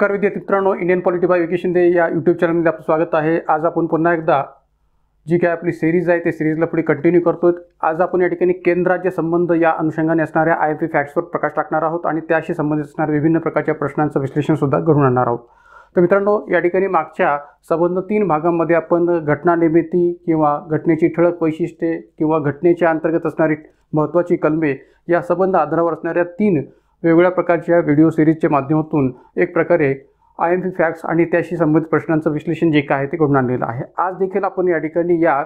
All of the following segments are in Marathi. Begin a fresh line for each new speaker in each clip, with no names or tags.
नमस्कार विद्यार्थी मित्रांनो इंडियन पॉलिटी बाय वेकेशन दे या यूट्यूब चॅनलमध्ये आपलं स्वागत आहे आज आपण पुन्हा एकदा जी काय आपली सिरीज आहे ते सिरीजला पुढे कंटिन्यू करतो आज आपण या ठिकाणी केंद्र राज्य संबंध या अनुषंगाने असणाऱ्या आय पी फॅक्ट्सवर प्रकाश टाकणार आहोत आणि त्याशी संबंधित असणाऱ्या विभिन्न प्रकारच्या प्रश्नांचं विश्लेषणसुद्धा घडून आणणार आहोत तर मित्रांनो या ठिकाणी मागच्या संबंध तीन भागांमध्ये आपण घटना निर्मिती किंवा घटनेची ठळक वैशिष्ट्ये किंवा घटनेच्या अंतर्गत असणारी महत्त्वाची कलमे या संबंध आधारावर असणाऱ्या तीन वेगवेगळ्या प्रकारच्या व्हिडिओ सिरीजच्या माध्यमातून एक प्रकारे आय एम पी फॅक्ट्स आणि त्याशी संबंधित प्रश्नांचं विश्लेषण जे काय आहे ते घडून आणलेलं आहे आज देखील आपण या ठिकाणी या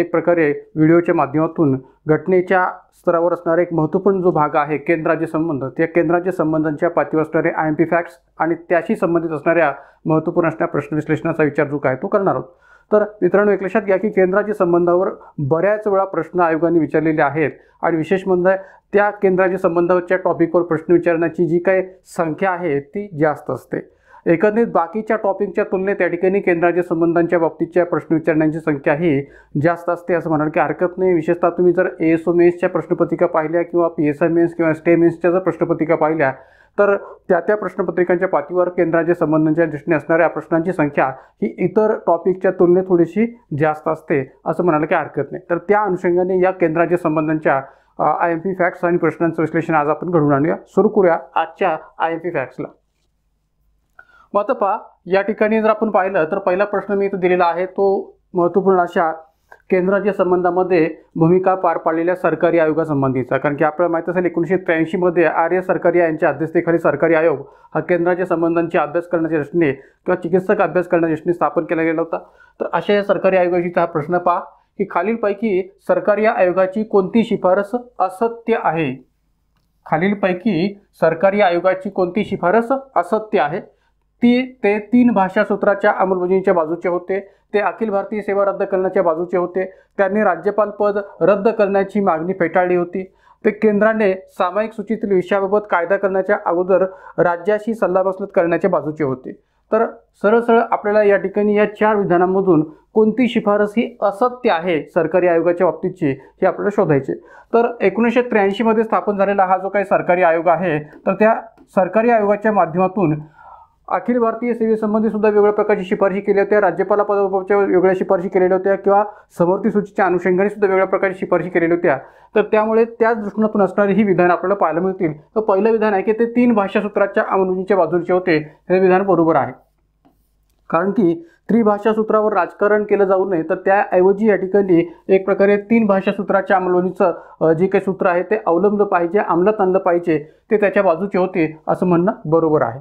एक प्रकारे व्हिडिओच्या माध्यमातून घटनेच्या स्तरावर असणारा एक महत्त्वपूर्ण जो भाग आहे केंद्राचे संबंध त्या केंद्राचे संबंधांच्या पातळीवर असणारे आय एम पी फॅक्ट्स आणि त्याशी संबंधित असणाऱ्या महत्त्वपूर्ण असणाऱ्या प्रश्न विश्लेषणाचा विचार जो काय तो करणार आहोत तर मित्रांनो एक लक्षात घ्या की केंद्राच्या संबंधावर बऱ्याच वेळा प्रश्न आयोगाने विचारलेले आहेत आणि विशेष म्हणजे त्या केंद्राच्या संबंधावरच्या टॉपिकवर प्रश्न विचारण्याची जी काही संख्या आहे ती जास्त असते एकंदरीत बाकीच्या टॉपिकच्या तुलनेत त्या ठिकाणी केंद्राच्या संबंधांच्या बाबतीतच्या प्रश्न विचारण्याची संख्या ही जास्त असते असं म्हणाल की हरकत नाही विशेषतः तुम्ही जर ए एस ओ मेन्सच्या प्रश्नपत्रिका पाहिल्या किंवा पी एस आय मेन्स किंवा स्टे मेन्सच्या जर प्रश्नपत्रिका पाहिल्या तर त्या त्या प्रश्नपत्रिकांच्या पातीवर केंद्राच्या संबंधांच्या दृष्टीने असणाऱ्या प्रश्नांची संख्या ही इतर टॉपिकच्या तुलनेत थोडीशी जास्त असते असं म्हणायला काही हरकत नाही तर त्या अनुषंगाने या केंद्राच्या संबंधांच्या आय एम पी फॅक्ट्स आणि प्रश्नांचं विश्लेषण आज आपण घडून आणूया सुरू करूया आजच्या आय एम पी फॅक्ट्सला मग आता पहा या ठिकाणी जर आपण पाहिलं तर पहिला प्रश्न मी इथं दिलेला आहे तो महत्त्वपूर्ण अशा केंद्राच्या संबंधामध्ये भूमिका पार पाडलेल्या सरकारी आयोगासंबंधीचा कारण की आपल्याला माहीत असेल एकोणीसशे त्र्याऐंशीमध्ये आर्य सरकारी यांच्या अध्यक्षतेखाली सरकारी आयोग हा केंद्राच्या संबंधांची अभ्यास करण्याच्या दृष्टीने किंवा चिकित्सक अभ्यास करण्याच्या दृष्टीने स्थापन केला गेला होता तर अशा या सरकारी आयोगाशीचा हा प्रश्न पहा की खालीलपैकी सरकारी आयोगाची कोणती शिफारस असत्य आहे खालीलपैकी सरकारी आयोगाची कोणती शिफारस असत्य आहे ती ते तीन भाषासूत्राच्या अंमलबजावणीच्या बाजूचे होते ते अखिल भारतीय सेवा रद्द करण्याच्या बाजूचे होते त्यांनी राज्यपाल पद रद्द करण्याची मागणी फेटाळली होती ते केंद्राने सामायिक सूचीतील विषयाबाबत कायदा करण्याच्या अगोदर राज्याशी सल्लामसलत करण्याच्या बाजूचे होते तर सरळ सरळ आपल्याला या ठिकाणी या चार विधानांमधून कोणती शिफारस ही असत्य आहे सरकारी आयोगाच्या बाबतीतची हे आपल्याला शोधायचे तर एकोणीसशे त्र्याऐंशीमध्ये स्थापन झालेला हा जो काही सरकारी आयोग आहे तर त्या सरकारी आयोगाच्या माध्यमातून अखिल भारतीय सेवेसंबंधी सुद्धा वेगळ्या प्रकारची शिफारशी केल्या होत्या राज्यपाला पदाबाबतच्या वेगळ्या शिफारशी केलेल्या होत्या किंवा समर्थी सूचीच्या अनुषंगाने सुद्धा वेगळ्या प्रकारची शिफारशी केलेल्या होत्या तर त्यामुळे त्याच दृष्टीतून असणारी ही विधान आपल्याला पाहायला मिळतील तर पहिलं विधान आहे की ते तीन भाषासूत्राच्या अंमलबजावणीच्या बाजूचे होते हे विधान बरोबर आहे कारण की त्रिभाषा सूत्रावर राजकारण केलं जाऊ नये तर त्याऐवजी या ठिकाणी एक प्रकारे तीन भाषा सूत्राच्या अंमलबजावणीचं जे काही सूत्र आहे ते अवलंबलं पाहिजे अंमलात आणलं पाहिजे ते त्याच्या बाजूचे होते असं म्हणणं बरोबर आहे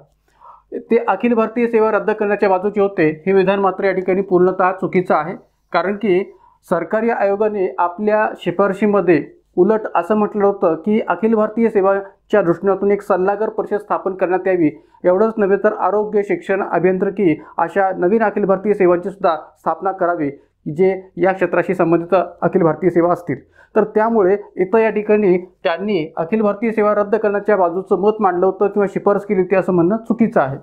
ते अखिल भारतीय सेवा रद्द करण्याच्या बाजूचे होते हे विधान मात्र या ठिकाणी पूर्णतः चुकीचं आहे कारण की सरकारी आयोगाने आपल्या शिफारशीमध्ये उलट असं म्हटलं होतं की अखिल भारतीय सेवाच्या दृष्टिकोनातून एक सल्लागार परिषद स्थापन करण्यात यावी एवढंच नव्हे तर आरोग्य शिक्षण अभियांत्रिकी अशा नवीन अखिल भारतीय सेवांची सुद्धा स्थापना करावी जे या क्षेत्राशी संबंधित अखिल भारतीय सेवा असतील तर त्यामुळे इथं या ठिकाणी त्यांनी अखिल भारतीय सेवा रद्द करण्याच्या बाजूचं मत मांडलं होतं किंवा शिफारस केली होती असं म्हणणं चुकीचं आहे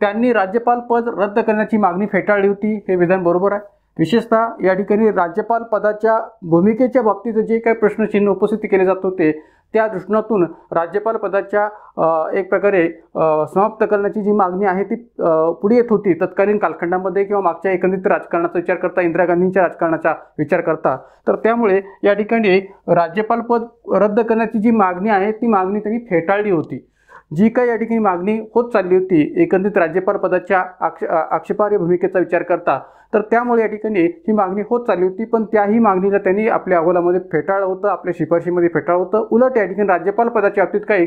त्यांनी राज्यपाल पद रद्द करण्याची मागणी फेटाळली होती हे विधान बरोबर आहे विशेषतः या ठिकाणी राज्यपाल पदाच्या भूमिकेच्या बाबतीत जे काही प्रश्नचिन्ह उपस्थित केले जात होते त्या दृष्टीतून राज्यपाल पदाच्या एक प्रकारे समाप्त करण्याची जी मागणी आहे ती पुढे येत होती तत्कालीन कालखंडामध्ये किंवा मागच्या एकंदरीत राजकारणाचा विचार करता इंदिरा गांधींच्या राजकारणाचा विचार करता तर त्यामुळे या ठिकाणी राज्यपाल पद रद्द करण्याची जी मागणी आहे ती मागणी त्यांनी फेटाळली होती जी काही या ठिकाणी मागणी होत चालली होती एकंदरीत राज्यपाल पदाच्या आक्ष आक्षेपार्ह भूमिकेचा विचार करता तर त्यामुळे या ठिकाणी ही मागणी होत चालली होती पण त्याही मागणीला त्यांनी आपल्या अहवालामध्ये फेटाळलं होतं आपल्या शिफारशीमध्ये फेटाळलं होतं उलट या ठिकाणी राज्यपाल पदाच्या बाबतीत काही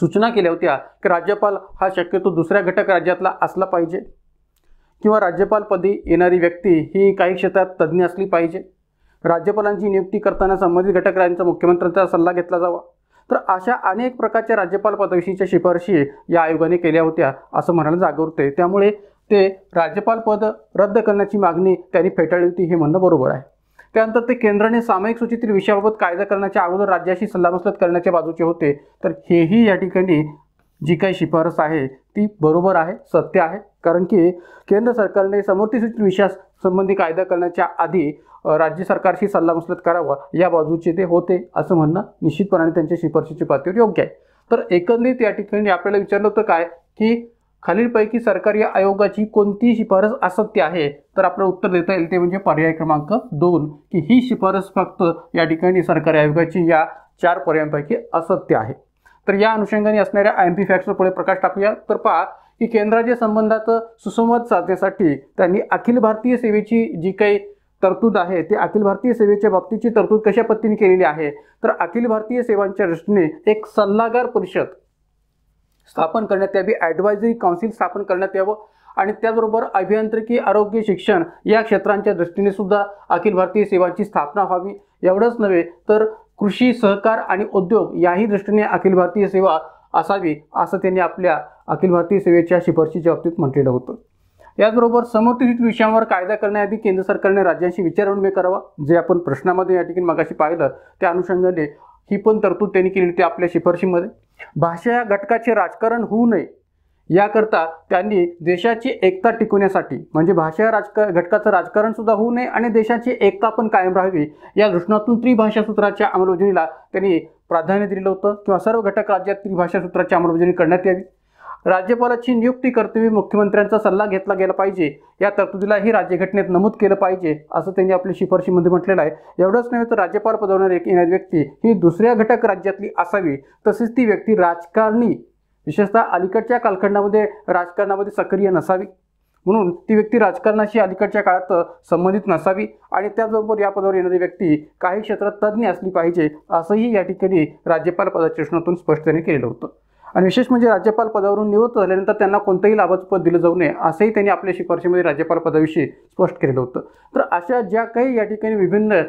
सूचना केल्या होत्या की राज्यपाल हा शक्यतो दुसऱ्या घटक राज्यातला असला पाहिजे किंवा राज्यपालपदी येणारी व्यक्ती ही काही क्षेत्रात तज्ज्ञ असली पाहिजे राज्यपालांची नियुक्ती करताना संबंधित घटक राज्यांचा मुख्यमंत्र्यांचा सल्ला घेतला जावा तर अशा अनेक प्रकारच्या राज्यपाल पदविषयीच्या शिफारशी या आयोगाने केल्या होत्या असं म्हणायला जागृत त्यामुळे ते राज्यपाल पद रद्द करण्याची मागणी त्यांनी फेटाळली होती हे म्हणणं बरोबर आहे त्यानंतर ते केंद्राने सामायिक सूचीतील विषयाबाबत कायदा करण्याच्या अगोदर राज्याशी सल्लामसलत करण्याच्या बाजूचे होते तर हेही या ठिकाणी जी काही शिफारस आहे ती बरोबर आहे सत्य आहे कारण की केंद्र सरकारने समोरती सूचित विषयासंबंधी संबंधी कायदा करण्याच्या आधी राज्य सरकारशी सल्लामसलत करावा या बाजूचे ते होते असं म्हणणं निश्चितपणाने त्यांच्या शिफारशीची पातळीवर योग्य आहे तर एकंदरीत या ठिकाणी आपल्याला विचारलं होतं काय की खालीलपैकी सरकारी आयोगाची कोणती शिफारस असत्य आहे तर आपलं उत्तर देता येईल ते म्हणजे पर्याय क्रमांक दोन की ही शिफारस फक्त या ठिकाणी सरकारी आयोगाची या चार पर्यायांपैकी असत्य आहे तर या अनुषंगाने असणाऱ्या आय एम पी पुढे प्रकाश टाकूया तर पहा की केंद्राच्या संबंधात सुसंवाद साधण्यासाठी त्यांनी अखिल भारतीय सेवेची जी काही तरतूद आहे ते अखिल भारतीय सेवेच्या बाबतीची तरतूद कशा पद्धतीने केलेली आहे तर अखिल भारतीय सेवांच्या दृष्टीने एक सल्लागार परिषद स्थापन करण्यात यावी ॲडवायझरी काउन्सिल स्थापन करण्यात यावं आणि त्याचबरोबर अभियांत्रिकी आरोग्य शिक्षण या क्षेत्रांच्या दृष्टीने सुद्धा अखिल भारतीय सेवांची स्थापना व्हावी एवढंच नव्हे तर कृषी सहकार आणि उद्योग याही दृष्टीने अखिल भारतीय सेवा असावी असं त्यांनी आपल्या अखिल भारतीय सेवेच्या शिफारशीच्या बाबतीत म्हटलेलं होतं याचबरोबर समर्थित विषयांवर कायदा करण्याआधी केंद्र सरकारने राज्यांशी विचारविनिमय करावा जे आपण प्रश्नामध्ये या ठिकाणी मगाशी पाहिलं त्या अनुषंगाने ही पण तरतूद त्यांनी केली होती आपल्या शिफारशीमध्ये भाषा या घटकाचे राजकारण होऊ नये याकरता त्यांनी देशाची एकता टिकवण्यासाठी म्हणजे भाषा या राजका घटकाचं राजकारणसुद्धा होऊ नये आणि देशाची एकता पण कायम राहावी या दृष्टीतून त्रिभाषा सूत्राच्या अंमलबजावणीला त्यांनी प्राधान्य दिलेलं होतं किंवा सर्व घटक राज्यात त्रिभाषा सूत्राची अंमलबजावणी करण्यात यावी राज्यपालाची नियुक्ती करते मुख्यमंत्र्यांचा सल्ला घेतला गेला पाहिजे या तरतुदीलाही राज्यघटनेत नमूद केलं पाहिजे असं त्यांनी आपल्या शिफारशीमध्ये म्हटलेलं आहे एवढंच नव्हे तर राज्यपाल पदवणार येणारी व्यक्ती ही दुसऱ्या घटक राज्यातली असावी तसेच ती व्यक्ती राजकारणी विशेषतः अलीकडच्या कालखंडामध्ये राजकारणामध्ये सक्रिय नसावी म्हणून ती व्यक्ती राजकारणाशी अलीकडच्या काळात संबंधित नसावी आणि त्याचबरोबर या पदावर येणारी व्यक्ती काही क्षेत्रात तज्ज्ञ असली पाहिजे असंही या ठिकाणी राज्यपाल पदाच्या स्पष्टपणे केलेलं होतं आणि विशेष म्हणजे राज्यपाल पदावरून निवृत्त झाल्यानंतर त्यांना कोणतंही लाभाचं पद दिलं जाऊ नये असंही त्यांनी आपल्या शिफारशीमध्ये राज्यपाल पदाविषयी स्पष्ट केलेलं होतं तर अशा ज्या काही या ठिकाणी विभिन्न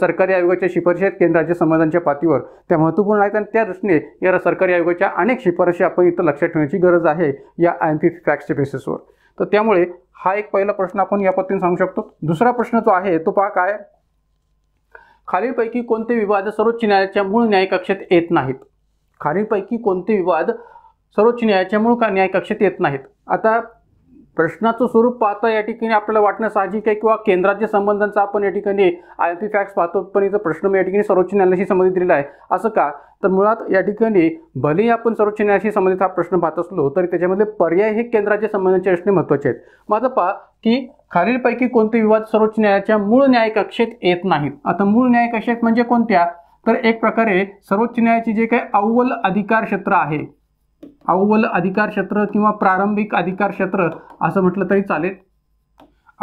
सरकारी आयोगाच्या शिफारशी आहेत केंद्र राज्य समाजांच्या पातळीवर त्या महत्त्वपूर्ण आहेत आणि त्या दृष्टीने या सरकारी आयोगाच्या अनेक शिफारशी आपण इथं लक्षात ठेवण्याची गरज आहे या आय एम पी फॅक्सच्या बेसिसवर तर त्यामुळे हा एक पहिला प्रश्न आपण या पद्धतीने सांगू शकतो दुसरा प्रश्न जो आहे तो पहा काय खालीलपैकी कोणते विवाद सर्वोच्च न्यायालयाच्या मूळ न्यायकक्षेत येत नाहीत खालीलपैकी कोणते विवाद सर्वोच्च न्यायालयाच्या मूळ न्याय कक्षेत येत नाहीत आता प्रश्नाचं स्वरूप पाहता या ठिकाणी आपल्याला वाटणं साहजिक आहे किंवा केंद्राच्या संबंधांचा आपण या ठिकाणी आय एम पी फॅक्स पाहतो पण इथं प्रश्न मी या ठिकाणी सर्वोच्च न्यायालयाशी संबंधित दिलेला आहे असं का तर मुळात या ठिकाणी भलेही आपण सर्वोच्च न्यायालयाशी संबंधित हा प्रश्न पाहत असलो तरी त्याच्यामध्ये पर्याय हे केंद्राच्या संबंधांचे असणे महत्त्वाचे आहेत माझं पहा की खालीलपैकी कोणते विवाद सर्वोच्च न्यायालयाच्या मूळ न्याय कक्षेत येत नाहीत आता मूळ न्यायकक्षेत म्हणजे कोणत्या तर एक प्रकारे सर्वोच्च न्यायालयाचे जे काही अव्वल अधिकार क्षेत्र आहे अव्वल अधिकार क्षेत्र किंवा प्रारंभिक अधिकार क्षेत्र असं म्हटलं तरी चालेल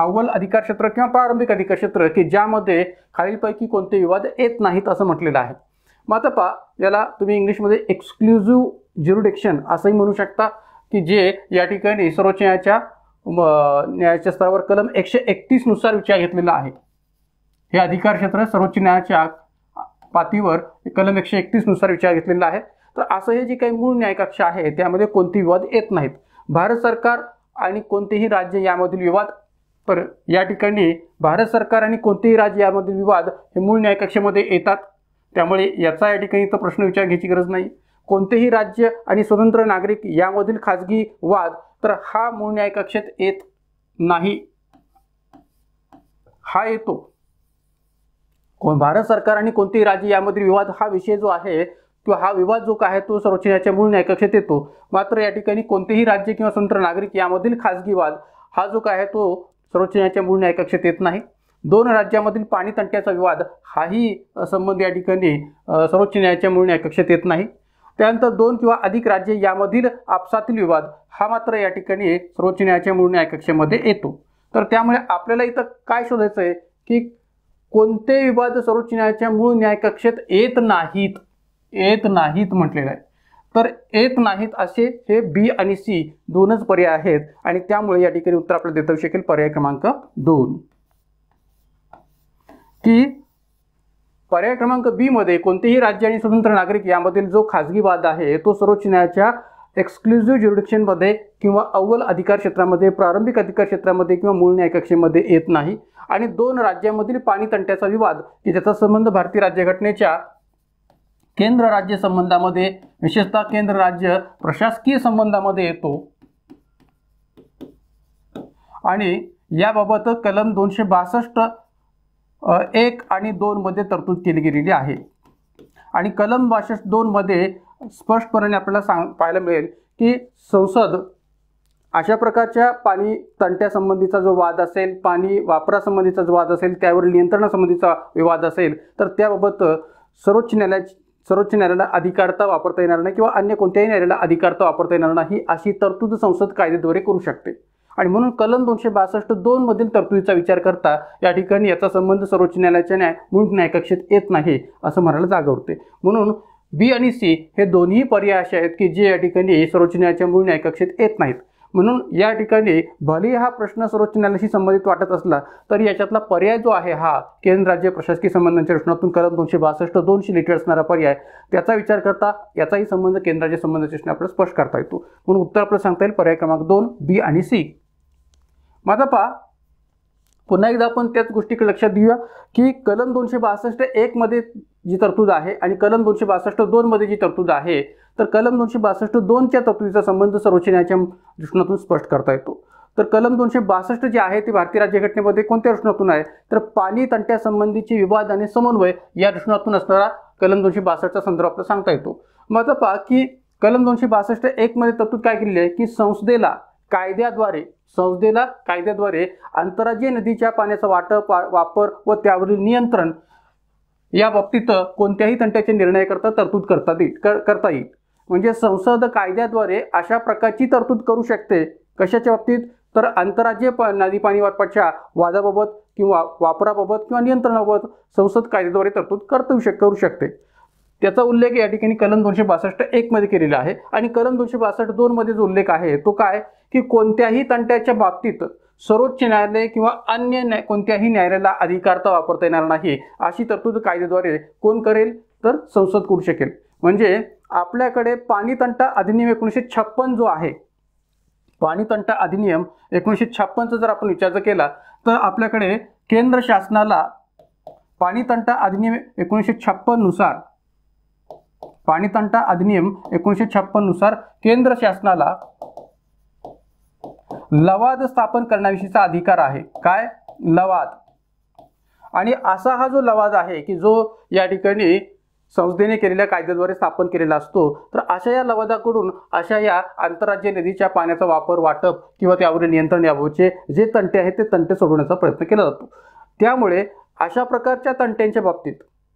अव्वल अधिकार क्षेत्र किंवा प्रारंभिक अधिकार क्षेत्र की ज्यामध्ये खालीलपैकी कोणते विवाद येत नाहीत असं म्हटलेलं आहे मग आता पा याला तुम्ही इंग्लिशमध्ये एक्सक्लुझिव्ह ज्युरिडिक्शन असंही म्हणू शकता की जे या ठिकाणी सर्वोच्च न्यायाच्या न्यायाच्या स्तरावर कलम एकशे एकतीसनुसार विचार घेतलेला आहे हे अधिकार क्षेत्र सर्वोच्च न्यायाच्या पातीवर कलम एकशे एकतीसनुसार विचार घेतलेला आहे तर असं हे जे काही मूळ न्यायकक्ष आहे त्यामध्ये कोणते विवाद येत नाहीत भारत सरकार आणि कोणतेही राज्य यामधील विवाद तर या ठिकाणी भारत सरकार आणि कोणतेही राज्य यामधील विवाद हे मूळ न्यायकक्षेमध्ये येतात त्यामुळे याचा या ठिकाणी तर प्रश्न विचार घ्यायची गरज नाही कोणतेही राज्य आणि स्वतंत्र नागरिक यामधील खाजगी वाद तर हा मूळ न्यायकक्षेत येत नाही हा येतो भारत सरकार आणि कोणतेही राज्य यामधील विवाद हा विषय जो आहे किंवा हा विवाद जो काय तो सर्वोच्च न्यायालयाच्या मूळ न्यायकक्षेत येतो मात्र या ठिकाणी कोणतेही राज्य किंवा स्वतंत्र नागरिक यामधील खाजगी वाद हा जो काय तो सर्वोच्च न्यायालयाच्या मूळ न्यायकक्षेत येत नाही दोन राज्यामधील पाणी तंट्याचा विवाद हाही संबंध या ठिकाणी सर्वोच्च न्यायाच्या मूळ न्यायकक्षेत येत नाही त्यानंतर दोन किंवा अधिक राज्य यामधील आपसातील विवाद हा मात्र या ठिकाणी सर्वोच्च न्यायाच्या मूळ न्यायकक्षेमध्ये येतो तर त्यामुळे आपल्याला इथं काय शोधायचं आहे की कोणते विवाद सर्वोच्च न्यायालयाच्या मूळ न्यायकक्षेत येत नाहीत येत नाहीत म्हटलेलं आहे तर येत नाहीत असे हे बी आणि सी दोनच पर्याय आहेत आणि त्यामुळे या ठिकाणी उत्तर आपल्याला देता येऊ शकेल पर्याय क्रमांक दोन की पर्याय क्रमांक बी मध्ये कोणतेही राज्य आणि स्वतंत्र नागरिक यामधील जो खाजगी वाद आहे तो सर्वोच्च न्यायालयाच्या एक्सक्लुझिव्ह ज्युरिडिक्शनमध्ये किंवा अव्वल अधिकार क्षेत्रामध्ये प्रारंभिक अधिकार क्षेत्रामध्ये किंवा मूळ न्यायकक्षेमध्ये येत नाही आणि दोन राज्यांमधील पाणी तंट्याचा विवाद की ज्याचा संबंध भारतीय राज्यघटनेच्या केंद्र राज्य संबंधामध्ये विशेषतः केंद्र राज्य प्रशासकीय संबंधामध्ये येतो आणि याबाबत कलम दोनशे बासष्ट एक आणि दोनमध्ये तरतूद केली गेलेली आहे आणि कलम बासष्ट दोनमध्ये स्पष्टपणे आपल्याला सांग पाहायला मिळेल की संसद अशा प्रकारच्या पाणी तंट्यासंबंधीचा जो वाद असेल पाणी वापरासंबंधीचा जो वाद असेल त्यावर नियंत्रणासंबंधीचा विवाद असेल तर त्याबाबत सर्वोच्च न्यायालया सर्वोच्च न्यायालयाला अधिकारता वापरता येणार नाही किंवा अन्य कोणत्याही न्यायालयाला अधिकारता वापरता येणार नाही अशी तरतूद संसद कायद्याद्वारे करू शकते आणि म्हणून कलम दोनशे बासष्ट दोनमधील तरतुदीचा विचार करता या ठिकाणी याचा संबंध सर्वोच्च न्यायालयाच्या न्याय मूळ न्यायकक्षेत येत नाही असं म्हणायला जागवते म्हणून बी आणि सी हे दोन्ही पर्याय असे आहेत की जे या ठिकाणी सर्वोच्च न्यायालयाच्या मूळ न्याय कक्षेत येत नाहीत म्हणून या ठिकाणी भले हा प्रश्न सर्वोच्च न्यायालयाशी संबंधित वाटत असला तरी याच्यातला पर्याय जो आहे हा केंद्र राज्य प्रशासकीय संबंधांच्या रचनातून कलम दोनशे बासष्ट दोनशे लिटर असणारा पर्याय त्याचा विचार करता याचाही संबंध केंद्र राज्य संबंधाच्या रचना आपल्याला स्पष्ट करता येतो म्हणून उत्तर आपल्याला सांगता येईल पर्याय क्रमांक दोन बी आणि सी माझा पा पुन्हा एकदा आपण त्याच गोष्टीकडे लक्षात घेऊया की कलम दोनशे बासष्ट एकमध्ये जी तरतूद आहे आणि कलम दोनशे बासष्ट दोनमध्ये जी तरतूद आहे तर कलम दोनशे बासष्ट दोनच्या तरतुदीचा संबंध सर्वोच्च न्यायालयाच्या दृष्टीतून स्पष्ट करता येतो तर कलम दोनशे बासष्ट जे आहे ते भारतीय राज्यघटनेमध्ये कोणत्या दृष्टीतून आहे तर पाणी तंट्यासंबंधीचे विवाद आणि समन्वय या दृष्टीतून असणारा कलम दोनशे बासष्टचा संदर्भ आपला सांगता येतो मग आता पहा की कलम दोनशे बासष्ट एकमध्ये तरतूद काय केलेली आहे की संसदेला कायद्याद्वारे संसदेला कायद्याद्वारे आंतरराज्य नदीच्या पाण्याचा वाटप वापर व त्यावरील नियंत्रण या बाबतीत कोणत्याही तंट्याचे निर्णय करता तरतूद करता येईल करता येईल म्हणजे संसद कायद्याद्वारे अशा प्रकारची तरतूद करू शकते कशाच्या बाबतीत तर आंतरराज्य प नदी पाणी वाटपाच्या वादाबाबत किंवा वापराबाबत किंवा नियंत्रणाबाबत संसद कायद्याद्वारे तरतूद करता शक करू शकते त्याचा उल्लेख या ठिकाणी कलम दोनशे बासष्ट एकमध्ये केलेला आहे आणि कलम दोनशे बासष्ट दोनमध्ये जो उल्लेख आहे तो काय की कोणत्याही तंट्याच्या बाबतीत सर्वोच्च न्यायालय किंवा अन्य न्याय कोणत्याही न्यायालयाला अधिकारता वापरता येणार नाही अशी तरतूद कायद्याद्वारे कोण करेल तर संसद करू शकेल म्हणजे आपल्याकडे पाणी तंटा अधिनियम एकोणीसशे छप्पन जो आहे पाणी तंटा अधिनियम एकोणीसशे छप्पनचा जर आपण विचार केला तर आपल्याकडे केंद्र शासनाला पाणी तंटा अधिनियम एकोणीसशे छप्पननुसार पाणी तंटा अधिनियम एकोणीसशे नुसार केंद्र शासनाला लवाद स्थापन करण्याविषयीचा अधिकार आहे काय लवाद आणि असा हा जो लवाद आहे की जो या ठिकाणी संस्थेने केलेल्या कायद्याद्वारे स्थापन केलेला असतो तर अशा या लवादाकडून अशा या आंतरराज्य निधीच्या पाण्याचा वापर वाटप किंवा त्यावरील नियंत्रण याबाबतचे जे तंटे आहेत ते तंटे सोडवण्याचा प्रयत्न केला जातो त्यामुळे अशा प्रकारच्या तंट्यांच्या बाबतीत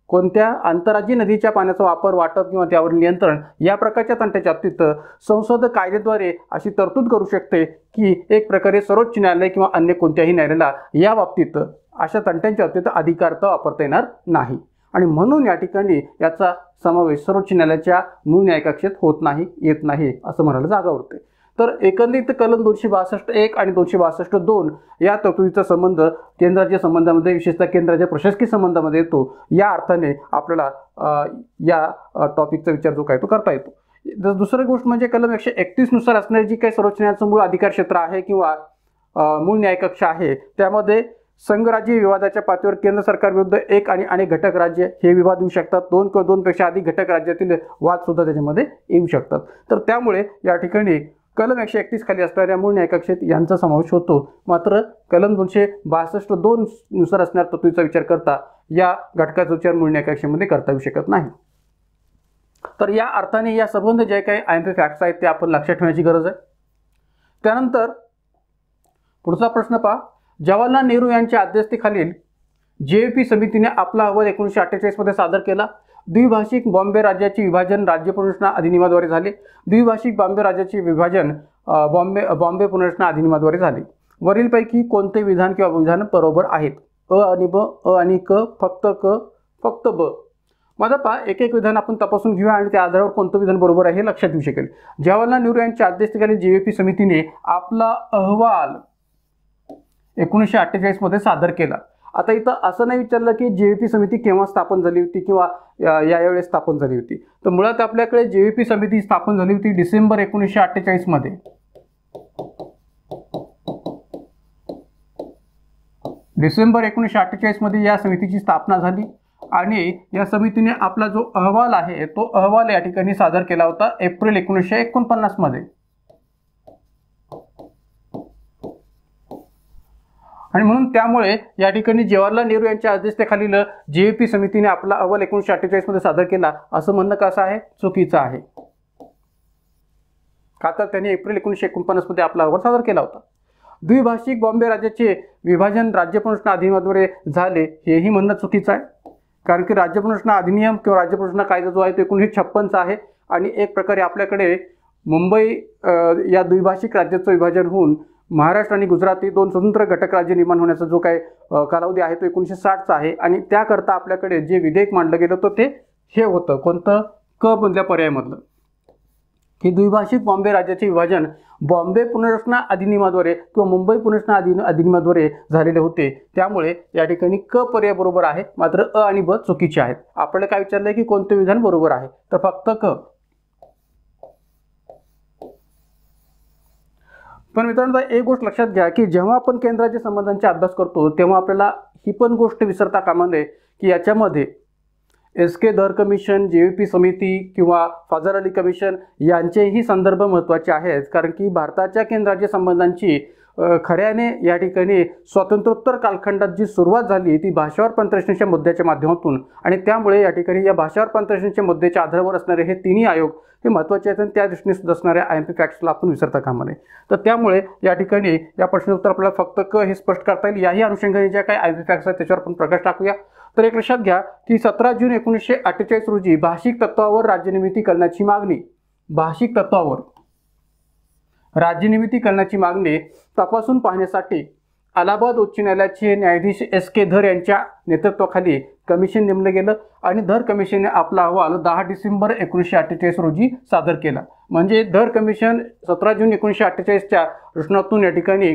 कोणत्या आंतरराज्य नदीच्या पाण्याचा वापर वाटप किंवा त्यावर नियंत्रण या प्रकारच्या तंट्याच्या बाबतीत संसद कायद्याद्वारे अशी तरतूद करू शकते की एक प्रकारे सर्वोच्च न्यायालय किंवा अन्य कोणत्याही न्यायालयाला या बाबतीत अशा तंट्यांच्या बाबतीत तर वापरता येणार नाही आणि म्हणून या ठिकाणी याचा समावेश सर्वोच्च न्यायालयाच्या मूळ न्यायकक्षेत होत नाही येत नाही असं म्हणायला जागा उरते तर एकंदरीत कलम दोनशे बासष्ट एक आणि दोनशे बासष्ट दोन या तरतुदीचा संबंध केंद्राच्या संबंधामध्ये विशेषतः केंद्राच्या प्रशासकीय संबंधामध्ये येतो या अर्थाने आपल्याला या टॉपिकचा विचार जो काय तो करता येतो दुसरी गोष्ट म्हणजे कलम एकशे एकतीसनुसार असणारी जी काही सर्वोच्च न्यायालयाचं मूळ अधिकार क्षेत्र आहे किंवा मूळ न्यायकक्ष आहे त्यामध्ये संघराज्य विवादाच्या पातळीवर केंद्र सरकार विरुद्ध एक आणि अनेक घटक राज्य हे विवाद येऊ शकतात दोन किंवा दोनपेक्षा अधिक घटक राज्यातील वादसुद्धा त्याच्यामध्ये येऊ शकतात तर त्यामुळे या ठिकाणी कलम एकशे एकतीस खाली असणाऱ्या मूळ न्यायकक्षेत यांचा समावेश होतो मात्र कलम दोनशे बासष्ट दोन नुसार असणाऱ्या तत्वीचा विचार करता या घटकाचा विचार मूळ न्यायकक्षेमध्ये करता येऊ शकत नाही तर या अर्थाने या संबंध जे काही आय एम पी फॅक्ट्स आहेत ते आपण लक्षात ठेवण्याची गरज आहे त्यानंतर पुढचा प्रश्न पहा जवाहरलाल नेहरू यांच्या अध्यक्षतेखालील जे पी समितीने आपला अहवाल एकोणीसशे अठ्ठेचाळीसमध्ये सादर केला द्विभाषिक बॉम्बे राज्याचे विभाजन राज्य पुनर्रचना अधिनियमाद्वारे झाले द्विभाषिक बॉम्बे राज्याचे विभाजन बॉम्बे बॉम्बे पुनर्रचना अधिनियमाद्वारे झाले वरीलपैकी कोणते विधान किंवा विधान बरोबर आहेत अ आणि ब अ आणि क फक्त क फक्त ब माझा पहा एक एक विधान आपण तपासून घेऊया आणि त्या आधारावर कोणतं विधान बरोबर आहे हे लक्षात येऊ शकेल जवाहरलाल नेहरू यांच्या अध्यक्षतेखाली पी समितीने आपला अहवाल एकोणीसशे अठ्ठेचाळीसमध्ये सादर केला आता इथं असं नाही विचारलं की जे पी समिती केव्हा स्थापन झाली होती किंवा यावेळेस स्थापन झाली होती तर मुळात आपल्याकडे जे पी समिती स्थापन झाली होती डिसेंबर एकोणीसशे अठ्ठेचाळीसमध्ये डिसेंबर एकोणीसशे अठ्ठेचाळीसमध्ये या समितीची स्थापना झाली आणि या समितीने आपला जो अहवाल आहे तो अहवाल या ठिकाणी सादर केला होता एप्रिल एकोणीसशे एकोणपन्नासमध्ये आणि म्हणून त्यामुळे या ठिकाणी जवाहरलाल नेहरू यांच्या अध्यक्षतेखालील जे पी समितीने आपला अहवाल एकोणीसशे अठ्ठेचाळीसमध्ये सादर केला असं म्हणणं कसं आहे चुकीचं आहे का तर त्यांनी एप्रिल एकोणीसशे एकोणपन्नासमध्ये आपला अहवाल सादर केला होता द्विभाषिक बॉम्बे राज्याचे विभाजन राज्यपुनर्षणा अधिनियमाद्वारे झाले हेही म्हणणं चुकीचं आहे कारण की राज्यपुनर्षणा अधिनियम किंवा राज्यपुनर्षणा कायदा जो आहे तो एकोणीसशे छप्पनचा आहे आणि एक प्रकारे आपल्याकडे मुंबई या द्विभाषिक राज्याचं विभाजन होऊन महाराष्ट्र आणि गुजरात हे दोन स्वतंत्र घटक राज्य निर्माण होण्याचा जो काय कालावधी आहे तो एकोणीशे साठचा आहे आणि त्याकरता आपल्याकडे जे विधेयक मांडलं गेलं होतं ते हे होतं कोणतं क मधल्या पर्यायामधलं की द्विभाषिक बॉम्बे राज्याचे विभाजन बॉम्बे पुनर्रचना अधिनियमाद्वारे किंवा मुंबई पुनर्रचना अधिन अधिनियमाद्वारे झालेले होते त्यामुळे या ठिकाणी क पर्याय बरोबर आहे मात्र अ आणि ब चुकीचे आहेत आपल्याला काय विचारलं की कोणतं विधान बरोबर आहे तर फक्त क पण मित्रांनो एक गोष्ट लक्षात घ्या की जेव्हा आपण केंद्राच्या संबंधांचा अभ्यास करतो तेव्हा आपल्याला ही पण गोष्ट विसरता कामा नये की याच्यामध्ये एस के दर कमिशन जे पी समिती किंवा फाजर अली कमिशन यांचेही संदर्भ महत्त्वाचे आहेत कारण की भारताच्या केंद्राच्या संबंधांची खऱ्याने या ठिकाणी स्वातंत्र्योत्तर कालखंडात जी सुरुवात झाली ती भाषावर पंतप्रश्नच्या मुद्द्याच्या माध्यमातून आणि त्यामुळे या ठिकाणी या भाषावर पंतप्रश्नच्या मुद्द्याच्या आधारावर असणारे हे तिन्ही आयोग हे महत्त्वाचे आहेत आणि त्या दृष्टीने सुद्धा असणाऱ्या आय एम पी फॅक्ट्सला आपण विसरता कामा नये तर त्यामुळे या ठिकाणी या उत्तर आपल्याला फक्त क हे स्पष्ट करता येईल याही अनुषंगाने ज्या काही आय एम पी फॅक्ट्स आहेत त्याच्यावर आपण प्रकाश टाकूया तर एक लक्षात घ्या की सतरा जून एकोणीसशे अठ्ठेचाळीस रोजी भाषिक तत्वावर राज्यनिर्मिती करण्याची मागणी भाषिक तत्वावर राज्यनिर्मिती करण्याची मागणी तपासून पाहण्यासाठी अलाहाबाद उच्च न्यायालयाचे न्यायाधीश एस के धर यांच्या नेतृत्वाखाली कमिशन नेमलं गेलं आणि धर कमिशनने आपला अहवाल दहा डिसेंबर एकोणीसशे अठ्ठेचाळीस रोजी सादर केला म्हणजे धर कमिशन सतरा जून एकोणीसशे अठ्ठेचाळीसच्या रुष्णातून या ठिकाणी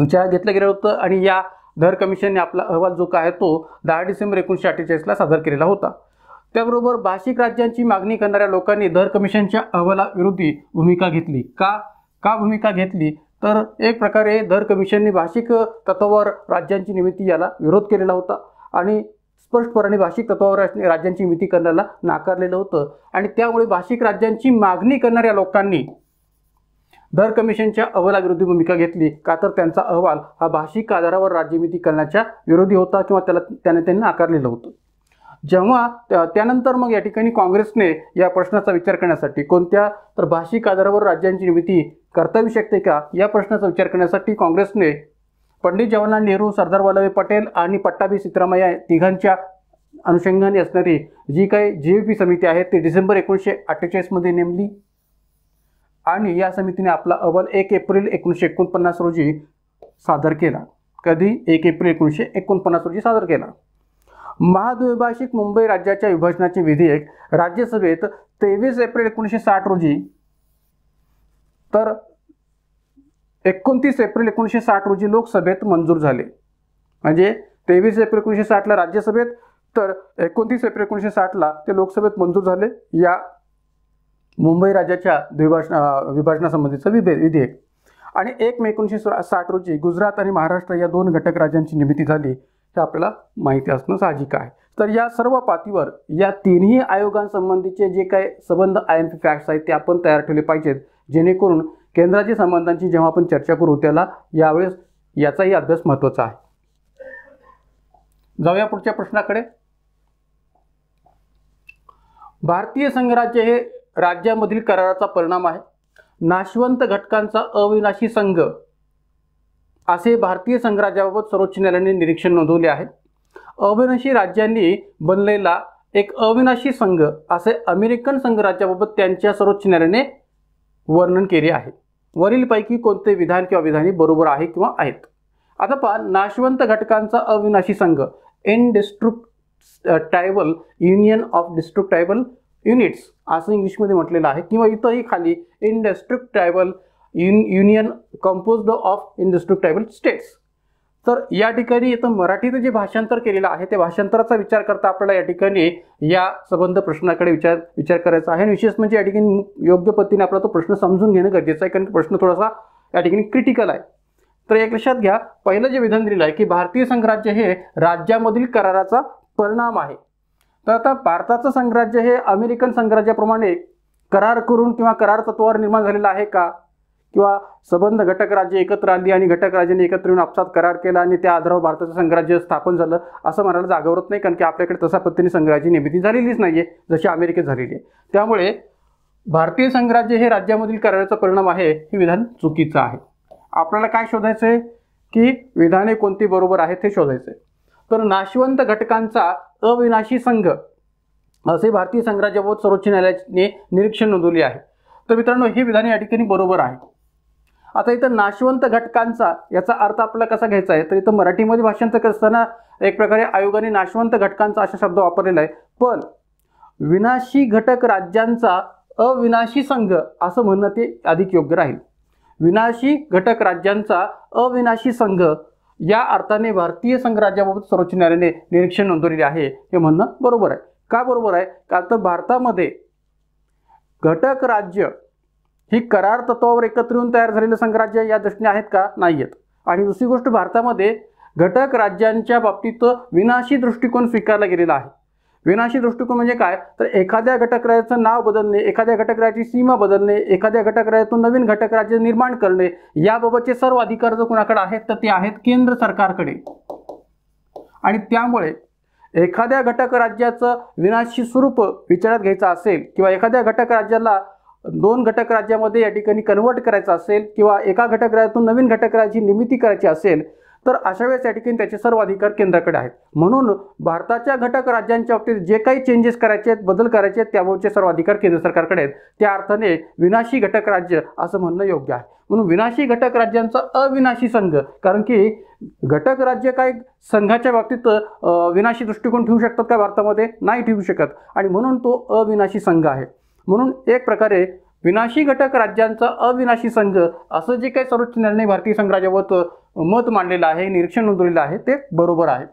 विचार घेतलं गेलं होतं आणि या धर कमिशनने आपला अहवाल जो काय तो दहा डिसेंबर एकोणीसशे अठ्ठेचाळीसला सादर केलेला होता त्याबरोबर भाषिक राज्यांची मागणी करणाऱ्या लोकांनी धर कमिशनच्या अहवालाविरोधी भूमिका घेतली का का भूमिका घेतली तर एक प्रकारे दर कमिशनने भाषिक तत्वावर राज्यांची निर्मिती याला विरोध केलेला होता आणि स्पष्टपणे भाषिक तत्वावर राज्यांची निमिती करण्याला नाकारलेलं होतं आणि त्यामुळे भाषिक राज्यांची मागणी करणाऱ्या लोकांनी दर कमिशनच्या अहवालाविरोधी भूमिका घेतली का तर त्यांचा अहवाल हा भाषिक आधारावर राज्यमिती करण्याच्या विरोधी होता किंवा त्याला त्याने त्यांनी नाकारलेलं होतं जेव्हा त्यानंतर मग या ठिकाणी काँग्रेसने या प्रश्नाचा विचार करण्यासाठी कोणत्या तर भाषिक आधारावर राज्यांची निर्मिती करता येऊ शकते का या प्रश्नाचा विचार करण्यासाठी काँग्रेसने पंडित जवाहरलाल नेहरू सरदार वल्लभभाई पटेल आणि पट्टाभी सिद्धरामय्या तिघांच्या अनुषंगाने असणारी जी काही जी पी समिती आहे ती डिसेंबर एकोणीसशे अठ्ठेचाळीसमध्ये नेमली आणि या समितीने आपला अहवाल एक एप्रिल एकोणीसशे एकोणपन्नास रोजी सादर केला कधी एक एप्रिल एकोणीसशे एकोणपन्नास रोजी सादर केला महाद्विभाषिक मुंबई राज्याच्या विभाजनाचे विधेयक राज्यसभेत तेवीस एप्रिल एकोणीसशे साठ रोजी तर एकोणतीस एप्रिल एकोणीसशे साठ रोजी लोकसभेत मंजूर झाले म्हणजे तेवीस एप्रिल एकोणीसशे साठला राज्यसभेत तर एकोणतीस एप्रिल एकोणीसशे साठला ते लोकसभेत मंजूर झाले या मुंबई राज्याच्या द्विभाष विभाजनासंबंधीचं विधे विधेयक आणि एक मे एकोणीसशे साठ रोजी गुजरात आणि महाराष्ट्र या दोन घटक राज्यांची निर्मिती झाली हे आपल्याला माहिती असणं साहजिक आहे तर या सर्व पातीवर या तिन्ही आयोगांसंबंधीचे जे काही संबंध आय एम फॅक्ट्स आहेत ते आपण तयार ठेवले पाहिजेत जेणेकरून केंद्राच्या संबंधांची जेव्हा आपण चर्चा करू त्याला यावेळेस याचाही अभ्यास महत्त्वाचा आहे जाऊया पुढच्या प्रश्नाकडे भारतीय संघराज्य हे राज्यामधील कराराचा परिणाम आहे नाशवंत घटकांचा अविनाशी संघ असे भारतीय संघराज्याबाबत सर्वोच्च न्यायालयाने निरीक्षण नोंदवले आहे अविनाशी राज्यांनी बनलेला एक अविनाशी संघ असे अमेरिकन संघराज्याबाबत त्यांच्या सर्वोच्च न्यायालयाने वर्णन केले आहे वरीलपैकी कोणते विधान किंवा विधाने बरोबर आहे किंवा आहेत आता पहा नाशवंत घटकांचा अविनाशी संघ indestructible union of indestructible असं इंग्लिशमध्ये म्हटलेलं आहे किंवा इथंही खाली indestructible union composed of indestructible states तर या ठिकाणी इथं मराठीत जे भाषांतर केलेलं आहे ते भाषांतराचा विचार करता आपल्याला या ठिकाणी या संबंध प्रश्नाकडे विचार विचार करायचा आहे आणि विशेष म्हणजे या ठिकाणी योग्य पद्धतीने आपला तो प्रश्न समजून घेणं गरजेचं आहे कारण प्रश्न थोडासा या ठिकाणी क्रिटिकल आहे तर एक लक्षात घ्या पहिलं जे विधान दिलेलं आहे की भारतीय संघराज्य हे राज्यामधील कराराचा परिणाम आहे तर आता भारताचं संघराज्य हे अमेरिकन संघराज्याप्रमाणे करार करून किंवा करार तत्वावर निर्माण झालेलं आहे का किंवा सबंध घटक राज्य एकत्र आली आणि घटक राज्याने एकत्र येऊन आपसात करार केला आणि त्या आधारावर भारताचं संघराज्य स्थापन झालं असं म्हणायला जागवत नाही कारण की आपल्याकडे तशा पद्धतीने संघराज्य निर्मिती झालेलीच नाही आहे जशी अमेरिकेत झालेली आहे त्यामुळे भारतीय संघराज्य हे राज्यामधील कराराचा परिणाम आहे हे विधान चुकीचं आहे आपल्याला काय शोधायचं आहे की विधाने कोणती बरोबर आहेत हे शोधायचं आहे तर नाशवंत घटकांचा अविनाशी संघ असे भारतीय संघराज्याबाबत सर्वोच्च न्यायालयाने निरीक्षण नोंदवले आहे तर मित्रांनो हे विधान या ठिकाणी बरोबर आहे आता इथं नाशवंत घटकांचा याचा अर्थ आपल्याला कसा घ्यायचा आहे तर इथं मराठीमध्ये भाषांतर करत असताना एक प्रकारे आयोगाने नाशवंत घटकांचा असा शब्द वापरलेला आहे पण विनाशी घटक राज्यांचा अविनाशी संघ असं म्हणणं ते अधिक योग्य राहील विनाशी घटक राज्यांचा अविनाशी संघ या अर्थाने भारतीय संघराज्याबाबत सर्वोच्च न्यायालयाने निरीक्षण नोंदवलेले आहे हे म्हणणं बरोबर आहे का बरोबर आहे का तर भारतामध्ये घटक राज्य ही करार तत्वावर एकत्र येऊन तयार झालेलं संघराज्य या दृष्टीने आहेत का नाही आहेत आणि दुसरी गोष्ट भारतामध्ये घटक राज्यांच्या बाबतीत विनाशी दृष्टिकोन स्वीकारला गेलेला आहे विनाशी दृष्टिकोन म्हणजे काय तर एखाद्या घटक राज्याचं नाव बदलणे एखाद्या घटक राज्याची सीमा बदलणे एखाद्या घटक राज्यातून नवीन घटक राज्य निर्माण करणे याबाबतचे सर्व अधिकार जर कुणाकडे आहेत तर ते आहेत केंद्र सरकारकडे आणि त्यामुळे एखाद्या घटक राज्याचं विनाशी स्वरूप विचारात घ्यायचं असेल किंवा एखाद्या घटक राज्याला दोन घटक राज्यामध्ये या ठिकाणी कन्वर्ट करायचं असेल किंवा एका घटक राज्यातून नवीन घटक राज्याची निर्मिती करायची असेल तर अशा वेळेस या ठिकाणी त्याचे सर्व अधिकार केंद्राकडे आहेत म्हणून भारताच्या घटक राज्यांच्या बाबतीत जे काही चेंजेस करायचे आहेत बदल करायचे आहेत त्याबाबतचे सर्व अधिकार केंद्र सरकारकडे आहेत त्या अर्थाने विनाशी घटक राज्य असं म्हणणं योग्य आहे म्हणून विनाशी घटक राज्यांचा अविनाशी संघ कारण की घटक राज्य काय संघाच्या बाबतीत विनाशी दृष्टिकोन ठेवू शकतात का भारतामध्ये नाही ठेवू शकत आणि म्हणून तो अविनाशी संघ आहे म्हणून एक प्रकारे विनाशी घटक राज्यांचा अविनाशी संघ असं जे काही सर्वोच्च न्यायालयाने भारतीय संघराज्यावत मत मांडलेलं आहे निरीक्षण नोंदवलेलं आहे ते बरोबर आहे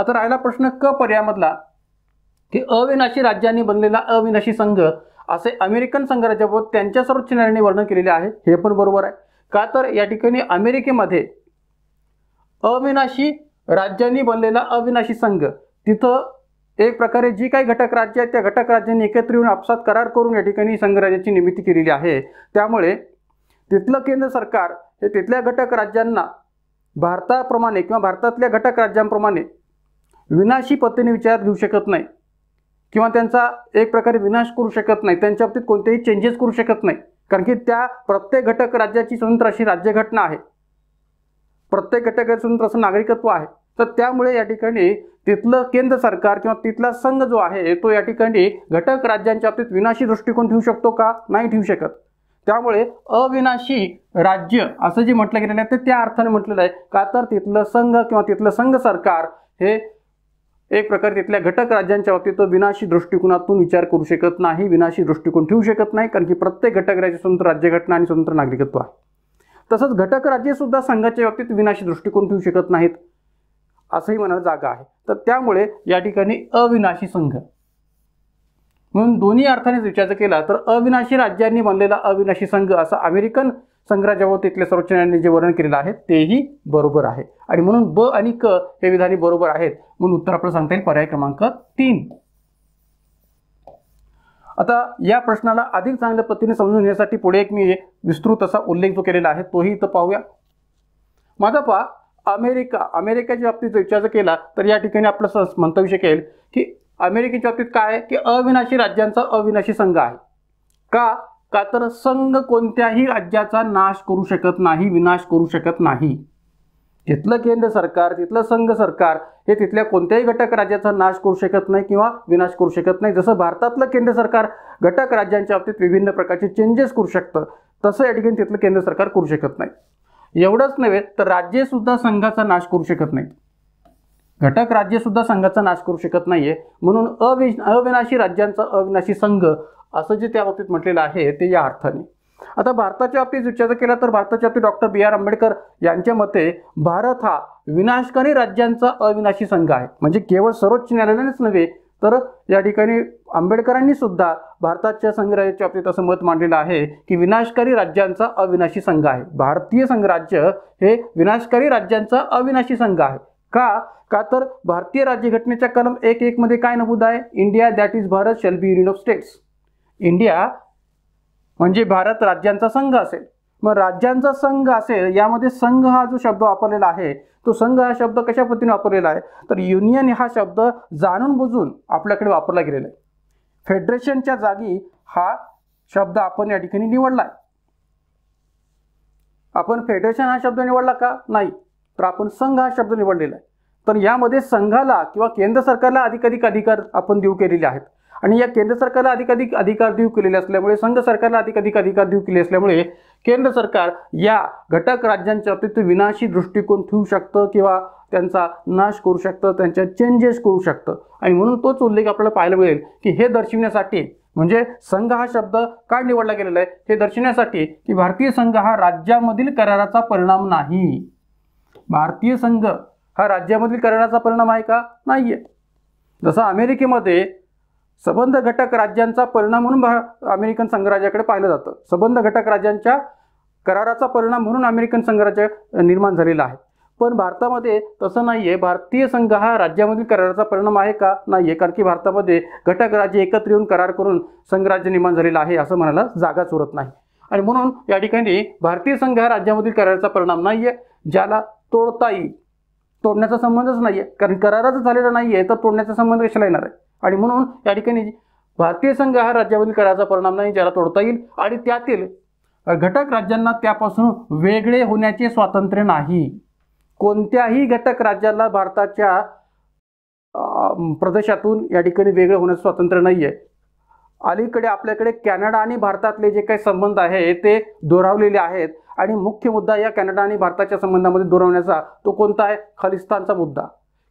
आता राहिला प्रश्न क पर्यायामधला की अविनाशी राज्यांनी बनलेला अविनाशी संघ असे अमेरिकन संघराज्याबाबत त्यांच्या सर्वोच्च न्यायालयाने वर्णन केलेले आहे हे पण बरोबर आहे का तर या ठिकाणी अमेरिकेमध्ये अविनाशी राज्यांनी बनलेला अविनाशी संघ तिथं एक प्रकारे जी काही घटक राज्य आहेत त्या घटक राज्यांनी एकत्र येऊन आपसात करार करून या ठिकाणी संघराज्याची निर्मिती केलेली आहे त्यामुळे तिथलं केंद्र सरकार हे तिथल्या घटक राज्यांना भारताप्रमाणे किंवा भारतातल्या घटक राज्यांप्रमाणे विनाशी पद्धतीने विचारात घेऊ शकत नाही किंवा त्यांचा एक प्रकारे विनाश करू शकत नाही त्यांच्या बाबतीत कोणतेही चेंजेस करू शकत नाही कारण की त्या प्रत्येक घटक राज्याची स्वतंत्र अशी राज्यघटना आहे प्रत्येक घटक स्वतंत्र असं नागरिकत्व आहे तर त्यामुळे या ठिकाणी तिथलं केंद्र सरकार किंवा तिथला संघ जो आहे तो या ठिकाणी घटक राज्यांच्या बाबतीत विनाशी दृष्टिकोन ठेवू शकतो का नाही ठेवू शकत त्यामुळे अविनाशी राज्य असं जे म्हटलं गेलेलं आहे ते त्या अर्थाने म्हटलेलं आहे का तर तिथलं संघ किंवा तिथलं संघ सरकार हे एक प्रकारे तिथल्या घटक राज्यांच्या बाबतीत विनाशी दृष्टिकोनातून विचार करू शकत नाही विनाशी दृष्टिकोन ठेवू शकत नाही कारण की प्रत्येक घटक राज्य स्वतंत्र राज्यघटना आणि स्वतंत्र नागरिकत्व आहे तसंच घटक सुद्धा संघाच्या बाबतीत विनाशी दृष्टिकोन ठेवू शकत नाहीत असंही म्हणायला जागा आहे तर त्यामुळे या ठिकाणी अविनाशी संघ म्हणून दोन्ही अर्थाने विचार केला तर अविनाशी राज्यांनी बनलेला अविनाशी संघ असं अमेरिकन तिथल्या सर्वोच्च न्यायालयाने जे वर्णन केलेलं आहे तेही बरोबर आहे आणि म्हणून ब आणि क हे विधाने बरोबर आहेत म्हणून उत्तर आपण सांगता येईल पर्याय क्रमांक तीन आता या प्रश्नाला अधिक चांगल्या पद्धतीने समजून घेण्यासाठी पुढे एक मी विस्तृत असा उल्लेख जो केलेला आहे तोही इथं पाहूया माझा अमेरिका अमेरिकेच्या बाबतीत जर विचार केला तर या ठिकाणी आपलं म्हणता शकेल की अमेरिकेच्या बाबतीत काय आहे की अविनाशी राज्यांचा अविनाशी संघ आहे का का तर संघ कोणत्याही राज्याचा नाश करू शकत नाही विनाश करू शकत नाही तिथलं केंद्र सरकार तिथलं संघ सरकार हे तिथल्या कोणत्याही घटक राज्याचा नाश करू शकत नाही किंवा विनाश करू शकत नाही जसं भारतातलं केंद्र सरकार घटक राज्यांच्या बाबतीत विभिन्न प्रकारचे चेंजेस करू शकतं तसं या ठिकाणी तिथलं केंद्र सरकार करू शकत नाही एवढंच नव्हे तर राज्य सुद्धा संघाचा नाश करू शकत नाही घटक राज्य सुद्धा संघाचा नाश करू शकत नाहीये म्हणून अवि अविनाशी राज्यांचा अविनाशी संघ असं जे त्या बाबतीत म्हटलेलं आहे ते या अर्थाने आता भारताच्या बाबतीत विचार केला तर भारताच्या बाबतीत डॉक्टर बी आर आंबेडकर यांच्या मते भारत हा विनाशकारी राज्यांचा अविनाशी संघ आहे म्हणजे केवळ सर्वोच्च न्यायालयानेच नव्हे तर या ठिकाणी आंबेडकरांनी सुद्धा भारताच्या संघराज्याच्या बाबतीत असं मत मांडलेलं आहे की विनाशकारी राज्यांचा अविनाशी संघ आहे भारतीय संघराज्य हे विनाशकारी राज्यांचा अविनाशी संघ आहे का का तर भारतीय राज्यघटनेच्या कलम एक एकमध्ये काय नमूद आहे India that is Bharat shall be union of states India म्हणजे भारत राज्यांचा संघ असेल मग राज्यांचा संघ असेल यामध्ये संघ हा जो शब्द वापरलेला आहे तो संघ हा शब्द कशा पद्धतीने वापरलेला आहे तर युनियन हा शब्द जाणून बुजून आपल्याकडे वापरला गेलेला आहे फेडरेशनच्या जागी हा शब्द आपण या ठिकाणी निवडला आहे आपण फेडरेशन हा शब्द निवडला का नाही तर आपण संघ हा शब्द निवडलेला आहे तर यामध्ये संघाला किंवा केंद्र सरकारला अधिकाधिक अधिकार आपण देऊ केलेले आहेत आणि या केंद्र सरकारला अधिक अधिकार देऊ केलेले असल्यामुळे संघ सरकारला अधिक अधिकार देऊ केले असल्यामुळे केंद्र सरकार या घटक राज्यांच्या अतिथी विनाशी दृष्टिकोन ठेवू शकतं किंवा त्यांचा नाश करू शकतं त्यांच्या चेंजेस करू शकतं आणि म्हणून तोच उल्लेख आपल्याला पाहायला मिळेल की हे दर्शविण्यासाठी म्हणजे संघ हा शब्द का निवडला गेलेला आहे हे दर्शविण्यासाठी की भारतीय संघ हा राज्यामधील कराराचा परिणाम नाही भारतीय संघ हा राज्यामधील कराराचा परिणाम आहे का नाही आहे जसं अमेरिकेमध्ये सबंध घटक राज्यांचा परिणाम म्हणून भा अमेरिकन संघराज्याकडे पाहिलं जातं सबंध घटक राज्यांच्या कराराचा परिणाम म्हणून अमेरिकन संघराज्य निर्माण झालेला आहे पण भारतामध्ये तसं नाही आहे भारतीय संघ हा राज्यामधील कराराचा परिणाम आहे का नाही आहे कारण की भारतामध्ये घटक राज्य एकत्र येऊन करार करून संघराज्य निर्माण झालेलं आहे असं म्हणायला जागाच उरत नाही आणि म्हणून या ठिकाणी भारतीय संघ हा राज्यामधील कराराचा परिणाम नाही आहे ज्याला तोडता येईल तोडण्याचा संबंधच नाही आहे कारण कराराच झालेला नाही आहे तर तोडण्याचा संबंध कशाला येणार आहे आणि म्हणून या ठिकाणी भारतीय संघ हा राज्यामधील कराराचा परिणाम नाही ज्याला तोडता येईल आणि त्यातील घटक राज्यांना त्यापासून वेगळे होण्याचे स्वातंत्र्य नाही कोणत्याही घटक राज्याला भारताच्या प्रदेशातून या ठिकाणी वेगळं होण्याचं स्वातंत्र्य नाही आहे अलीकडे आपल्याकडे कॅनडा आणि भारतातले जे काही संबंध आहे ते दोरावलेले आहेत आणि मुख्य मुद्दा या कॅनडा आणि भारताच्या संबंधामध्ये दोरावण्याचा तो कोणता आहे खलिस्तानचा मुद्दा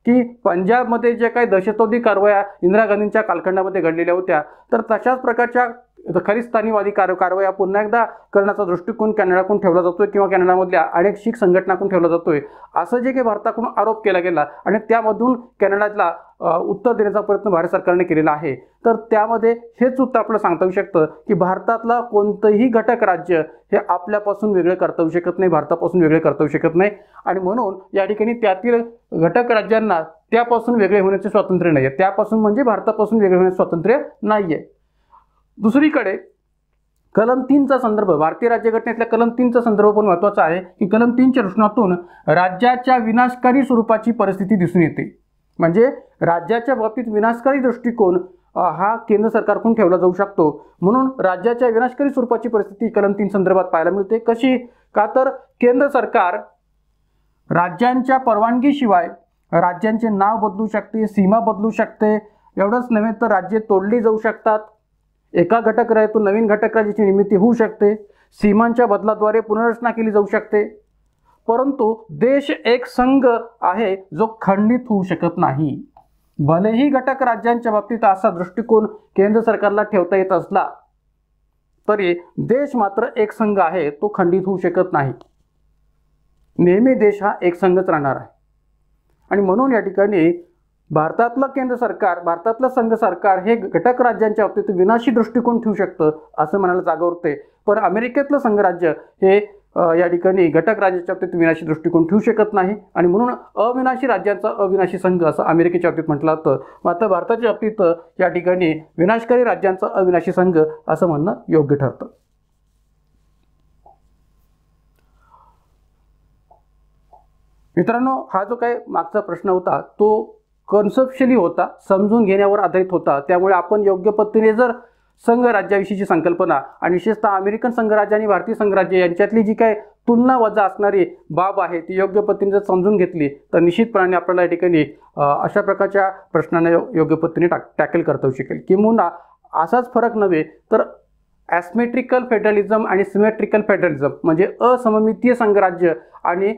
की पंजाबमध्ये जे काही दहशतवादी कारवाया इंदिरा गांधींच्या कालखंडामध्ये घडलेल्या होत्या तर तशाच प्रकारच्या खरीस्थानीवादी कार कारवाया पुन्हा एकदा करण्याचा दृष्टिकोन कॅनडाकडून ठेवला जातोय किंवा कॅनडामधल्या अनेक शीख संघटनाकडून ठेवला जातोय असं जे काही भारताकडून आरोप केला गेला आणि त्यामधून कॅनडाला उत्तर देण्याचा प्रयत्न भारत सरकारने केलेला आहे तर त्यामध्ये हेच उत्तर आपल्याला सांगता येऊ शकतं की भारतातला कोणतंही घटक राज्य हे आपल्यापासून वेगळं करता येऊ शकत नाही भारतापासून वेगळे करता येऊ शकत नाही आणि म्हणून या ठिकाणी त्यातील घटक राज्यांना त्यापासून वेगळे होण्याचे स्वातंत्र्य नाही आहे त्यापासून म्हणजे भारतापासून वेगळे होण्याचे स्वातंत्र्य नाही आहे दुसरीकडे कलम तीनचा संदर्भ भारतीय राज्यघटनेतल्या कलम तीनचा संदर्भ पण महत्त्वाचा आहे की कलम तीनच्या रचनातून राज्याच्या विनाशकारी स्वरूपाची परिस्थिती दिसून येते म्हणजे राज्याच्या बाबतीत विनाशकारी दृष्टिकोन हा केंद्र सरकारकडून ठेवला जाऊ शकतो म्हणून राज्याच्या विनाशकारी स्वरूपाची परिस्थिती कलम तीन संदर्भात पाहायला मिळते कशी का तर केंद्र सरकार राज्यांच्या परवानगीशिवाय राज्यांचे नाव बदलू शकते सीमा बदलू शकते एवढंच नव्हे तर राज्ये तोडली जाऊ शकतात एका घटक तो नवीन घटक राज्याची निर्मिती होऊ शकते सीमांच्या बदलाद्वारे पुनर्रचना केली जाऊ शकते परंतु देश एक संघ आहे जो खंडित होऊ शकत नाही भलेही घटक राज्यांच्या बाबतीत असा दृष्टिकोन केंद्र सरकारला ठेवता येत असला तरी देश मात्र एक संघ आहे तो खंडित होऊ शकत नाही नेहमी देश हा एक संघच राहणार आहे आणि म्हणून या ठिकाणी भारतातलं केंद्र सरकार भारतातलं संघ सरकार हे घटक राज्यांच्या बाबतीत विनाशी दृष्टिकोन ठेवू शकतं असं म्हणायला जागा उरते पण अमेरिकेतलं संघराज्य हे या ठिकाणी घटक राज्याच्या बाबतीत विनाशी दृष्टिकोन ठेवू शकत नाही आणि म्हणून अविनाशी राज्यांचा अविनाशी संघ असं अमेरिकेच्या बाबतीत म्हटलं जातं मात्र भारताच्या बाबतीत या ठिकाणी विनाशकारी राज्यांचा अविनाशी संघ असं म्हणणं योग्य ठरतं मित्रांनो हा जो काही मागचा प्रश्न होता तो कन्सेप्शली होता समजून घेण्यावर आधारित होता त्यामुळे आपण योग्य पद्धतीने जर संघराज्याविषयीची संकल्पना आणि विशेषतः अमेरिकन संघराज्य आणि भारतीय संघराज्य यांच्यातली जी काय तुलना वजा असणारी बाब आहे ती योग्य पद्धतीने जर समजून घेतली तर निश्चितपणाने आपल्याला या ठिकाणी अशा प्रकारच्या प्रश्नांना योग्य पद्धतीने टॅकल करता येऊ शकेल किंवा असाच फरक नव्हे तर ॲस्मेट्रिकल फेडरलिझम आणि सिमेट्रिकल फेडरलिझम म्हणजे असममितीय संघराज्य आणि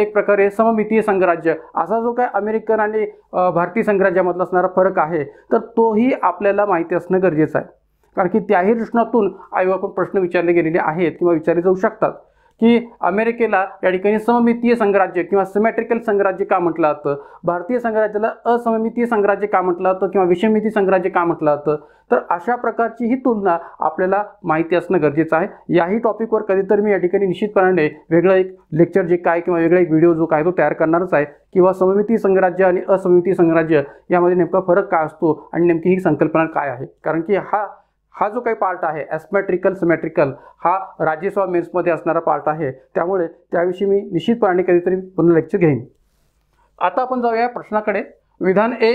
एक प्रकारे सममितीय संघराज्य असा जो काय अमेरिकन आणि भारतीय संघराज्यामधला असणारा फरक आहे तर तोही आपल्याला माहिती असणं गरजेचं आहे कारण की त्याही दृष्टीतून आयोगाकडून प्रश्न विचारले गेलेले आहेत किंवा विचारले जाऊ शकतात की अमेरिकेला या ठिकाणी सममितीय संघराज्य किंवा सिमेट्रिकल संघराज्य का म्हटलं जातं भारतीय संघराज्याला असममितीय संघराज्य का म्हटलं जातं किंवा विषमिती संघराज्य का म्हटलं जातं तर अशा प्रकारची ही तुलना आपल्याला माहिती असणं गरजेचं आहे याही टॉपिकवर कधीतरी मी या ठिकाणी निश्चितपणाने वेगळं एक लेक्चर जे काय किंवा वेगळा एक व्हिडिओ जो काय तो तयार करणारच आहे किंवा सममितीय संघराज्य आणि असममिती संघराज्य यामध्ये नेमका फरक काय असतो आणि नेमकी ही संकल्पना काय आहे कारण की हा हा जो काही पार्ट आहे ॲस्मॅट्रिकल सिमॅट्रिकल हा राज्यसभा मेन्समध्ये असणारा पार्ट आहे त्यामुळे त्याविषयी मी निश्चितपणाने कधीतरी पुन्हा लेक्चर घेईन आता आपण जाऊया प्रश्नाकडे विधान ए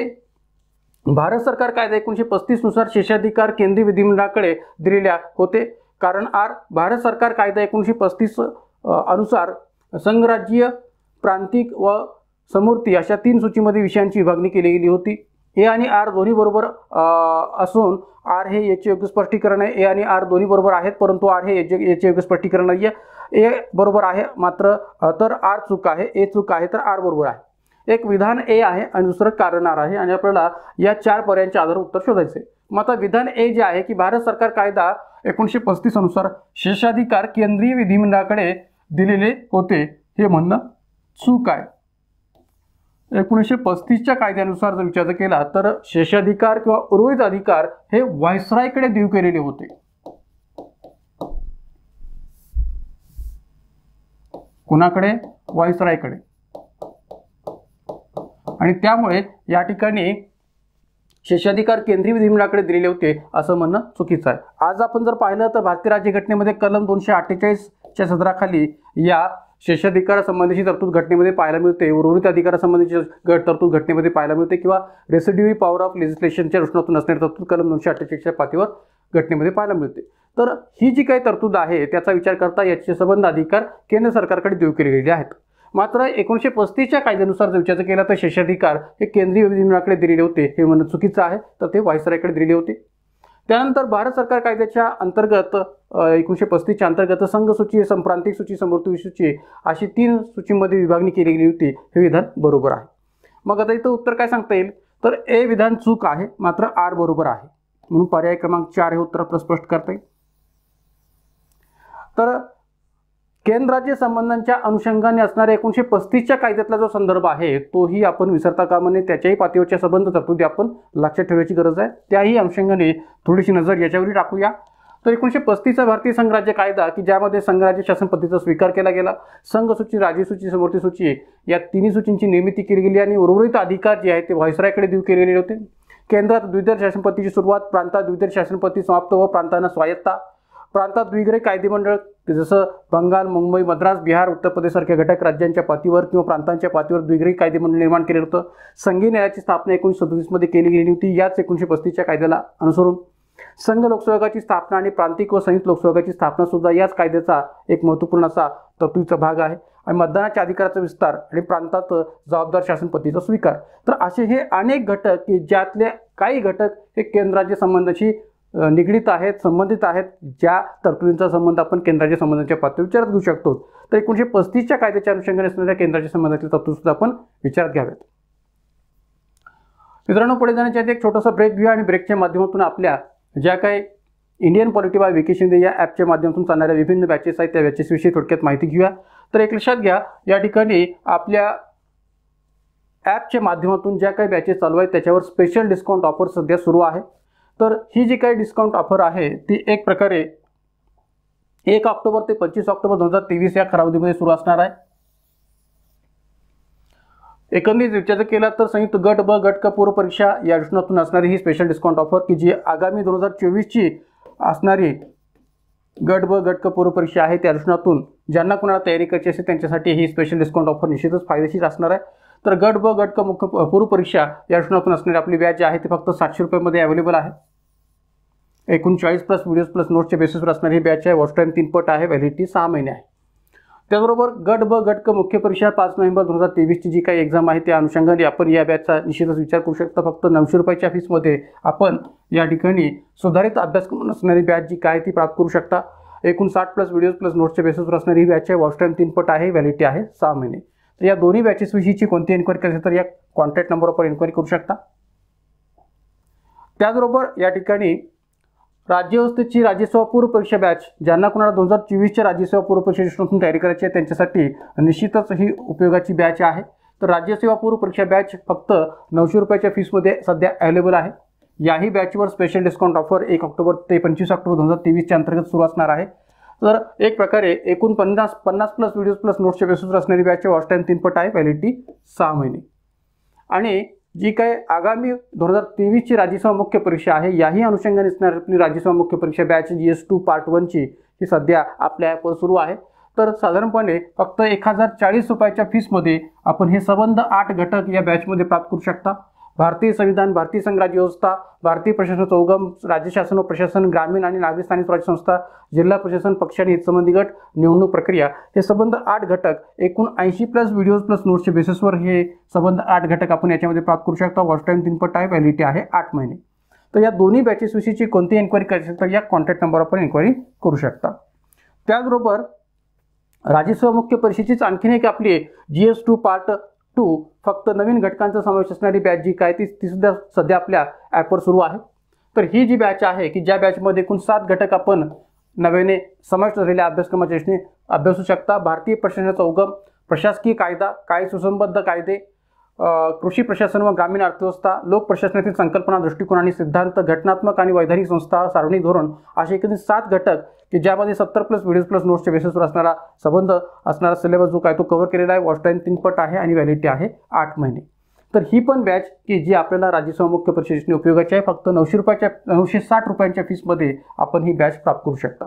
भारत सरकार कायदा एकोणीसशे पस्तीसनुसार शेषाधिकार केंद्रीय विधिमंडळाकडे दिलेल्या होते कारण आर भारत सरकार कायदा एकोणीसशे पस्तीस अनुसार संघराज्य प्रांतिक व समूर्ती अशा तीन सूचीमध्ये विषयांची विभागणी केली गेली होती ए आणि आर दोन्ही बरोबर असून आर हे याचे योग्य स्पष्टीकरण आहे ए आणि आर दोन्ही बरोबर आहेत परंतु आर हे याचे योग्य स्पष्टीकरण नाही आहे ए बरोबर आहे मात्र तर आर चूक आहे ए चूक आहे तर आर बरोबर आहे एक विधान ए आहे आणि दुसरं कारण आर आहे आणि आपल्याला या चार पर्यायांच्या आधार उत्तर शोधायचे मग आता विधान ए जे आहे की भारत सरकार कायदा एकोणीसशे पस्तीस अनुसार शेषाधिकार केंद्रीय विधिमंडळाकडे दिलेले होते हे म्हणणं चूक आहे एकोणीसशे पस्तीसच्या कायद्यानुसार जर विचार केला तर शेषाधिकार किंवा उर्वरित अधिकार हे व्हायसरायकडे देव केलेले होते कुणाकडे व्हायसरायकडे आणि त्यामुळे या ठिकाणी शेषाधिकार केंद्रीय विधिमंडळाकडे दिलेले होते असं म्हणणं चुकीचं आहे आज आपण जर पाहिलं तर भारतीय राज्यघटनेमध्ये कलम दोनशे अठ्ठेचाळीसच्या सदराखाली या शेषाधिकारासंबंधीची तरतूद घटनेमध्ये पाहायला मिळते उर्वरित अधिकारासंबंधीची गट तरतूद घटनेमध्ये पाहायला मिळते किंवा रेसिड्युरी पॉवर ऑफ लेजिस्लेशनच्या दृष्टीतून असणारी तरतूद कलम दोनशे अठ्ठेचाळीसच्या पाठीवर घटनेमध्ये पाहायला मिळते तर ही जी काही तरतूद आहे त्याचा विचार करता याचे संबंध अधिकार केंद्र सरकारकडे देऊ केले गेले आहेत मात्र एकोणीसशे पस्तीसच्या कायद्यानुसार जर विचार केला तर शेषाधिकार हे केंद्रीय विधिमंडळाकडे दिलेले होते हे म्हणणं चुकीचं आहे तर ते व्हायसरायकडे दिलेले होते त्यानंतर भारत सरकार कायद्याच्या अंतर्गत एकोणीसशे पस्तीसच्या अंतर्गत संघसूची संप्रांतिक सूची समृद्धी सूची अशी तीन सूचीमध्ये विभागणी केली गेली होती हे विधान बरोबर आहे मग आता इथं उत्तर काय सांगता येईल तर ए विधान चूक आहे मात्र आर बरोबर आहे म्हणून पर्याय क्रमांक चार हे उत्तर आपलं स्पष्ट करता येईल तर राज्य संबंधांच्या अनुषंगाने असणाऱ्या एकोणीशे पस्तीसच्या कायद्यातला जो संदर्भ आहे तोही आपण विसरता का म्हणजे त्याच्याही पातळीवरच्या संबंध तरतुदी आपण लक्षात ठेवायची गरज आहे त्याही अनुषंगाने थोडीशी नजर याच्यावरही टाकूया तर एकोणीसशे पस्तीसचा भारतीय संघराज्य कायदा की ज्यामध्ये संघराज्य शासन पद्धतीचा स्वीकार केला गेला संघसूची राज्यसूची समवर्ती सूची या तिन्ही सूचींची निर्मिती केली गेली आणि उर्वरित अधिकार जे आहेत ते व्हायसरायकडे देऊ केलेले होते केंद्रात द्विदल शासनपत्तीची सुरुवात प्रांतात द्विदल शासनपत्ती समाप्त व प्रांतांना स्वायत्ता प्रांतात द्विग्रह कायदेमंडळ जसं बंगाल मुंबई मद्रास बिहार उत्तर प्रदेशसारख्या घटक राज्यांच्या पातीवर किंवा प्रांतांच्या पातीवर द्विग्रही कायदेमंडळ निर्माण केलेलं होतं संघीय न्यायालयाची स्थापना एकोणीसशे सदतीसमध्ये केली गेली होती याच एकोणीसशे पस्तीसच्या कायद्याला अनुसरून संघ लोकसेवकाची स्थापना आणि प्रांतिक व संयुक्त लोकसेवकाची स्थापना सुद्धा याच कायद्याचा एक महत्त्वपूर्ण असा तरतुदीचा भाग आहे आणि मतदानाच्या अधिकाराचा विस्तार आणि प्रांतात जबाबदार शासन पद्धतीचा स्वीकार तर असे हे अनेक घटक की ज्यातले काही घटक हे केंद्राच्या संबंधाशी निगडीत आहेत संबंधित आहेत ज्या तरतुदींचा संबंध आपण केंद्राच्या संबंधांच्या पातळी विचारात घेऊ शकतो तर एकोणीशे पस्तीसच्या कायद्याच्या अनुषंगाने असणाऱ्या केंद्राच्या संबंधातील सुद्धा आपण विचारात घ्याव्यात मित्रांनो पुढे जाण्याच्या आधी एक छोटासा ब्रेक घेऊया आणि ब्रेकच्या माध्यमातून आपल्या ज्या काही Indian polity by Vicky Shinde या ॲपच्या माध्यमातून चालणाऱ्या विभिन्न बॅचेस आहेत त्या बॅचेसविषयी थोडक्यात माहिती घेऊया तर एक लक्षात घ्या या ठिकाणी आपल्या ॲपच्या माध्यमातून ज्या काही बॅचेस चालू आहेत त्याच्यावर स्पेशल डिस्काउंट ऑफर सध्या सुरू आहे तर ही जी काही डिस्काउंट ऑफर आहे ती एक प्रकारे एक ऑक्टोबर ते पंचवीस ऑक्टोबर दोन हजार तेवीस या कालावधीमध्ये सुरू असणार आहे एकंदरीत विचार केला तर संयुक्त गट ब गट क पूर्व परीक्षा या योजनातून असणारी ही स्पेशल डिस्काउंट ऑफर की जी आगामी दोन हजार चोवीसची असणारी गट ब गट क पूर्व परीक्षा आहे त्या योजनातून ज्यांना कुणाला तयारी करायची असेल त्यांच्यासाठी ही स्पेशल डिस्काउंट ऑफर निश्चितच फायदेशीर असणार आहे तर गट ब गट क मुख्य पूर्व परीक्षा या योजनातून असणारी आपली बॅच जी आहे ती फक्त सातशे रुपयामध्ये अवेलेबल आहे एकूण चाळीस प्लस व्हिडिओज प्लस नोट्सच्या बेसिसवर असणारी ही बॅच आहे वॉच टाईम तीन पट आहे व्हॅलिडिटी सहा महिने आहे त्याचबरोबर गट ब गट क मुख्य परीक्षा पाच नोव्हेंबर दोन हजार तेवीसची जी काही एक्झाम आहे त्या अनुषंगाने आपण या बॅचचा निश्चितच विचार करू शकता फक्त नऊशे रुपयाच्या फीसमध्ये आपण या ठिकाणी सुधारित अभ्यासक्रम असणारी बॅच जी काय ती प्राप्त करू शकता एकूण साठ प्लस व्हिडिओज प्लस नोट्सच्या बेसिसवर असणारी ही बॅच आहे वॉश टाईम तीनपट आहे व्हॅलिटी आहे सहा महिने तर या दोन्ही बॅचेसविषयीची कोणती एन्क्वायरी करायची तर या कॉन्टॅक्ट नंबरवर इन्क्वायरी एन्क्वायरी करू शकता त्याचबरोबर या ठिकाणी राज्यव्यवस्थेची राज्यसेवा पूर्व परीक्षा बॅच ज्यांना कोणाला दोन हजार चोवीसच्या राज्यसेवा पूर्व परीक्षेची तयारी करायची आहे त्यांच्यासाठी निश्चितच ही उपयोगाची बॅच आहे तर राज्यसेवा पूर्व परीक्षा बॅच फक्त नऊशे रुपयाच्या फीसमध्ये सध्या अवेलेबल आहे याही बॅचवर स्पेशल डिस्काउंट ऑफर एक ऑक्टोबर ते पंचवीस ऑक्टोबर दोन हजार तेवीसच्या अंतर्गत सुरू असणार आहे तर एक प्रकारे एकूण पन्नास पन्नास प्लस व्हिडिओज प्लस नोट्सच्या बेसिसवर असणारी बॅच वॉच टाईम तीनपट आहे व्हॅलिडिटी सहा महिने आणि जी काय आगामी दोन हजार तेवीसची राज्यसभा मुख्य परीक्षा आहे याही अनुषंगाने असणारी आपली राज्यसभा मुख्य परीक्षा batch G S two part वनची ही सध्या आपल्या ॲपवर सुरू आहे तर साधारणपणे फक्त एक हजार चाळीस रुपयाच्या फीसमध्ये आपण हे संबंध आठ घटक या बॅचमध्ये प्राप्त करू शकता भारतीय संविधान भारतीय संघराज्य व्यवस्था भारतीय प्रशासन चौगम राज्य शासन व प्रशासन ग्रामीण आणि नागरी स्थानिक स्वराज्य संस्था जिल्हा प्रशासन पक्ष आणि हितसंबंधी गट निवडणूक प्रक्रिया हे संबंध आठ घटक एकूण ऐंशी प्लस व्हिडिओज प्लस नोट्सच्या बेसिसवर हे संबंध आठ घटक आपण याच्यामध्ये प्राप्त करू शकता वॉच टाईम तीनपट आहे व्हॅलिटी आहे आठ महिने तर या दोन्ही बॅचेसविषयीची कोणती एन्क्वायरी करायची तर या कॉन्टॅक्ट नंबरवर आपण एन्क्वायरी करू शकता त्याचबरोबर राज्यसेवा मुख्य परिषदेचीच आणखीन एक आपली G S two part two फक्त नवीन घटकांचा समावेश असणारी बॅच जी काय ती सुद्धा सध्या आपल्या ॲपवर सुरू आहे तर ही जी बॅच आहे की ज्या बॅचमध्ये एकूण सात घटक आपण नव्याने समाविष्ट झालेल्या अभ्यासक्रमाच्या दृष्टीने अभ्यासू शकता भारतीय प्रशासनाचा उगम प्रशासकीय कायदा काय सुसंबद्ध कायदे कृषी प्रशासन व ग्रामीण अर्थव्यवस्था लोक प्रशासनातील संकल्पना दृष्टिकोन आणि सिद्धांत घटनात्मक आणि वैधानिक संस्था सार्वजनिक धोरण असे एकूण सात घटक की ज्यामध्ये सत्तर प्लस व्हिडिओज प्लस नोट्सच्या बेसिसवर असणारा संबंध असणारा सिलेबस जो काय तो कव्हर केलेला आहे वॉच टाईम तीनपट आहे आणि व्हॅलिडिटी आहे आठ महिने तर ही पण बॅच की जी आपल्याला राज्यसभा मुख्य परीक्षेने उपयोगाची आहे फक्त नऊशे रुपयाच्या नऊशे साठ रुपयांच्या फीसमध्ये आपण ही बॅच प्राप्त करू शकता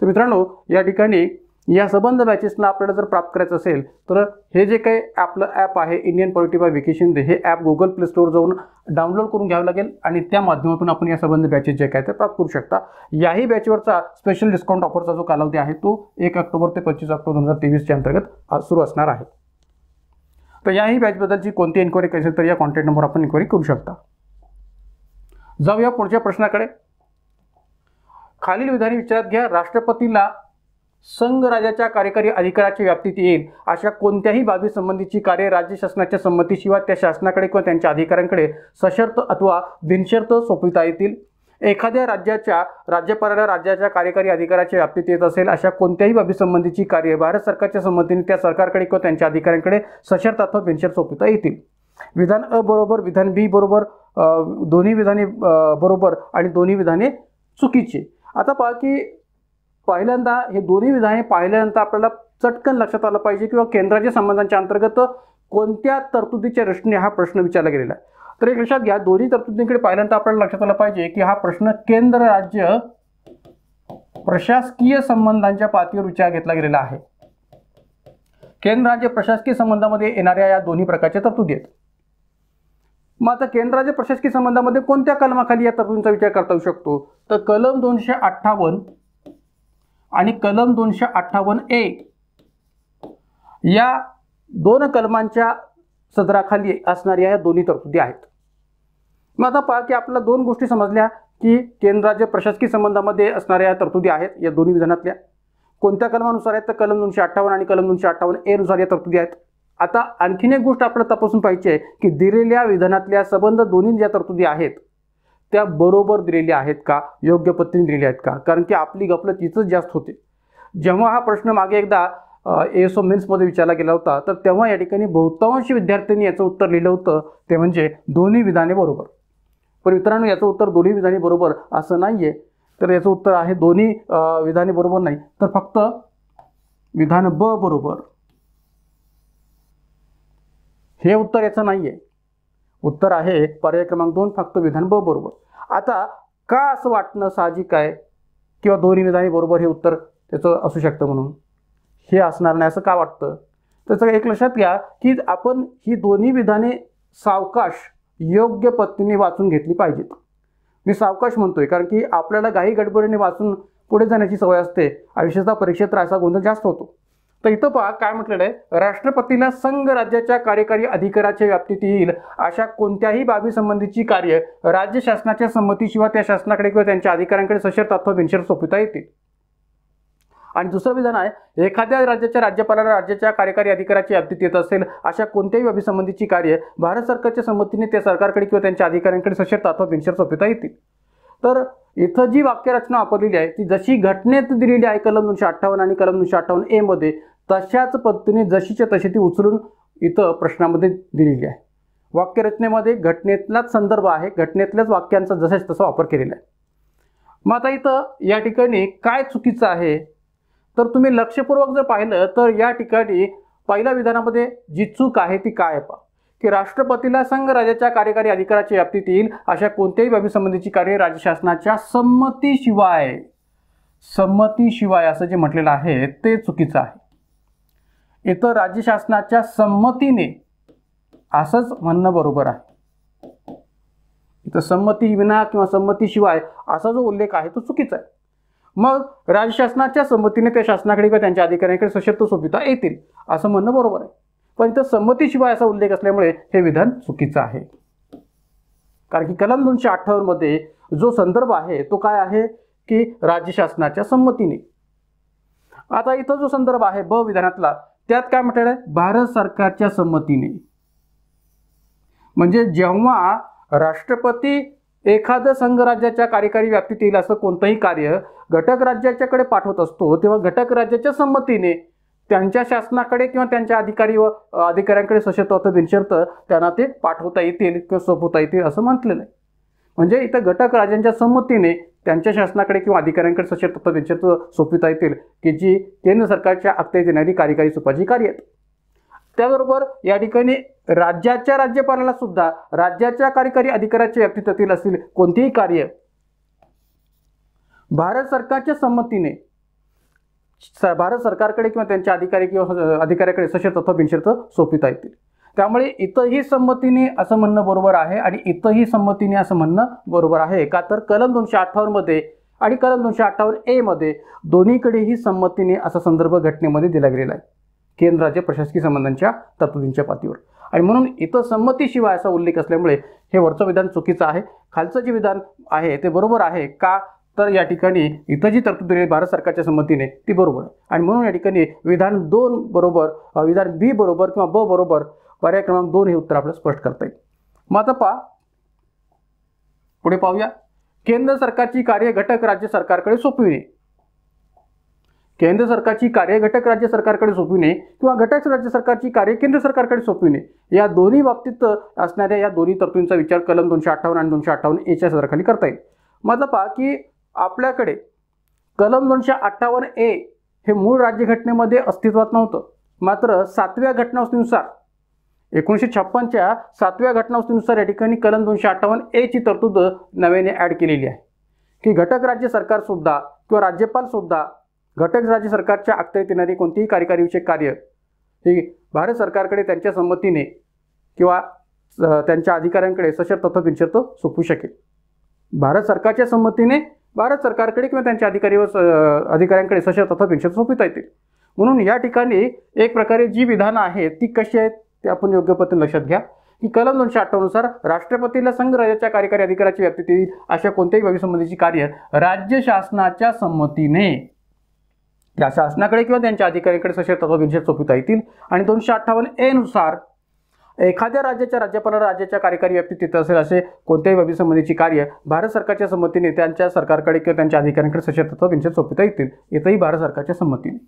तर मित्रांनो या ठिकाणी या सबंध बॅचेसला आपल्याला जर प्राप्त करायचं असेल तर हे जे काही आपलं ॲप आहे इंडियन पॉलिटी बाय वेकेशन दे हे ॲप गुगल प्ले स्टोअर जाऊन डाउनलोड करून घ्यावं लागेल आणि त्या माध्यमातून आपण या संबंध बॅचेस जे काय ते प्राप्त करू शकता याही बॅचवरचा स्पेशल डिस्काउंट ऑफरचा जो कालावधी आहे तो एक ऑक्टोबर ते पंचवीस ऑक्टोबर दोन हजार तेवीसच्या अंतर्गत सुरू असणार आहे तर याही बॅचबद्दलची कोणती इन्क्वायरी करायची असेल तर या कॉन्टॅक्ट नंबर आपण इन्क्वायरी करू शकता जाऊया पुढच्या प्रश्नाकडे खालील विधाने विचारात घ्या राष्ट्रपतीला संघराजाच्या कार्यकारी अधिकाराच्या व्याप्तीत येईल अशा कोणत्याही बाबीसंबंधीची कार्य राज्य शासनाच्या संमतीशिवाय त्या शासनाकडे किंवा त्यांच्या अधिकाऱ्यांकडे सशर्त अथवा बिनशर्त सोपविता येतील एखाद्या राज्याच्या राज्यपालाला राज्याच्या कार्यकारी अधिकाराच्या व्याप्तीत येत असेल अशा कोणत्याही बाबीसंबंधीची कार्य भारत सरकारच्या संमतीने त्या सरकारकडे किंवा त्यांच्या अधिकाऱ्यांकडे सशर्त अथवा बिनशर्त सोपविता येतील विधान अ बरोबर विधान बी बरोबर दोन्ही विधाने बरोबर आणि दोन्ही विधाने चुकीचे आता पहा की पहिल्यांदा हे दोन्ही विधाने पाहिल्यानंतर आपल्याला चटकन लक्षात आलं पाहिजे किंवा केंद्राच्या संबंधांच्या अंतर्गत कोणत्या तरतुदीच्या दृष्टीने हा प्रश्न विचारला गेलेला आहे तर एक लक्षात घ्या दोन्ही तरतुदींकडे पाहिल्यानंतर आपल्याला लक्षात आलं पाहिजे की हा प्रश्न केंद्र राज्य प्रशासकीय संबंधांच्या पातळीवर विचार घेतला गेलेला आहे केंद्र राज्य प्रशासकीय संबंधामध्ये येणाऱ्या या दोन्ही प्रकारच्या तरतुदी आहेत मग आता केंद्र राज्य प्रशासकीय संबंधामध्ये कोणत्या कलमाखाली या तरतुदींचा विचार करता येऊ शकतो तर कलम दोनशे अठ्ठावन्न आणि कलम दोनशे अठ्ठावन्न ए या दोन कलमांच्या सदराखाली असणाऱ्या या दोन्ही तरतुदी आहेत मग आता पहा की आपल्याला दोन गोष्टी समजल्या की केंद्राच्या प्रशासकीय संबंधामध्ये असणाऱ्या या तरतुदी आहेत या दोन्ही विधानातल्या कोणत्या कलमानुसार आहेत तर कलम दोनशे अठ्ठावन्न आणि कलम दोनशे अठ्ठावन्न ए नुसार या तरतुदी आहेत आता आणखीन एक गोष्ट आपल्याला तपासून पाहिजे की दिलेल्या विधानातल्या संबंध दोन्ही ज्या तरतुदी आहेत त्या बरोबर दिलेल्या आहेत का योग्य पद्धतीने दिलेल्या आहेत का कारण की आपली गफलत तिचंच जास्त होते जेव्हा हा प्रश्न मागे एकदा एस ओ मेन्समध्ये विचारला गेला होता तर तेव्हा या ठिकाणी बहुतांश विद्यार्थ्यांनी याचं उत्तर लिहिलं होतं ते म्हणजे दोन्ही विधाने बरोबर पण मित्रांनो याचं उत्तर दोन्ही विधाने बरोबर असं नाही आहे तर याचं उत्तर आहे दोन्ही विधाने बरोबर नाही तर फक्त विधान ब बरोबर हे उत्तर याचं नाही आहे उत्तर आहे पर्याय क्रमांक दोन फक्त विधान ब बरोबर आता का असं वाटणं साहजिक आहे किंवा दोन्ही विधाने बरोबर हे उत्तर त्याचं असू शकतं म्हणून हे असणार नाही असं का वाटतं त्याचं एक लक्षात घ्या की आपण ही दोन्ही विधाने सावकाश योग्य पद्धतीने वाचून घेतली पाहिजेत मी सावकाश म्हणतोय कारण की आपल्याला काही गडबडीने वाचून पुढे जाण्याची सवय असते आणि विशेषतः परीक्षेत असा गोंधळ जास्त होतो तर इथं पहा काय म्हटलेलं आहे राष्ट्रपतीला संघ राज्याच्या कार्यकारी अधिकाराच्या व्याप्तीत येईल अशा कोणत्याही संबंधीची कार्य राज्य शासनाच्या संमतीशिवाय त्या शासनाकडे किंवा त्यांच्या अधिकाऱ्यांकडे सशर्त अथवा बिनशर्त सोपविता येतील आणि दुसरं विधान आहे एखाद्या राज्याच्या राज्यपालाला राज्याच्या कार्यकारी अधिकाराची व्याप्तीत येत असेल अशा कोणत्याही बाबीसंबंधीची कार्य भारत सरकारच्या संमतीने त्या सरकारकडे किंवा त्यांच्या अधिकाऱ्यांकडे सशर्त अथवा बिनशर्त सोपविता येतील तर इथं जी वाक्यरचना वापरलेली आहे ती जशी घटनेत दिलेली आहे कलम दोनशे अठ्ठावन्न आणि कलम दोनशे अठ्ठावन्न एमध्ये तशाच पद्धतीने जशीच्या तशी ती उचलून इथं प्रश्नामध्ये दिलेली आहे वाक्यरचनेमध्ये घटनेतलाच संदर्भ आहे घटनेतल्याच वाक्यांचा जसाच तसा वापर केलेला आहे मग आता इथं या ठिकाणी काय चुकीचं आहे तर तुम्ही लक्षपूर्वक जर पाहिलं तर या ठिकाणी पहिल्या विधानामध्ये जी चूक आहे ती काय पा की राष्ट्रपतीला संघ राजाच्या कार्यकारी अधिकाराच्या व्याप्तीत येईल अशा कोणत्याही बाबीसंबंधीची कार्य राज्य शासनाच्या संमतीशिवाय संमतीशिवाय असं जे म्हटलेलं आहे ते चुकीचं आहे इथं राज्य शासनाच्या संमतीने असंच म्हणणं बरोबर आहे इथं संमती विना किंवा संमतीशिवाय असा जो उल्लेख आहे तो चुकीचा आहे मग राज्य शासनाच्या संमतीने त्या शासनाकडे किंवा त्यांच्या अधिकाऱ्यांकडे सशर्त सोपिता येतील असं म्हणणं बरोबर आहे पण इथं संमतीशिवाय असा उल्लेख असल्यामुळे हे विधान चुकीचं आहे कारण की कलम दोनशे मध्ये जो संदर्भ आहे तो काय आहे की राज्य शासनाच्या संमतीने आता इथं जो संदर्भ आहे ब विधानातला त्यात काय म्हटलेलं आहे भारत सरकारच्या संमतीने म्हणजे जेव्हा राष्ट्रपती एखादं संघराज्याच्या कार्यकारी व्याप्तीत येईल असं कोणतंही कार्य घटक राज्याच्याकडे पाठवत असतो तेव्हा घटक राज्याच्या संमतीने त्यांच्या शासनाकडे किंवा त्यांच्या अधिकारी व अधिकाऱ्यांकडे सशक्त होतं बिनशर्त त्यांना ते पाठवता येतील किंवा सोपवता येतील असं म्हटलेलं आहे म्हणजे इथं घटक राजांच्या संमतीने त्यांच्या शासनाकडे किंवा अधिकाऱ्यांकडे सशे तत्व त्यांच्यात सोपविता येतील की जी केंद्र सरकारच्या अखत्यारीत येणारी कार्यकारी सुपाची कार्य आहेत त्याबरोबर या ठिकाणी राज्याच्या राज्यपालाला सुद्धा राज्याच्या कार्यकारी अधिकाऱ्याच्या व्यक्तित्वातील असतील कोणतेही कार्य भारत सरकारच्या संमतीने भारत सरकारकडे किंवा त्यांच्या अधिकारी किंवा अधिकाऱ्याकडे सशर्त तत्व बिनशर्त सोपीता येतील त्यामुळे इथंही संमतीने असं म्हणणं बरोबर आहे आणि इथंही संमतीने असं म्हणणं बरोबर आहे का तर कलम दोनशे अठ्ठावन्नमध्ये आणि कलम दोनशे अठ्ठावन्न एमध्ये दोन्हीकडेही संमतीने असा संदर्भ घटनेमध्ये दिला गेलेला आहे केंद्राचे प्रशासकीय संबंधांच्या तरतुदींच्या पातळीवर आणि म्हणून इथं संमतीशिवाय असा उल्लेख असल्यामुळे हे वरचं विधान चुकीचं आहे खालचं जे विधान आहे ते बरोबर आहे का तर या ठिकाणी इथं जी तरतूद दिली भारत सरकारच्या संमतीने ती बरोबर आणि म्हणून या ठिकाणी विधान दोन बरोबर विधान बी बरोबर किंवा ब बरोबर पर्याय क्रमांक दोन हे उत्तर आपल्याला स्पष्ट करता येईल मग आता पहा पुढे पाहूया केंद्र सरकारची कार्य घटक राज्य सरकारकडे सोपविणे केंद्र सरकारची कार्य घटक राज्य सरकारकडे सोपविणे किंवा घटक राज्य सरकारची कार्य केंद्र सरकारकडे सोपविणे या दोन्ही बाबतीत असणाऱ्या या दोन्ही तरतुदींचा विचार कलम दोनशे अठ्ठावन्न आणि दोनशे अठ्ठावन्न याच्या सदराखाली करता येईल मात्र पहा की आपल्याकडे कलम दोनशे अठ्ठावन्न ए हे मूळ राज्यघटनेमध्ये अस्तित्वात नव्हतं मात्र सातव्या घटनानुसार एकोणीसशे छप्पनच्या सातव्या घटनावस्तीनुसार या ठिकाणी कलम दोनशे अठ्ठावन्न एची तरतूद नव्याने ॲड केलेली आहे की घटक राज्य सरकारसुद्धा किंवा राज्यपालसुद्धा घटक राज्य सरकारच्या अखत्यारीत येणारी कोणतीही कार्यकारीविषयक कार्य ही भारत सरकारकडे त्यांच्या संमतीने किंवा त्यांच्या अधिकाऱ्यांकडे सशर्त तथा विशर्त सोपू शकेल भारत सरकारच्या संमतीने भारत सरकारकडे किंवा त्यांच्या अधिकारी व अधिकाऱ्यांकडे सशर्त तथा विशर्त सोपिता येतील म्हणून या ठिकाणी एक प्रकारे जी विधानं आहेत ती कशी आहेत ते आपण योग्य पद्धतीने लक्षात घ्या की कलम दोनशे नुसार राष्ट्रपतीला संघ राज्याच्या कार्यकारी अधिकाराची व्याप्ती देईल अशा कोणत्याही बाबीसंबंधीची कार्य राज्य शासनाच्या संमतीने त्या शासनाकडे किंवा त्यांच्या अधिकाऱ्यांकडे तत्व तत्वविषय सोपिता येतील आणि दोनशे अठ्ठावन्न एनुसार एखाद्या राज्याच्या राज्यपाला राज्याच्या कार्यकारी व्याप्ती तिथं असेल असे कोणत्याही बाबीसंबंधीची कार्य भारत सरकारच्या संमतीने त्यांच्या सरकारकडे किंवा त्यांच्या अधिकाऱ्यांकडे तत्व तत्वविषय सोपिता येतील इथंही भारत सरकारच्या संमतीने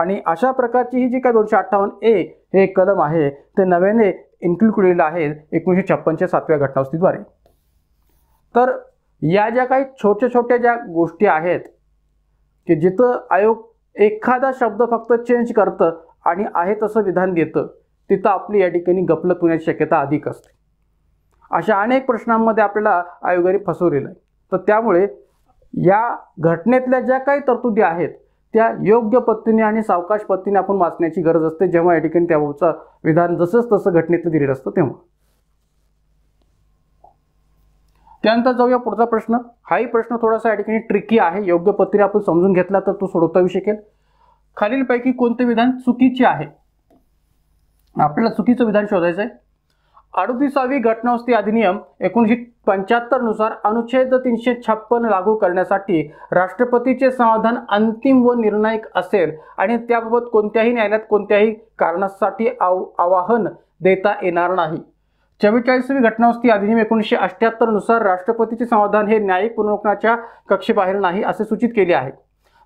आणि अशा प्रकारची ही जी काय दोनशे अठ्ठावन्न ए हे कलम आहे ते नव्याने इन्क्लूड केलेलं आहे एकोणीसशे छप्पनच्या सातव्या घटनावस्तीद्वारे तर या ज्या काही छोट्या छोट्या ज्या गोष्टी आहेत की जिथं आयोग एखादा शब्द फक्त चेंज करतं आणि आहे तसं विधान देतं तिथं आपली या ठिकाणी गपलत होण्याची शक्यता अधिक असते अशा अनेक प्रश्नांमध्ये आपल्याला आयोगाने फसवलेलं आहे तर त्यामुळे या घटनेतल्या ज्या काही तरतुदी आहेत त्या योग्य पद्धतीने आणि सावकाश पद्धतीने आपण वाचण्याची गरज असते जेव्हा या ठिकाणी त्याबाबतचं विधान जसंच तसं घटनेतलं दिलेलं असतं तेव्हा त्यानंतर जाऊया पुढचा प्रश्न हाही प्रश्न थोडासा या ठिकाणी ट्रिकी आहे योग्य पद्धतीने आपण समजून घेतला तर तो सोडवता येऊ शकेल खालीलपैकी कोणते विधान चुकीचे आहे आपल्याला चुकीचं विधान शोधायचं आहे अडतीसावी घटनावस्ती अधिनियम एकोणीसशे पंच्याहत्तरनुसार अनुच्छेद तीनशे छप्पन लागू करण्यासाठी राष्ट्रपतीचे समाधान अंतिम व निर्णायक असेल आणि त्याबाबत कोणत्याही न्यायालयात कोणत्याही कारणासाठी आव आवाहन देता येणार नाही चव्वेचाळीसवी घटनावस्ती अधिनियम एकोणीसशे अठ्ठ्याहत्तरनुसार राष्ट्रपतीचे समाधान हे न्यायिक पुनरुक्नाच्या कक्षेबाहेर नाही असे सूचित केले आहे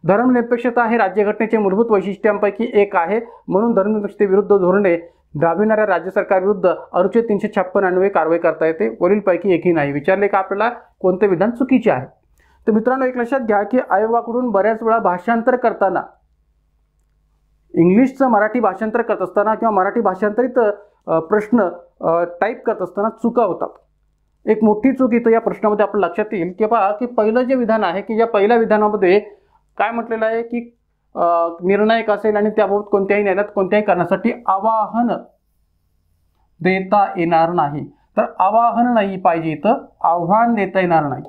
धर्मनिरपेक्षता हे राज्यघटनेचे मूलभूत वैशिष्ट्यांपैकी एक आहे म्हणून धर्मनिरपेक्षतेविरुद्ध धोरणे दाबिणाऱ्या राज्य सरकारविरुद्ध अनुच्छेद तीनशे छप्पन अन्वये कारवाई करता येते वरीलपैकी एकही नाही विचारले का आपल्याला कोणते विधान चुकीचे आहे तर मित्रांनो एक लक्षात घ्या की आयोगाकडून बऱ्याच वेळा भाषांतर करताना इंग्लिशचं मराठी भाषांतर करत असताना किंवा मराठी भाषांतरित प्रश्न टाईप करत असताना चुका होतात एक मोठी चूक इथं या प्रश्नामध्ये आपल्या लक्षात येईल की बा की पहिलं जे विधान आहे की या पहिल्या विधानामध्ये काय म्हटलेलं आहे की निर्णायक असेल आणि त्याबाबत कोणत्याही न्यायालयात कोणत्याही कारणासाठी आवाहन देता येणार नाही तर आवाहन नाही पाहिजे इथं आव्हान देता येणार नाही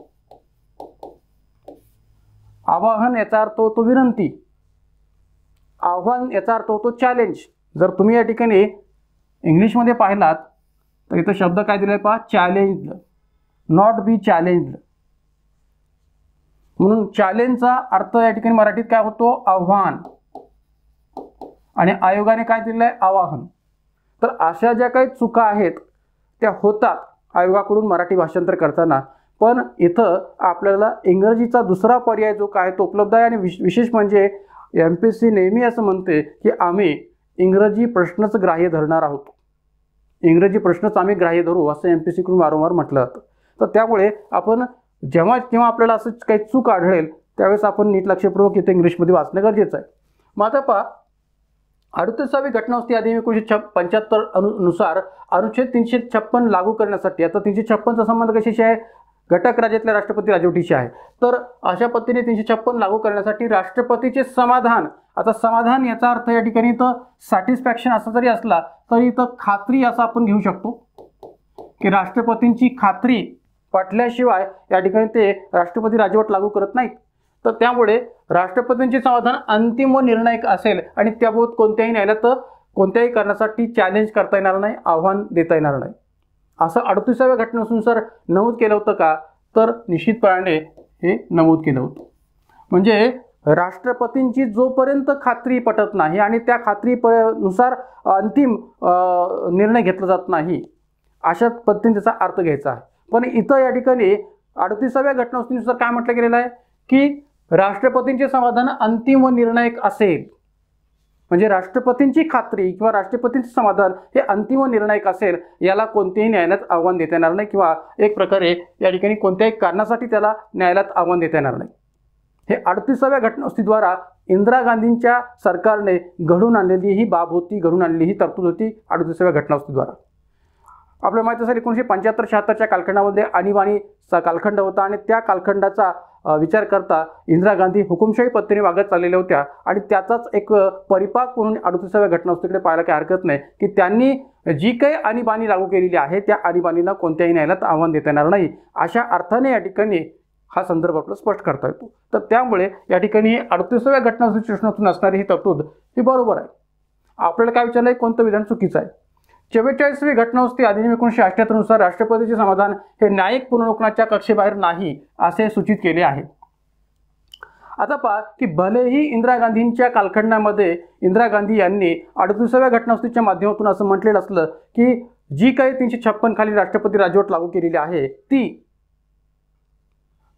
आवाहन याचा अर्थ होतो विनंती आव्हान याचा अर्थ होतो चॅलेंज जर तुम्ही या ठिकाणी इंग्लिशमध्ये पाहिलात तर इथं शब्द काय दिलाय पहा चॅलेंज नॉट बी चॅलेंज म्हणून चॅलेंजचा अर्थ या ठिकाणी मराठीत काय होतो आव्हान आणि आयोगाने काय दिलं आहे आवाहन तर अशा ज्या काही चुका आहेत त्या होतात आयोगाकडून मराठी भाषांतर करताना पण इथं आपल्याला इंग्रजीचा दुसरा पर्याय जो काय तो उपलब्ध आहे आणि विश विशेष म्हणजे एम पी सी नेहमी असं म्हणते की आम्ही इंग्रजी प्रश्नच ग्राह्य धरणार आहोत इंग्रजी प्रश्नच आम्ही ग्राह्य धरू असं एम पी सीकडून वारंवार म्हटलं जातं तर त्यामुळे आपण जेव्हा जेव्हा आपल्याला असं काही चूक आढळेल त्यावेळेस आपण नीट लक्षपूर्वक इथे इंग्लिशमध्ये वाचणं गरजेचं आहे मग आता पहा अडतीसावी घटनावस्ती अधिनियम एकोणीसशे छप पंच्याहत्तर अनुसार नुसार अनुच्छेद तीनशे छप्पन लागू करण्यासाठी आता तीनशे छप्पनचा संबंध कशाशी आहे घटक राज्यातल्या राष्ट्रपती राजवटीशी आहे तर अशा पद्धतीने तीनशे छप्पन लागू करण्यासाठी राष्ट्रपतीचे समाधान आता समाधान याचा अर्थ या ठिकाणी इथं सॅटिस्फॅक्शन असा जरी असला तरी इथं खात्री असं आपण घेऊ शकतो की राष्ट्रपतींची खात्री पटल्याशिवाय या ठिकाणी ते राष्ट्रपती राजवट लागू करत नाहीत तर त्यामुळे राष्ट्रपतींचे समाधान अंतिम व निर्णायक असेल आणि त्याबाबत कोणत्याही न्यायालयात कोणत्याही कारणासाठी चॅलेंज करता येणार नाही आव्हान देता येणार नाही असं अडतीसाव्या घटनेनुसार नमूद केलं होतं का तर निश्चितपणाने हे नमूद केलं होतं म्हणजे राष्ट्रपतींची जोपर्यंत खात्री पटत नाही आणि त्या खात्री प नुसार अंतिम निर्णय घेतला जात नाही अशा पद्धतीने त्याचा अर्थ घ्यायचा आहे पण इथं या ठिकाणी अडतीसाव्या घटनानुसार काय म्हटलं गेलेलं आहे की राष्ट्रपतींचे समाधान अंतिम व निर्णायक असेल म्हणजे राष्ट्रपतींची खात्री किंवा राष्ट्रपतींचे समाधान हे अंतिम व निर्णायक असेल याला कोणत्याही न्यायालयात आव्हान देता येणार नाही किंवा एक प्रकारे या ठिकाणी कोणत्याही कारणासाठी त्याला न्यायालयात आव्हान देता येणार नाही हे अडतीसाव्या घटनावस्थीद्वारा इंदिरा गांधींच्या सरकारने घडून आणलेली ही बाब होती घडून आणलेली ही तरतूद होती अडतीसाव्या घटनास्थितीद्वारा आपल्याला माहीत असेल एकोणीसशे पंच्याहत्तर शहात्तरच्या कालखंडामध्ये आणीबाणी कालखंड होता आणि त्या कालखंडाचा विचार करता इंदिरा गांधी हुकुमशाही पद्धतीने वागत चाललेल्या होत्या आणि त्याचाच एक परिपाक म्हणून अडतीसाव्या घटनावस्तूकडे पाहायला काही हरकत नाही की त्यांनी जी काही आणीबाणी लागू केलेली आहे त्या आणीबाणीला कोणत्याही न्यायालयात आव्हान देता येणार नाही अशा अर्थाने या ठिकाणी हा संदर्भ आपला स्पष्ट करता येतो तर त्यामुळे या ठिकाणी अडतीसाव्या घटनावस्तू असणारी ही तरतूद ही बरोबर आहे आपल्याला काय विचारलं आहे कोणतं विधान चुकीचं आहे चव्वेचाळीसवी घटनावस्ती अधिनियम एकोणीशे नुसार राष्ट्रपतीचे समाधान हे न्यायिक पुनर्वकनाच्या कक्षेबाहेर नाही असे सूचित केले आहे आता पहा की भलेही इंदिरा गांधींच्या कालखंडामध्ये इंदिरा गांधी यांनी अडतीसाव्या घटनावस्तीच्या माध्यमातून असं म्हटलेलं असलं की जी काही तीनशे छप्पन खाली राष्ट्रपती राजवट लागू केलेली आहे ती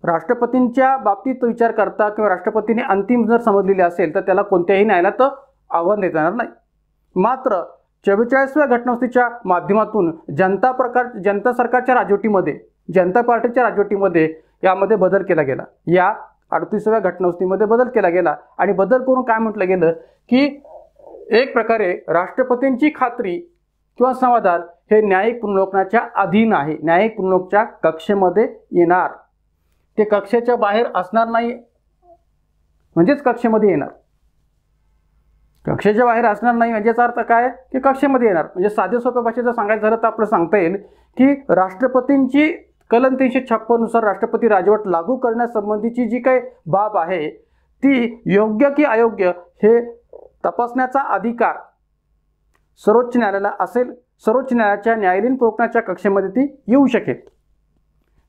राष्ट्रपतींच्या बाबतीत विचार करता किंवा राष्ट्रपतीने अंतिम जर समजलेली असेल तर त्याला कोणत्याही न्यायालयात आव्हान देता येणार नाही मात्र चव्वेचाळीसव्या घटनास्थीच्या माध्यमातून जनता प्रकार जनता सरकारच्या राजवटीमध्ये जनता पार्टीच्या राजवटीमध्ये यामध्ये बदल केला गेला या अडतीसाव्या घटनावस्थीमध्ये बदल केला गेला आणि बदल करून काय म्हटलं गेलं की एक प्रकारे राष्ट्रपतींची खात्री किंवा समाधान हे न्यायिक पुनलोकनाच्या अधीन आहे न्यायिक पुनलोकच्या कक्षेमध्ये येणार ते कक्षेच्या बाहेर असणार नाही म्हणजेच कक्षेमध्ये येणार कक्षेच्या बाहेर असणार नाही म्हणजे याचा अर्थ काय की कक्षेमध्ये येणार म्हणजे साध्या सोप्या भाषेत जर सांगायचं झालं तर आपलं सांगता येईल की राष्ट्रपतींची कलम तीनशे छप्पननुसार राष्ट्रपती राजवट लागू करण्यासंबंधीची जी काही बाब आहे ती योग्य की अयोग्य हे तपासण्याचा अधिकार सर्वोच्च न्यायालयाला असेल सर्वोच्च न्यायालयाच्या न्यायालयीन पोकणाच्या कक्षेमध्ये ती येऊ शकेल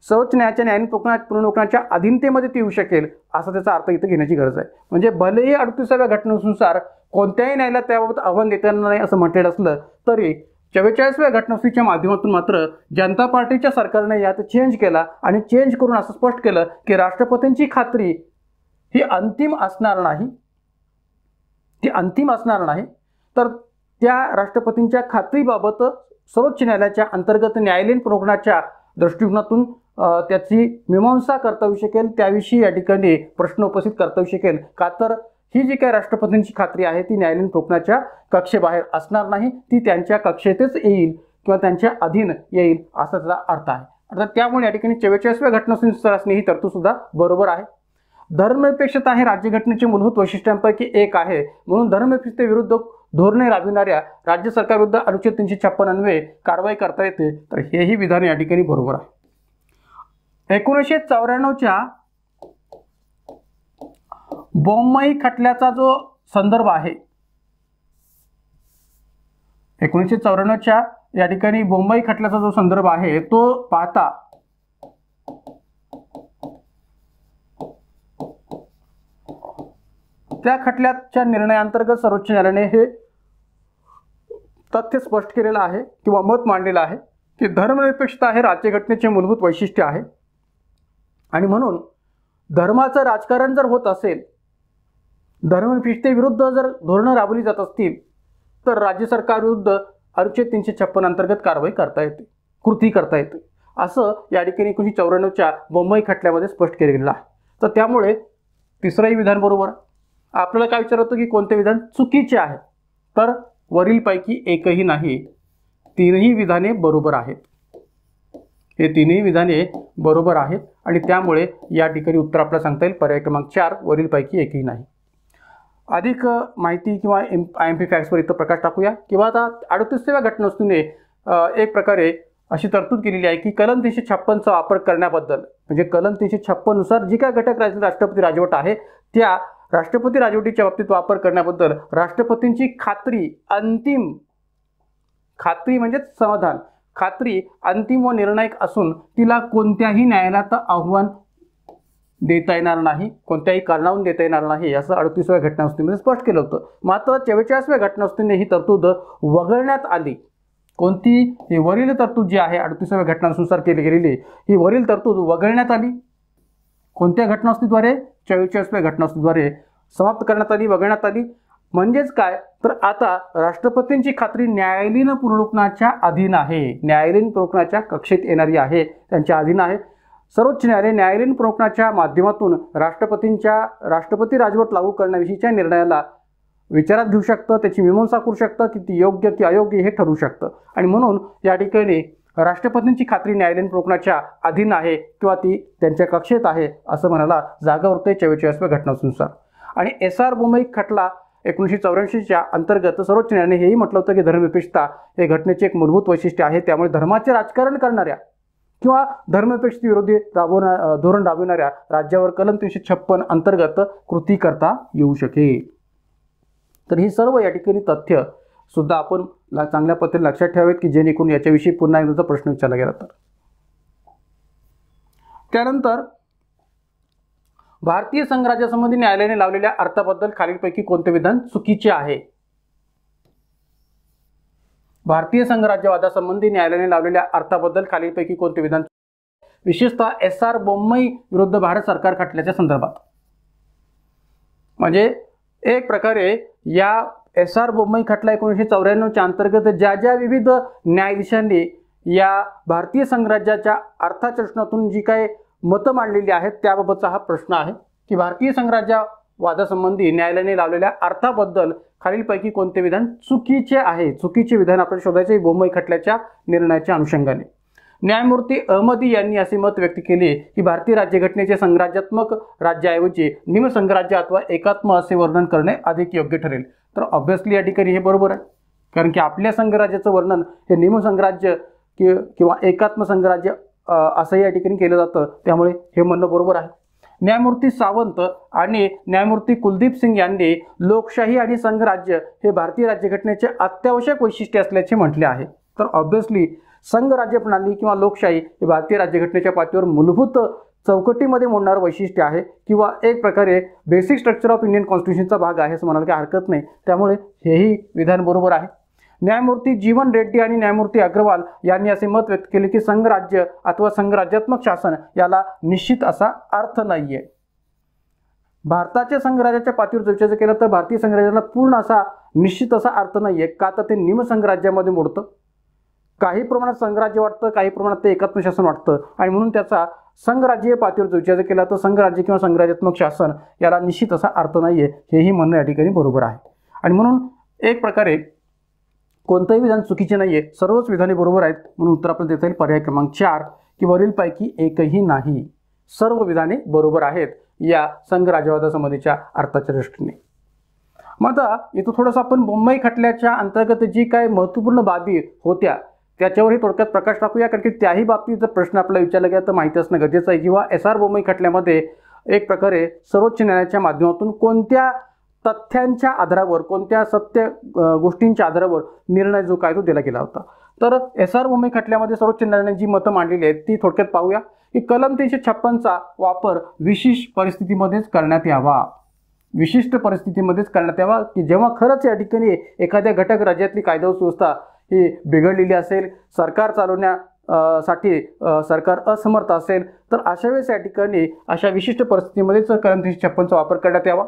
सर्वोच्च न्यायालयाच्या न्यायालयीन पोकणा पुनर्वकणाच्या अधीनतेमध्ये ती येऊ शकेल असा त्याचा अर्थ इथं घेण्याची गरज आहे म्हणजे भलेही अडतीसाव्या घटनेनुसार कोणत्याही न्यायालयात त्याबाबत आव्हान देताना नाही असं म्हटलेलं असलं तरी चव्वेचाळीसव्या घटनासुचीच्या माध्यमातून मात्र जनता पार्टीच्या सरकारने यात चेंज केला आणि चेंज करून असं स्पष्ट केलं की राष्ट्रपतींची खात्री ही अंतिम असणार नाही ती अंतिम असणार नाही तर त्या राष्ट्रपतींच्या खात्रीबाबत सर्वोच्च न्यायालयाच्या अंतर्गत न्यायालयीन प्रकरणाच्या दृष्टिकोनातून त्याची मीमांसा करता येऊ शकेल त्याविषयी या ठिकाणी प्रश्न उपस्थित करता येऊ शकेल का तर ही जी काही राष्ट्रपतींची खात्री आहे ती न्यायालयीन थोपण्याच्या कक्षेबाहेर असणार नाही ती त्यांच्या कक्षेतच येईल किंवा त्यांच्या अधीन येईल असा त्याचा अर्थ आहे अर्थात त्यामुळे या ठिकाणी चव्वेचाळीसव्या घटनासंस्थ असणे ही सुद्धा बरोबर आहे धर्मनिरपेक्षता हे राज्यघटनेचे मूलभूत वैशिष्ट्यांपैकी एक आहे म्हणून धर्मनिरपेक्षतेविरुद्ध धोरणे राबविणाऱ्या राज्य सरकारविरुद्ध अनुच्छेद तीनशे अन्वे कारवाई करता येते तर हेही विधान या ठिकाणी बरोबर आहे एकोणीसशे चौऱ्याण्णवच्या बोंबई खटल्याचा जो संदर्भ आहे एकोणीसशे चौऱ्याण्णवच्या या ठिकाणी बोंबई खटल्याचा जो संदर्भ आहे तो पाहता त्या खटल्याच्या निर्णयाअंतर्गत सर्वोच्च न्यायालयाने हे तथ्य स्पष्ट केलेलं आहे किंवा मत मांडलेलं आहे की धर्मनिरपेक्षता हे राज्यघटनेचे मूलभूत वैशिष्ट्य आहे आणि म्हणून धर्माचं राजकारण जर होत असेल विरुद्ध जर धोरणं राबवली जात असतील तर राज्य सरकारविरुद्ध अनुच्छेद तीनशे छप्पन अंतर्गत कारवाई करता येते कृती करता येते असं या ठिकाणी एकोणीसशे चौऱ्याण्णवच्या मुंबई खटल्यामध्ये स्पष्ट केलं गेलेलं आहे तर त्यामुळे तिसरंही विधान बरोबर आपल्याला काय होतं की कोणते विधान चुकीचे आहे तर वरीलपैकी एकही नाही तीनही विधाने बरोबर आहेत हे तीनही विधाने बरोबर आहेत आणि त्यामुळे या ठिकाणी उत्तर आपल्याला सांगता येईल पर्याय क्रमांक चार वरीलपैकी एकही नाही अधिक माहिती किंवा एम आय एम पी फॅक्सवर इथं प्रकाश टाकूया किंवा आता अडतीसाव्या घटनास्तूने एक प्रकारे अशी तरतूद केलेली आहे की कलम तीनशे छप्पनचा वापर करण्याबद्दल म्हणजे कलम तीनशे छप्पननुसार जी काय घटक राज्यात राष्ट्रपती राजवट आहे त्या राष्ट्रपती राजवटीच्या बाबतीत वापर करण्याबद्दल राष्ट्रपतींची खात्री अंतिम खात्री म्हणजेच समाधान खात्री अंतिम व निर्णायक असून तिला कोणत्याही न्यायालयात आव्हान देता येणार नाही कोणत्याही कारणावरून देता येणार नाही असं अडतीसव्या घटनावस्तीमध्ये स्पष्ट केलं होतं मात्र चव्वेचाळीसव्या घटनावस्तीने ही तरतूद वगळण्यात आली कोणती ही वरील तरतूद जी आहे अडतीसाव्या घटनांनुसार केली गेलेली ही वरील तरतूद वगळण्यात आली कोणत्या घटनावस्तीद्वारे चव्वेचाळीसव्या घटनावस्तीद्वारे समाप्त करण्यात आली वगळण्यात आली म्हणजेच काय तर आता राष्ट्रपतींची खात्री न्यायालयीन पुनरुक्नाच्या अधीन आहे न्यायालयीन पुनरुक्नाच्या कक्षेत येणारी आहे त्यांच्या अधीन आहे सर्वोच्च न्यायालय न्यायालयीन प्रमुखाच्या माध्यमातून राष्ट्रपतींच्या राष्ट्रपती राजवट लागू करण्याविषयीच्या निर्णयाला विचारात घेऊ शकतं त्याची मीमांसा करू शकतं की ती योग्य की अयोग्य हे ठरू शकतं आणि म्हणून या ठिकाणी राष्ट्रपतींची खात्री न्यायालयीन प्रमुखाच्या अधीन आहे किंवा ती त्यांच्या कक्षेत आहे असं म्हणायला जागा होते चव्वेचाळीसव्या घटनानुसार आणि एस आर बोमई खटला एकोणीसशे चौऱ्याऐंशीच्या अंतर्गत सर्वोच्च न्यायालयाने हेही म्हटलं होतं की धर्मनिरपेक्षता हे घटनेचे एक मूलभूत वैशिष्ट्य आहे त्यामुळे धर्माचे राजकारण करणाऱ्या किंवा धर्मनिरपेक्ष विरोधी राबवणा धोरण राबविणाऱ्या राज्यावर कलम तीनशे छप्पन अंतर्गत कृती करता येऊ शकेल तर ही सर्व या ठिकाणी तथ्य सुद्धा आपण चांगल्या पद्धतीने लक्षात ठेवावेत की जेणेकरून याच्याविषयी पुन्हा एकदा प्रश्न विचारला गेला तर त्यानंतर भारतीय संघराज्यासंबंधी न्यायालयाने लावलेल्या अर्थाबद्दल खालीलपैकी कोणते विधान चुकीचे आहे भारतीय संघराज्यवादासंबंधी न्यायालयाने लावलेल्या अर्थाबद्दल खालीलपैकी कोणते विधान विशेषतः एस आर बोम्मई विरुद्ध भारत सरकार खटल्याच्या संदर्भात म्हणजे एक प्रकारे या एस आर बोम्मई खटला एकोणीसशे चौऱ्याण्णवच्या अंतर्गत ज्या ज्या विविध न्यायाधीशांनी या भारतीय संघराज्याच्या अर्थाचर्षणातून जी काही मतं मांडलेली आहेत त्याबाबतचा हा प्रश्न आहे की भारतीय संघराज्या वादासंबंधी न्यायालयाने लावलेल्या अर्थाबद्दल खालीलपैकी कोणते विधान चुकीचे आहे चुकीचे विधान आपण शोधायचे बोंबई खटल्याच्या निर्णयाच्या अनुषंगाने न्यायमूर्ती अहमदी यांनी असे मत व्यक्त केले की भारतीय राज्यघटनेचे संग्राज्यात्मक राज्याऐवजी निमसंघराज्य अथवा एकात्म असे वर्णन करणे अधिक योग्य ठरेल तर ऑब्व्हियसली या ठिकाणी हे बरोबर आहे कारण की आपल्या संघराज्याचं वर्णन हे निमसंघराज्य कि किंवा एकात्म संघराज्य असं या ठिकाणी केलं जातं त्यामुळे हे म्हणणं बरोबर आहे न्यायमूर्ती सावंत आणि न्यायमूर्ती कुलदीप सिंग यांनी लोकशाही आणि संघराज्य हे भारतीय राज्यघटनेचे अत्यावश्यक वैशिष्ट्य असल्याचे म्हटले आहे तर ऑब्व्हियसली संघ प्रणाली किंवा लोकशाही हे भारतीय राज्यघटनेच्या पातळीवर मूलभूत चौकटीमध्ये मोडणारं वैशिष्ट्य आहे किंवा एक प्रकारे बेसिक स्ट्रक्चर ऑफ इंडियन कॉन्स्टिट्यूशनचा भाग आहे असं म्हणाल काही हरकत नाही त्यामुळे हेही विधान बरोबर आहे न्यायमूर्ती जीवन रेड्डी आणि न्यायमूर्ती अग्रवाल यांनी असे मत व्यक्त केले की संघराज्य अथवा संघराज्यात्मक शासन याला निश्चित असा अर्थ नाही आहे भारताच्या संघराज्याच्या पातळीवर जर विचार केला तर भारतीय संघराज्याला पूर्ण असा निश्चित असा अर्थ नाही आहे का तर ते निमसंघराज्यामध्ये मोडतं काही प्रमाणात संघराज्य वाटतं काही प्रमाणात ते एकात्म शासन वाटतं आणि म्हणून त्याचा संघराज्यीय पातळीवर विचार केला तर संघराज्य किंवा संघराज्यात्मक शासन याला निश्चित असा अर्थ नाही आहे हेही म्हणणं या ठिकाणी बरोबर आहे आणि म्हणून एक प्रकारे कोणतंही विधान चुकीचे नाही आहे सर्वच विधाने बरोबर आहेत म्हणून उत्तर आपल्याला देता येईल पर्याय क्रमांक चार की वरीलपैकी एकही नाही सर्व विधाने बरोबर आहेत या संघ राजवादासंबंधीच्या अर्थाच्या दृष्टीने मग आता इथं थोडंसं आपण मुंबई खटल्याच्या अंतर्गत जी काय महत्त्वपूर्ण बाबी होत्या त्याच्यावरही थोडक्यात प्रकाश टाकूया कारण की त्याही बाबतीत जर प्रश्न आपल्याला विचारला गेला तर माहिती असणं गरजेचं आहे किंवा एस आर मुंबई खटल्यामध्ये एक प्रकारे सर्वोच्च न्यायालयाच्या माध्यमातून कोणत्या तथ्यांच्या आधारावर कोणत्या सत्य गोष्टींच्या आधारावर निर्णय जो काय तो दिला गेला होता तर एस आर भूमी खटल्यामध्ये सर्वोच्च न्यायालयाने जी मतं मांडलेली आहेत ती थोडक्यात पाहूया की कलम तीनशे छप्पनचा वापर विशिष्ट परिस्थितीमध्येच करण्यात यावा विशिष्ट परिस्थितीमध्येच करण्यात यावा की जेव्हा खरंच या ठिकाणी एखाद्या घटक राज्यातली कायदा सुव्यवस्था ही बिघडलेली असेल सरकार चालवण्या साठी सरकार असमर्थ असेल तर अशा वेळेस या ठिकाणी अशा विशिष्ट परिस्थितीमध्येच कलम तीनशे छप्पनचा वापर करण्यात यावा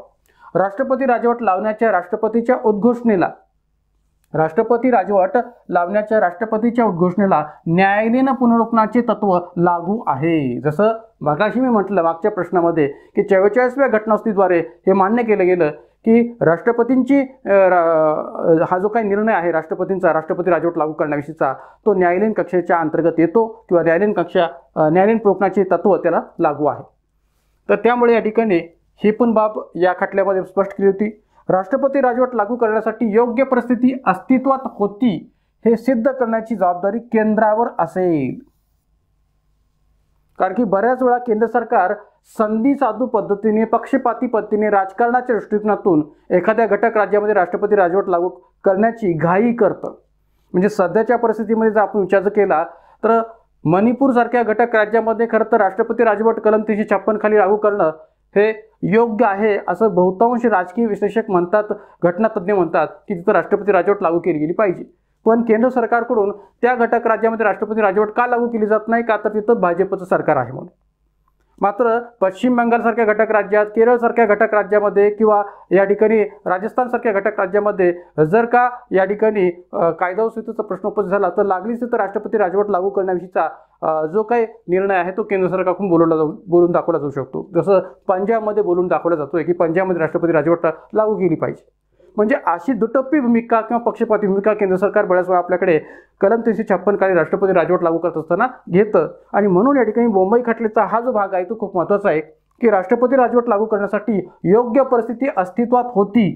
राष्ट्रपती राजवट लावण्याच्या राष्ट्रपतीच्या उद्घोषणेला राष्ट्रपती राजवट लावण्याच्या राष्ट्रपतीच्या उद्घोषणेला न्यायालयीन पुनरुपणाचे तत्व लागू आहे जसं मगाशी मी म्हटलं मागच्या प्रश्नामध्ये की चव्वेचाळीसव्या घटनास्थितीद्वारे हे मान्य केलं गेलं की राष्ट्रपतींची हा जो काही निर्णय आहे राष्ट्रपतींचा राष्ट्रपती राजवट लागू करण्याविषयीचा तो न्यायालयीन कक्षेच्या अंतर्गत येतो किंवा न्यायालयीन कक्षा न्यायालयीन प्रोपणाचे तत्व त्याला लागू आहे तर त्यामुळे या ठिकाणी ही पण बाब या खटल्यामध्ये स्पष्ट केली होती राष्ट्रपती राजवट लागू करण्यासाठी योग्य परिस्थिती अस्तित्वात होती हे सिद्ध करण्याची जबाबदारी केंद्रावर असेल कारण की बऱ्याच वेळा केंद्र सरकार संधी साधू पद्धतीने पक्षपाती पद्धतीने राजकारणाच्या दृष्टिकोनातून एखाद्या घटक राज्यामध्ये राष्ट्रपती राजवट लागू करण्याची घाई करतं म्हणजे सध्याच्या परिस्थितीमध्ये जर आपण विचार केला तर मणिपूरसारख्या घटक राज्यामध्ये खरं तर राष्ट्रपती राजवट कलम तीनशे छप्पन खाली लागू करणं हे योग्य आहे असं बहुतांश राजकीय विश्लेषक म्हणतात घटनातज्ञ म्हणतात की तिथं राष्ट्रपती राजवट लागू केली गेली पाहिजे पण केंद्र सरकारकडून त्या घटक राज्यामध्ये राष्ट्रपती राजवट का लागू केली जात नाही का तर तिथं भाजपचं सरकार आहे म्हणून मात्र पश्चिम बंगालसारख्या घटक राज्यात केरळसारख्या घटक राज्यामध्ये किंवा या ठिकाणी राजस्थानसारख्या घटक राज्यामध्ये जर का या ठिकाणी कायदा सुविधेचा प्रश्न उपस्थित झाला तर लागलीच तर राष्ट्रपती राजवट लागू करण्याविषयीचा जो काही निर्णय आहे तो केंद्र सरकारकडून बोलवला जाऊ बोलून दाखवला जाऊ शकतो जसं पंजाबमध्ये बोलून दाखवला जातो आहे की पंजाबमध्ये राष्ट्रपती राजवट लागू केली पाहिजे म्हणजे अशी दुटप्पी भूमिका किंवा पक्षपाती भूमिका केंद्र सरकार बऱ्याच वेळा आपल्याकडे कलम तीनशे छप्पन काळी राष्ट्रपती राजवट लागू करत असताना घेतं आणि म्हणून या ठिकाणी मुंबई खटलेचा हा जो भाग आहे तो खूप महत्त्वाचा आहे की राष्ट्रपती राजवट लागू करण्यासाठी योग्य परिस्थिती अस्तित्वात होती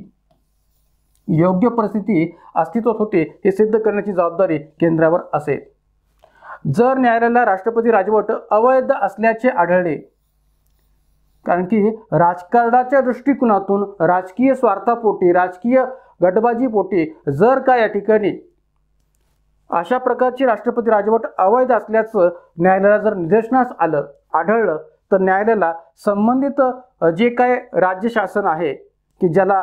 योग्य परिस्थिती अस्तित्वात होते हे सिद्ध करण्याची जबाबदारी केंद्रावर असेल जर न्यायालयाला राष्ट्रपती राजवट अवैध असल्याचे आढळले कारण की राजकारणाच्या दृष्टिकोनातून राजकीय स्वार्थापोटी राजकीय गटबाजीपोटी जर का या ठिकाणी अशा प्रकारची राष्ट्रपती राजवट अवैध असल्याचं न्यायालयाला जर निदर्शनास आलं आढळलं तर न्यायालयाला संबंधित जे काय राज्य शासन आहे की ज्याला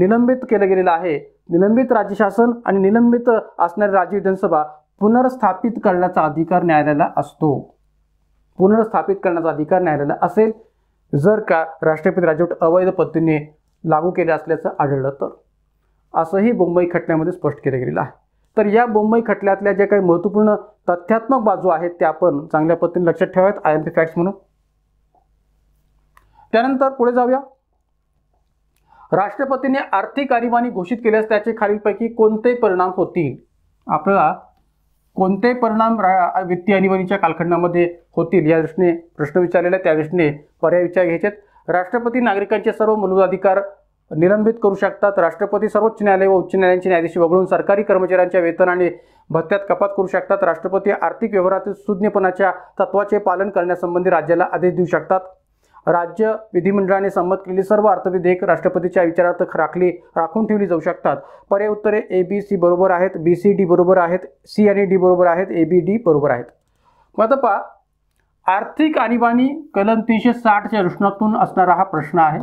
निलंबित केलं गेलेलं आहे निलंबित राज्य शासन आणि निलंबित असणारी राज्य विधानसभा पुनर्स्थापित करण्याचा अधिकार न्यायालयाला असतो पुनर्स्थापित करण्याचा अधिकार न्यायालयाला असेल जर का राष्ट्रपती राजवट अवैध पद्धतीने लागू केले असल्याचं आढळलं तर असंही मुंबई खटल्यामध्ये स्पष्ट केलं गेलेलं आहे तर या मुंबई खटल्यातल्या ज्या काही महत्त्वपूर्ण तथ्यात्मक बाजू आहेत त्या आपण चांगल्या पद्धतीने लक्षात ठेवायत आय एम पी म्हणून त्यानंतर पुढे जाऊया राष्ट्रपतीने आर्थिक आणीबाणी घोषित केल्यास त्याचे खालीलपैकी कोणते परिणाम होतील आपल्याला कोणते परिणाम रा वित्तीय आणीबाणीच्या कालखंडामध्ये होतील या दृष्टीने प्रश्न विचारलेला त्या दृष्टीने पर्याय विचार घ्यायचे राष्ट्रपती नागरिकांचे सर्व मूलभूत अधिकार निलंबित करू शकतात राष्ट्रपती सर्वोच्च न्यायालय व उच्च न्यायालयांचे न्यायाधीश वगळून सरकारी कर्मचाऱ्यांच्या वेतन आणि भत्त्यात कपात करू शकतात राष्ट्रपती आर्थिक व्यवहारातील सुज्ञपणाच्या तत्वाचे पालन करण्यासंबंधी राज्याला आदेश देऊ शकतात राज्य विधिमंडळाने संमत केलेली सर्व अर्थविधेयक राष्ट्रपतीच्या विचारात राखली राखून ठेवली जाऊ शकतात पर्याय उत्तरे ए बी सी बरोबर आहेत बी सी डी बरोबर आहेत सी आणि डी बरोबर आहेत ए बी डी बरोबर आहेत मग आता पहा आर्थिक आणीबाणी कलम तीनशे साठच्या दृष्णातून असणारा हा प्रश्न आहे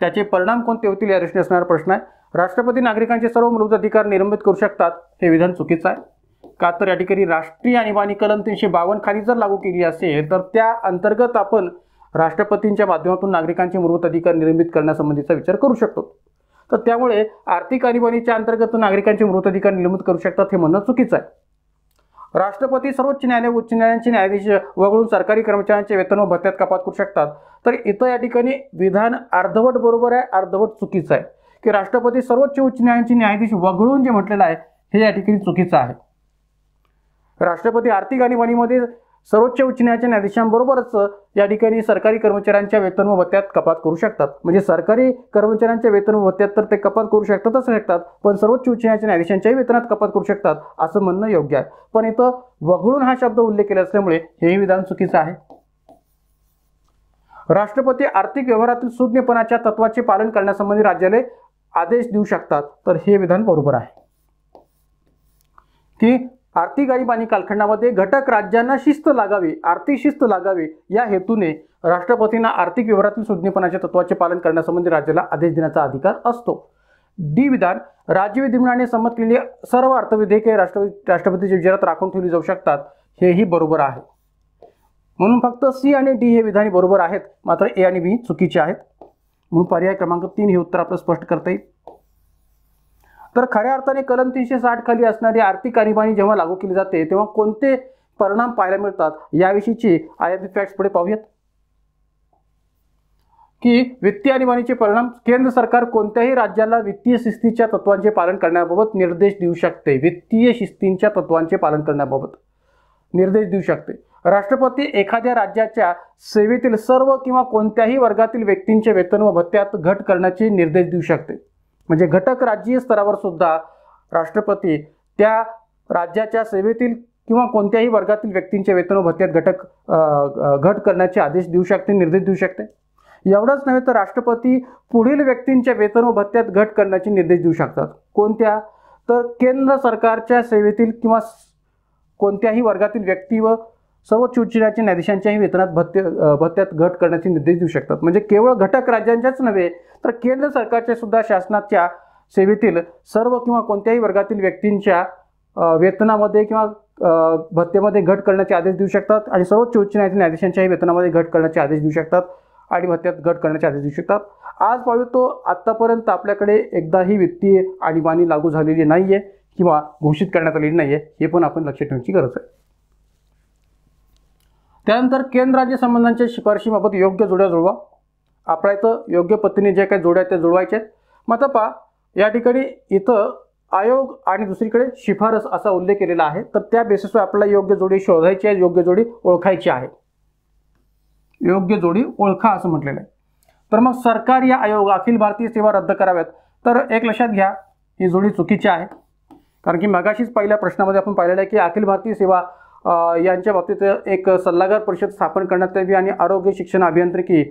त्याचे परिणाम कोणते होतील या दृष्टीने असणारा प्रश्न आहे राष्ट्रपती नागरिकांचे सर्व मूलभूत अधिकार निलंबित करू शकतात हे विधान चुकीचं आहे का तर या ठिकाणी राष्ट्रीय आणीबाणी कलम तीनशे बावन्न खाली जर लागू केली असेल तर त्या अंतर्गत आपण राष्ट्रपतींच्या माध्यमातून नागरिकांचे मूलभूत अधिकार निर्मित करण्यासंबंधीचा विचार करू शकतो तर त्यामुळे आर्थिक आणीबाणीच्या अंतर्गत नागरिकांचे मूलभूत अधिकार निर्मित करू शकतात हे म्हणणं चुकीचं आहे राष्ट्रपती सर्वोच्च न्यायालय उच्च न्यायालयांचे न्यायाधीश वगळून सरकारी कर्मचाऱ्यांचे वेतन व भत्त्यात कपात करू शकतात तर इथं या ठिकाणी विधान अर्धवट बरोबर आहे अर्धवट चुकीचं आहे की राष्ट्रपती सर्वोच्च उच्च न्यायालयाचे न्यायाधीश वगळून जे म्हटलेलं आहे हे या ठिकाणी चुकीचं आहे राष्ट्रपती आर्थिक आणीबाणीमध्ये सर्वोच्च उच्च न्यायालयाच्या न्यायाधीशांबरोबरच या ठिकाणी सरकारी कर्मचाऱ्यांच्या वेतन व भत्त्यात कपात करू शकतात म्हणजे सरकारी कर्मचाऱ्यांच्या वेतन व भत्त्यात तर ते कपात करू शकतात शकतातच शकतात पण सर्वोच्च उच्च न्यायालयाच्या न्यायाधीशांच्याही वेतनात कपात करू शकतात असं म्हणणं योग्य आहे पण इथं वगळून हा शब्द उल्लेख केला असल्यामुळे हेही विधान चुकीचं आहे राष्ट्रपती आर्थिक व्यवहारातील सुज्ञपणाच्या तत्वाचे पालन करण्यासंबंधी राज्यालय आदेश देऊ शकतात तर हे विधान बरोबर आहे की आर्थिक आणि कालखंडामध्ये घटक राज्यांना शिस्त लागावी आर्थिक शिस्त लागावी या हेतूने राष्ट्रपतींना आर्थिक व्यवहारातील सुज्ञपणाच्या तत्वाचे पालन करण्यासंबंधी राज्याला आदेश देण्याचा अधिकार असतो डी विधान राज्य विधिमंडळाने संमत केलेली सर्व अर्थविधेयके राष्ट्रपती राष्ट्रपतीच्या विचारात राखून ठेवली जाऊ शकतात हेही बरोबर आहे म्हणून फक्त सी आणि डी हे विधाने बरोबर आहेत मात्र ए आणि बी चुकीचे आहेत म्हणून पर्याय क्रमांक तीन हे उत्तर आपलं स्पष्ट करता येईल तर खऱ्या अर्थाने कलम तीनशे साठ खाली असणारी आर्थिक आणीबाणी जेव्हा लागू केली जाते तेव्हा कोणते परिणाम पाहायला मिळतात याविषयीची आय एम फॅक्ट फॅक्ट्स पुढे पाहूयात की वित्तीय आणीबाणीचे परिणाम केंद्र सरकार कोणत्याही राज्याला वित्तीय शिस्तीच्या तत्वांचे पालन करण्याबाबत निर्देश देऊ शकते वित्तीय शिस्तींच्या तत्वांचे पालन करण्याबाबत निर्देश देऊ शकते राष्ट्रपती एखाद्या राज्याच्या सेवेतील सर्व किंवा कोणत्याही वर्गातील व्यक्तींचे वेतन व भत्त्यात घट करण्याचे निर्देश देऊ शकते म्हणजे घटक राज्यीय स्तरावर सुद्धा राष्ट्रपती त्या राज्याच्या सेवेतील किंवा कोणत्याही वर्गातील व्यक्तींच्या वेतन भत्त्यात घटक घट करण्याचे आदेश देऊ शकते निर्देश देऊ शकते एवढंच नव्हे तर राष्ट्रपती पुढील व्यक्तींच्या वेतन व भत्त्यात घट करण्याचे निर्देश देऊ शकतात कोणत्या तर केंद्र सरकारच्या सेवेतील किंवा कोणत्याही वर्गातील व्यक्ती व सर्वोच्च न्यायालयाच्या न्यायाधीशांच्याही वेतनात भत्ते भत्त्यात घट करण्याचे निर्देश देऊ शकतात म्हणजे केवळ घटक राज्यांच्याच नव्हे तर केंद्र सरकारच्या सुद्धा शासनाच्या सेवेतील सर्व किंवा कोणत्याही वर्गातील व्यक्तींच्या वेतनामध्ये किंवा भत्तेमध्ये घट करण्याचे आदेश देऊ शकतात आणि सर्वोच्च उच्च न्यायालय न्यायाधीशांच्याही वेतनामध्ये घट करण्याचे आदेश देऊ शकतात आणि भत्त्यात घट करण्याचे आदेश देऊ शकतात आज पाहू तो आत्तापर्यंत आपल्याकडे एकदाही वित्तीय आणीबाणी लागू झालेली नाही आहे किंवा घोषित करण्यात आलेली नाही आहे हे पण आपण लक्षात ठेवण्याची गरज आहे त्यानंतर केंद्र राज्य संबंधांच्या शिफारशीबाबत योग्य जोड्या जुळवा आपल्या इथं योग्य पद्धतीने जे काही जोड्या त्या जुळवायच्या आहेत मग पहा या ठिकाणी इथं आयोग आणि दुसरीकडे शिफारस असा उल्लेख केलेला आहे तर त्या बेसिसवर आपल्याला योग्य जोडी शोधायची आहे योग्य जोडी ओळखायची आहे योग्य जोडी ओळखा असं म्हटलेलं आहे तर मग सरकार या आयोग अखिल भारतीय सेवा रद्द कराव्यात तर एक लक्षात घ्या ही जोडी चुकीची आहे कारण की मगाशीच पहिल्या प्रश्नामध्ये आपण पाहिलेलं आहे की अखिल भारतीय सेवा यांच्या बाबतीत एक सल्लागार परिषद स्थापन करण्यात यावी आणि आरोग्य शिक्षण अभियांत्रिकी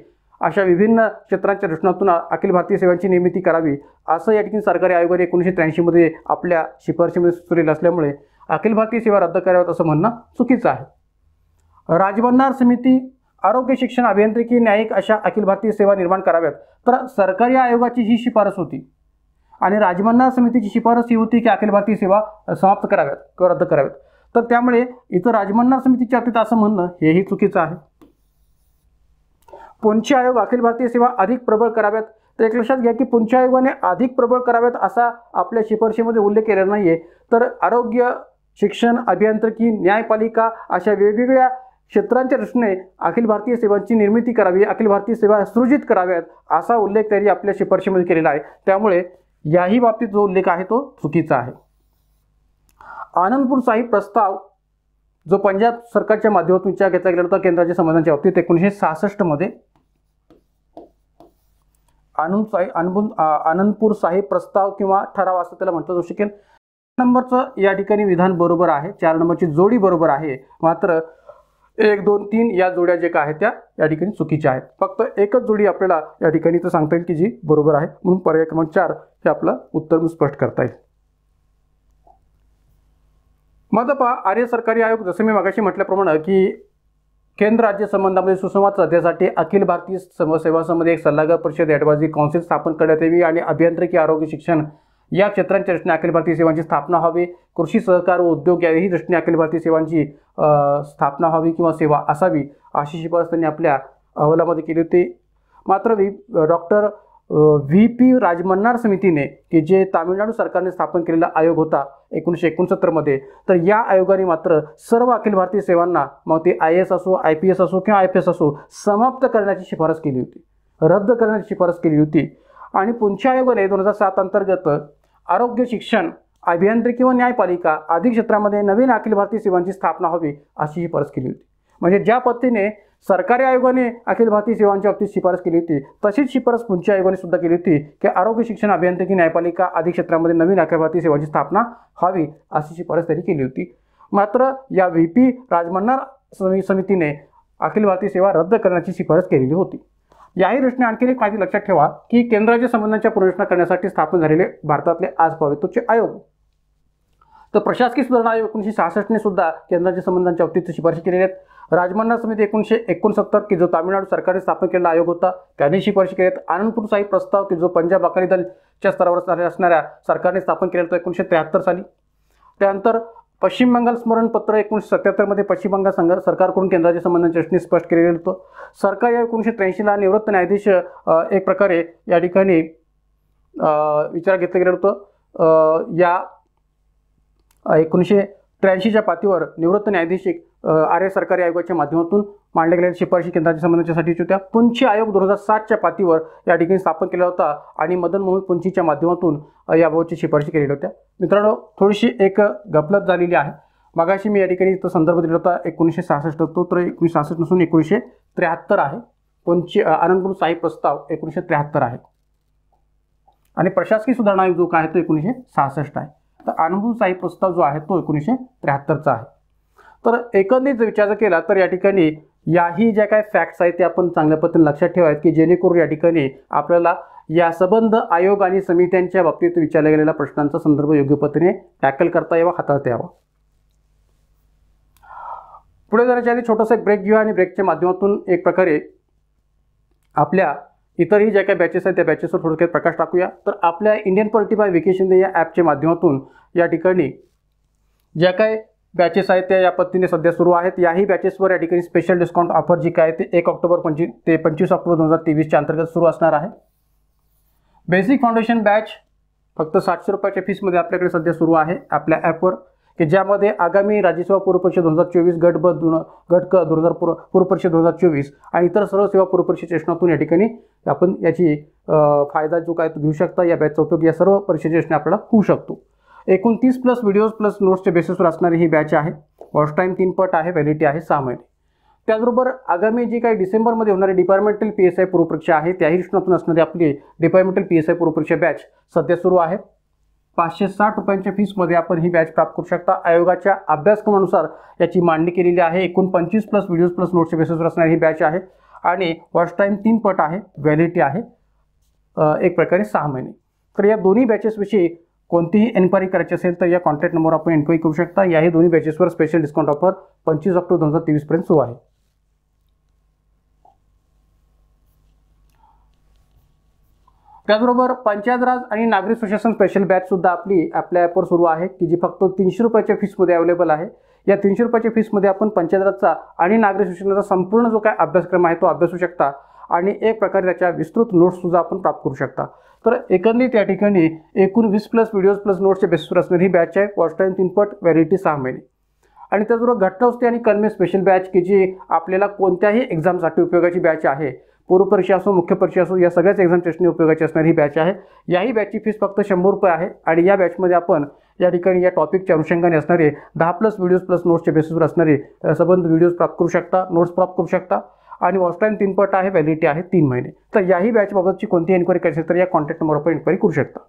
अशा विभिन्न क्षेत्रांच्या दृष्टीतून अखिल भारतीय सेवांची निर्मिती करावी असं या ठिकाणी सरकारी आयोगाने एकोणीसशे त्र्याऐंशीमध्ये आपल्या शिफारशीमध्ये सुचलेलं असल्यामुळे अखिल भारतीय सेवा रद्द कराव्यात असं म्हणणं चुकीचं आहे राजबन्नार समिती आरोग्य शिक्षण अभियांत्रिकी न्यायिक अशा अखिल भारतीय सेवा निर्माण कराव्यात तर सरकारी आयोगाची ही शिफारस होती आणि राजमन्नार समितीची शिफारस ही होती की अखिल भारतीय सेवा समाप्त कराव्यात किंवा रद्द कराव्यात तर त्यामुळे इथं राजमन्नार समितीच्या अर्थात असं म्हणणं हेही चुकीचं आहे पुंछ आयोग अखिल भारतीय सेवा अधिक प्रबळ कराव्यात तर एक लक्षात घ्या की पुंछ आयोगाने अधिक प्रबळ कराव्यात असा आपल्या शिफारशीमध्ये उल्लेख केलेला नाही आहे तर आरोग्य शिक्षण अभियांत्रिकी न्यायपालिका अशा वेगवेगळ्या क्षेत्रांच्या दृष्टीने अखिल भारतीय सेवांची निर्मिती करावी अखिल भारतीय सेवा सृजित कराव्यात असा उल्लेख त्यांनी आपल्या शिफारशीमध्ये केलेला आहे त्यामुळे याही बाबतीत जो उल्लेख आहे तो चुकीचा आहे आनंदपूर साहिब प्रस्ताव जो पंजाब सरकारच्या माध्यमातून विचार घेतला गेला होता केंद्राच्या संबंधांच्या बाबतीत एकोणीसशे सहासष्टमध्ये आनंद साहेब आनंद आनंदपूर साहेब प्रस्ताव किंवा ठराव असं त्याला म्हटलं जाऊ शकेल नंबरचं या ठिकाणी विधान बरोबर आहे चार नंबरची जोडी बरोबर आहे मात्र एक दोन तीन या जोड्या जे काय आहेत त्या या ठिकाणी चुकीच्या आहेत फक्त एकच जोडी आपल्याला या ठिकाणी तर सांगता येईल की जी बरोबर आहे म्हणून पर्याय क्रमांक चार हे आपलं उत्तर स्पष्ट करता येईल माझं पहा आर्य सरकारी आयोग जसं मी मागाशी म्हटल्याप्रमाणे की केंद्र राज्य संबंधामध्ये सुसंवाद साधण्यासाठी अखिल भारतीय समाजसेवा समिती एक सल्लागार परिषद ॲडवायझरी काउन्सिल स्थापन करण्यात यावी आणि अभियांत्रिकी आरोग्य शिक्षण या क्षेत्रांच्या दृष्टीने अखिल भारतीय सेवांची स्थापना व्हावी कृषी सहकार व उद्योग याही दृष्टीने अखिल भारतीय सेवांची स्थापना व्हावी किंवा सेवा असावी अशी शिफारस त्यांनी आपल्या अहवालामध्ये केली होती मात्र वि डॉक्टर व्ही पी राजमन्नार समितीने की जे तामिळनाडू सरकारने स्थापन केलेला आयोग होता एकोणीसशे एकोणसत्तरमध्ये तर या आयोगाने मात्र सर्व अखिल भारतीय सेवांना मग ते आय एस असो आय पी एस असो किंवा आय पी एस असो समाप्त करण्याची शिफारस केली होती रद्द करण्याची शिफारस केली होती आणि पुंछ आयोगाने दोन हजार सात अंतर्गत आरोग्य शिक्षण अभियांत्रिकी व न्यायपालिका आदी क्षेत्रामध्ये नवीन अखिल भारतीय सेवांची स्थापना हवी अशी शिफारस केली होती म्हणजे ज्या पद्धतीने सरकारी आयोगाने अखिल भारतीय सेवांच्या बाबतीत शिफारस केली होती तशीच शिफारस पुढच्या आयोगाने सुद्धा केली होती की आरोग्य शिक्षण अभियांत्रिकी न्यायपालिका आदी क्षेत्रामध्ये नवीन अखिल भारतीय सेवांची स्थापना व्हावी अशी शिफारस त्यांनी केली होती मात्र या व्ही पी राजमन्नार समितीने अखिल भारतीय सेवा रद्द करण्याची शिफारस केलेली होती याही दृष्टीने आणखी एक माहिती लक्षात ठेवा की केंद्राच्या संबंधांच्या पुनर्रचना करण्यासाठी स्थापन झालेले भारतातले आज पावितोचे आयोग तर प्रशासकीय सुधारणा आयोग एकोणीसशे सहासष्टने सुद्धा केंद्राच्या संबंधांच्या बाबतीत शिफारशी केलेल्या आहेत राजमन्ना समिती एकोणीसशे एकोणसत्तर की जो तामिळनाडू सरकारने स्थापन केलेला आयोग होता त्यांनी शिफारशी केली साहिब प्रस्ताव की जो पंजाब अकाली दलच्या स्तरावर असणाऱ्या सरकारने स्थापन केला होता एकोणीसशे त्र्याहत्तर साली त्यानंतर पश्चिम बंगाल स्मरण स्मरणपत्र एकोणीसशे सत्याहत्तरमध्ये पश्चिम बंगाल संघ सरकारकडून केंद्राच्या संबंधाच्या दृष्टीने स्पष्ट केलेलं होतं सरकार या एकोणीसशे त्र्याऐंशीला निवृत्त न्यायाधीश एक प्रकारे या ठिकाणी विचार घेतलं गेलं होतं या एकोणीसशे त्र्याऐंशीच्या पातीवर निवृत्त न्यायाधीशिक आर्य सरकारी आयोगाच्या माध्यमातून मांडल्या गेलेल्या शिफारशी केंद्राच्या संबंधाच्यासाठीची होत्या पुंची आयोग दोन हजार सातच्या पातीवर या ठिकाणी स्थापन केला होता आणि मदन मोहन पुंचीच्या माध्यमातून याबाबतची शिफारशी केलेल्या होत्या मित्रांनो थोडीशी एक गफलत झालेली आहे मगाशी मी या ठिकाणी तो संदर्भ दिला होता एकोणीसशे सहासष्ट तो तर एकोणीसशे सहासष्ट नसून एकोणीसशे त्र्याहत्तर आहे पुंची आनंदपूर साई प्रस्ताव एकोणीसशे त्र्याहत्तर आहे आणि प्रशासकीय सुधारणा आयोग जो काय तो एकोणीसशे सहासष्ट आहे तर साई प्रस्ताव जो आहे तो एकोणीसशे त्र्याहत्तरचा आहे तर एकंदरीत जर विचार केला तर या ठिकाणी याही ज्या काही फॅक्ट्स आहेत ते आपण चांगल्या पद्धतीने लक्षात ठेवायत की जेणेकरून या ठिकाणी आपल्याला या संबंध आयोग आणि समित्यांच्या बाबतीत विचारल्या गेलेल्या प्रश्नांचा संदर्भ योग्य पद्धतीने टॅकल करता यावा हाताळता यावा पुढे जाण्याच्या आधी छोटासा एक ब्रेक घेऊया आणि ब्रेकच्या माध्यमातून एक प्रकारे आपल्या इतरही ज्या काही बॅचेस आहेत त्या बॅचेसवर थोडक्यात प्रकाश टाकूया तर आपल्या इंडियन पॉलिटी बाय वेकेशन या ॲपच्या माध्यमातून या ठिकाणी ज्या काही बॅचेस आहेत त्या या पद्धतीने सध्या सुरू आहेत याही बॅचेसवर या ठिकाणी स्पेशल डिस्काउंट ऑफर जी काय ते एक ऑक्टोबर पंचवीस ते पंचवीस ऑक्टोबर दोन हजार तेवीसच्या अंतर्गत सुरू असणार आहे बेसिक फाउंडेशन बॅच फक्त सातशे रुपयाच्या फीसमध्ये आपल्याकडे सध्या सुरू आहे आपल्या ॲपवर की ज्यामध्ये आगामी राज्यसेवा पूर्वपरीक्षा दोन हजार चोवीस गट ब दोन गट क दोन हजार पूर्व पूर्वपरीक्षा दोन हजार चोवीस आणि इतर सर्व सेवा पूर्वपरीक्षेच्या प्रश्नातून या ठिकाणी आपण याची फायदा जो काय घेऊ शकता या बॅचचा उपयोग या सर्व परीक्षेचे आपल्याला होऊ शकतो एकोणतीस प्लस व्हिडिओज प्लस नोट्सच्या बेसिसवर असणारी ही बॅच आहे वॉश टाईम तीन पट आहे व्हॅलिटी आहे सहा महिने त्याचबरोबर आगामी जी काही डिसेंबरमध्ये होणारी डिपार्टमेंटल पी एस आय पूर्वपरीक्षा आहे त्याही शिक्षणातून असणारी आपली डिपार्टमेंटल पी एस आय पूर्वपरीक्षा बॅच सध्या सुरू आहे पाचशे साठ रुपयांच्या फीसमध्ये आपण ही बॅच प्राप्त करू शकता आयोगाच्या अभ्यासक्रमानुसार याची मांडणी केलेली आहे एकूण पंचवीस प्लस व्हिडिओज प्लस नोट्सच्या बेसिसवर असणारी ही बॅच आहे आणि वॉच टाईम तीन पट आहे व्हॅलिडिटी आहे एक प्रकारे सहा महिने तर या दोन्ही बॅचेसविषयी कोणतीही एन्क्वायरी करायची असेल तर या कॉन्टॅक्ट नंबरवर आपण एन्क्वायरी करू शकता याही दोन्ही बॅचेसवर स्पेशल डिस्काउंट ऑफर पंचवीस ऑक्टोबर दोन हजार तेवीसपर्यंत सुरू आहे त्याचबरोबर पंचायत राज आणि नागरी सुशासन स्पेशल बॅच सुद्धा आपली आपल्या ॲपवर सुरू आहे की जी फक्त तीनशे रुपयाच्या फीसमध्ये अवेलेबल आहे या तीनशे रुपयाच्या फीसमध्ये आपण पंचायत राजचा आणि नागरी सुशासनाचा संपूर्ण जो काय अभ्यासक्रम आहे तो अभ्यासू शकता आणि एक प्रकारे त्याच्या विस्तृत नोट्ससुद्धा आपण प्राप्त करू शकता तर एकंदरीत या ठिकाणी एकूण वीस प्लस व्हिडिओज प्लस नोट्सचे बेसिसवर असणारी ही बॅच आहे वॉच टाईम तीनपट व्हॅरिटी सहा महिने आणि त्याचबरोबर घटनावस्ती आणि कलमे स्पेशल बॅच की जी आपल्याला कोणत्याही एक्झामसाठी उपयोगाची बॅच आहे पूर्व परीक्षा असो मुख्य परीक्षा असो या सगळ्याच एक्झाम टेस्टने उपयोगाची असणारी ही बॅच आहे याही बॅचची फीस फक्त शंभर रुपये आहे आणि या बॅचमध्ये आपण या ठिकाणी या टॉपिकच्या अनुषंगाने असणारे दहा प्लस व्हिडिओज प्लस नोट्सच्या बेसिसवर असणारे संबंध व्हिडिओज प्राप्त करू शकता नोट्स प्राप्त करू शकता आणि ऑफलाईन तीनपट तीन आहे व्हॅलिडिटी आहे तीन महिने तर याही बॅचबाबतची कोणती एन्क्वायरी करायची तर या कॉन्टॅक्ट नंबरवर आपण एन्क्वायरी करू शकता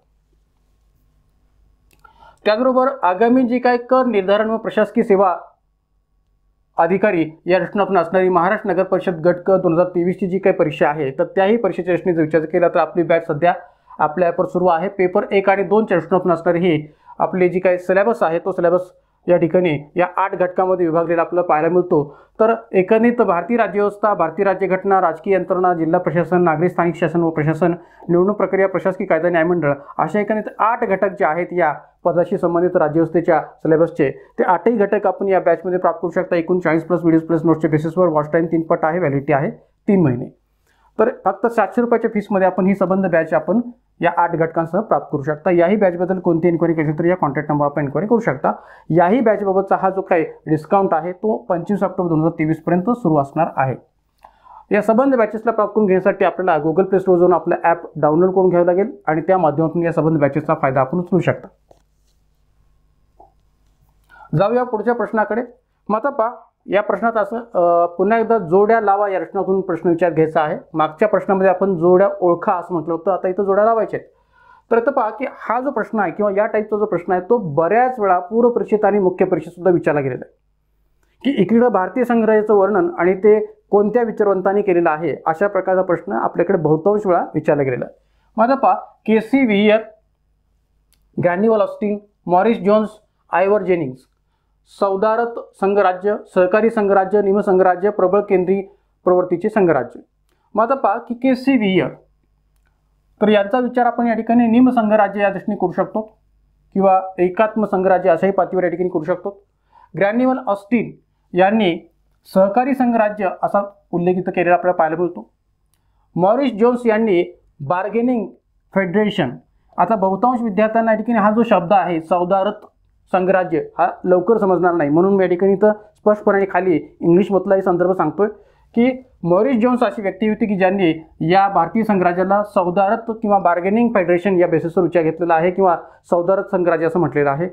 त्याचबरोबर आगामी जी काय कर निर्धारण व प्रशासकीय सेवा अधिकारी या दृष्टीनं असणारी महाराष्ट्र नगर परिषद गट क दोन हजार तेवीसची जी काही परीक्षा आहे तर त्याही परीक्षेच्या दृष्टीने विचार केला तर आपली बॅच सध्या आपल्या ॲपवर सुरू आहे पेपर एक आणि दोनच्या दृष्टीनं असणारी ही आपली जी काही सिलेबस आहे तो सिलेबस या ठिकाणी या आठ घटकामध्ये विभागलेला आपल्याला पाहायला मिळतो तर एकंदरीत भारतीय राज्यव्यवस्था भारतीय राज्यघटना राजकीय यंत्रणा जिल्हा प्रशासन नागरिक स्थानिक शासन व प्रशासन निवडणूक प्रक्रिया प्रशासकीय कायदा न्यायमंडळ अशा एकंदरीत आठ घटक जे आहेत या पदाशी संबंधित राज्यव्यवस्थेच्या सिलेबसचे ते आठही घटक आपण या बॅचमध्ये प्राप्त करू शकता एकूण चाळीस प्लस व्हिडिओज प्लस नोट्सच्या बेसिसवर वॉच टाईम तीन पट आहे व्हॅलिटी आहे तीन महिने तर फक्त सातशे रुपयाच्या फीसमध्ये आपण ही संबंध बॅच आपण या आठ घटकांसह प्राप्त करू शकता याही बॅचबद्दल कोणती इन्क्वायरी केली तर या कॉन्टॅक्ट नंबर आपण इन्क्वायरी करू शकता याही बॅचबाबतचा हा जो काही डिस्काउंट आहे तो पंचवीस ऑक्टोबर दोन हजार तेवीसपर्यंत सुरू असणार आहे या संबंध बॅचेसला प्राप्त करून घेण्यासाठी आपल्याला गुगल प्ले स्टोअर जाऊन आपलं ॲप डाउनलोड करून घ्यावं लागेल आणि त्या माध्यमातून या संबंध बॅचेसचा फायदा आपण उचलू शकता जाऊया पुढच्या प्रश्नाकडे मग आता पहा या प्रश्नात असं पुन्हा एकदा जोड्या लावा या प्रश्नातून प्रश्न विचार घ्यायचा आहे मागच्या प्रश्नामध्ये आपण जोड्या ओळखा असं म्हटलं होतं आता इथं जोड्या लावायच्या आहेत तर इथं पहा की हा जो प्रश्न आहे किंवा या टाईपचा जो प्रश्न आहे तो बऱ्याच वेळा पूर्व परीक्षेत आणि मुख्य सुद्धा विचारला गेलेला आहे की इकडं भारतीय संग्रहाचं वर्णन आणि ते कोणत्या विचारवंतांनी केलेलं आहे अशा प्रकारचा प्रश्न आपल्याकडे बहुतांश वेळा विचारला गेलेला आहे माझा पहा K C Wheare Granville Austin Morris Jones Ivor Jennings सौदारत संघराज्य सहकारी संघराज्य निमसंघराज्य प्रबळ केंद्रीय प्रवृत्तीचे संघराज्य मग आता पहा की के सी वियर तर यांचा विचार आपण या ठिकाणी निमसंघराज्य या दृष्टीने करू शकतो किंवा एकात्म संघराज्य अशाही पातळीवर या ठिकाणी करू शकतो ग्रॅन्युअल ऑस्टिन यांनी सहकारी संघराज्य असा उल्लेख इथं केलेला आपल्याला पाहायला मिळतो मॉरिस जोन्स यांनी बार्गेनिंग फेडरेशन आता बहुतांश विद्यार्थ्यांना या ठिकाणी हा जो शब्द आहे सौदारत संघराज्य हा लवकर समजणार नाही म्हणून मी या ठिकाणी तर स्पष्टपणे खाली इंग्लिशमधलाही संदर्भ सांगतोय की मॉरिस जोन्स अशी व्यक्ती होती की ज्यांनी या भारतीय संघराज्याला सौदारत किंवा बार्गेनिंग फेडरेशन या बेसिसवर विचार घेतलेला आहे किंवा सौदारत संघराज्य असं म्हटलेलं आहे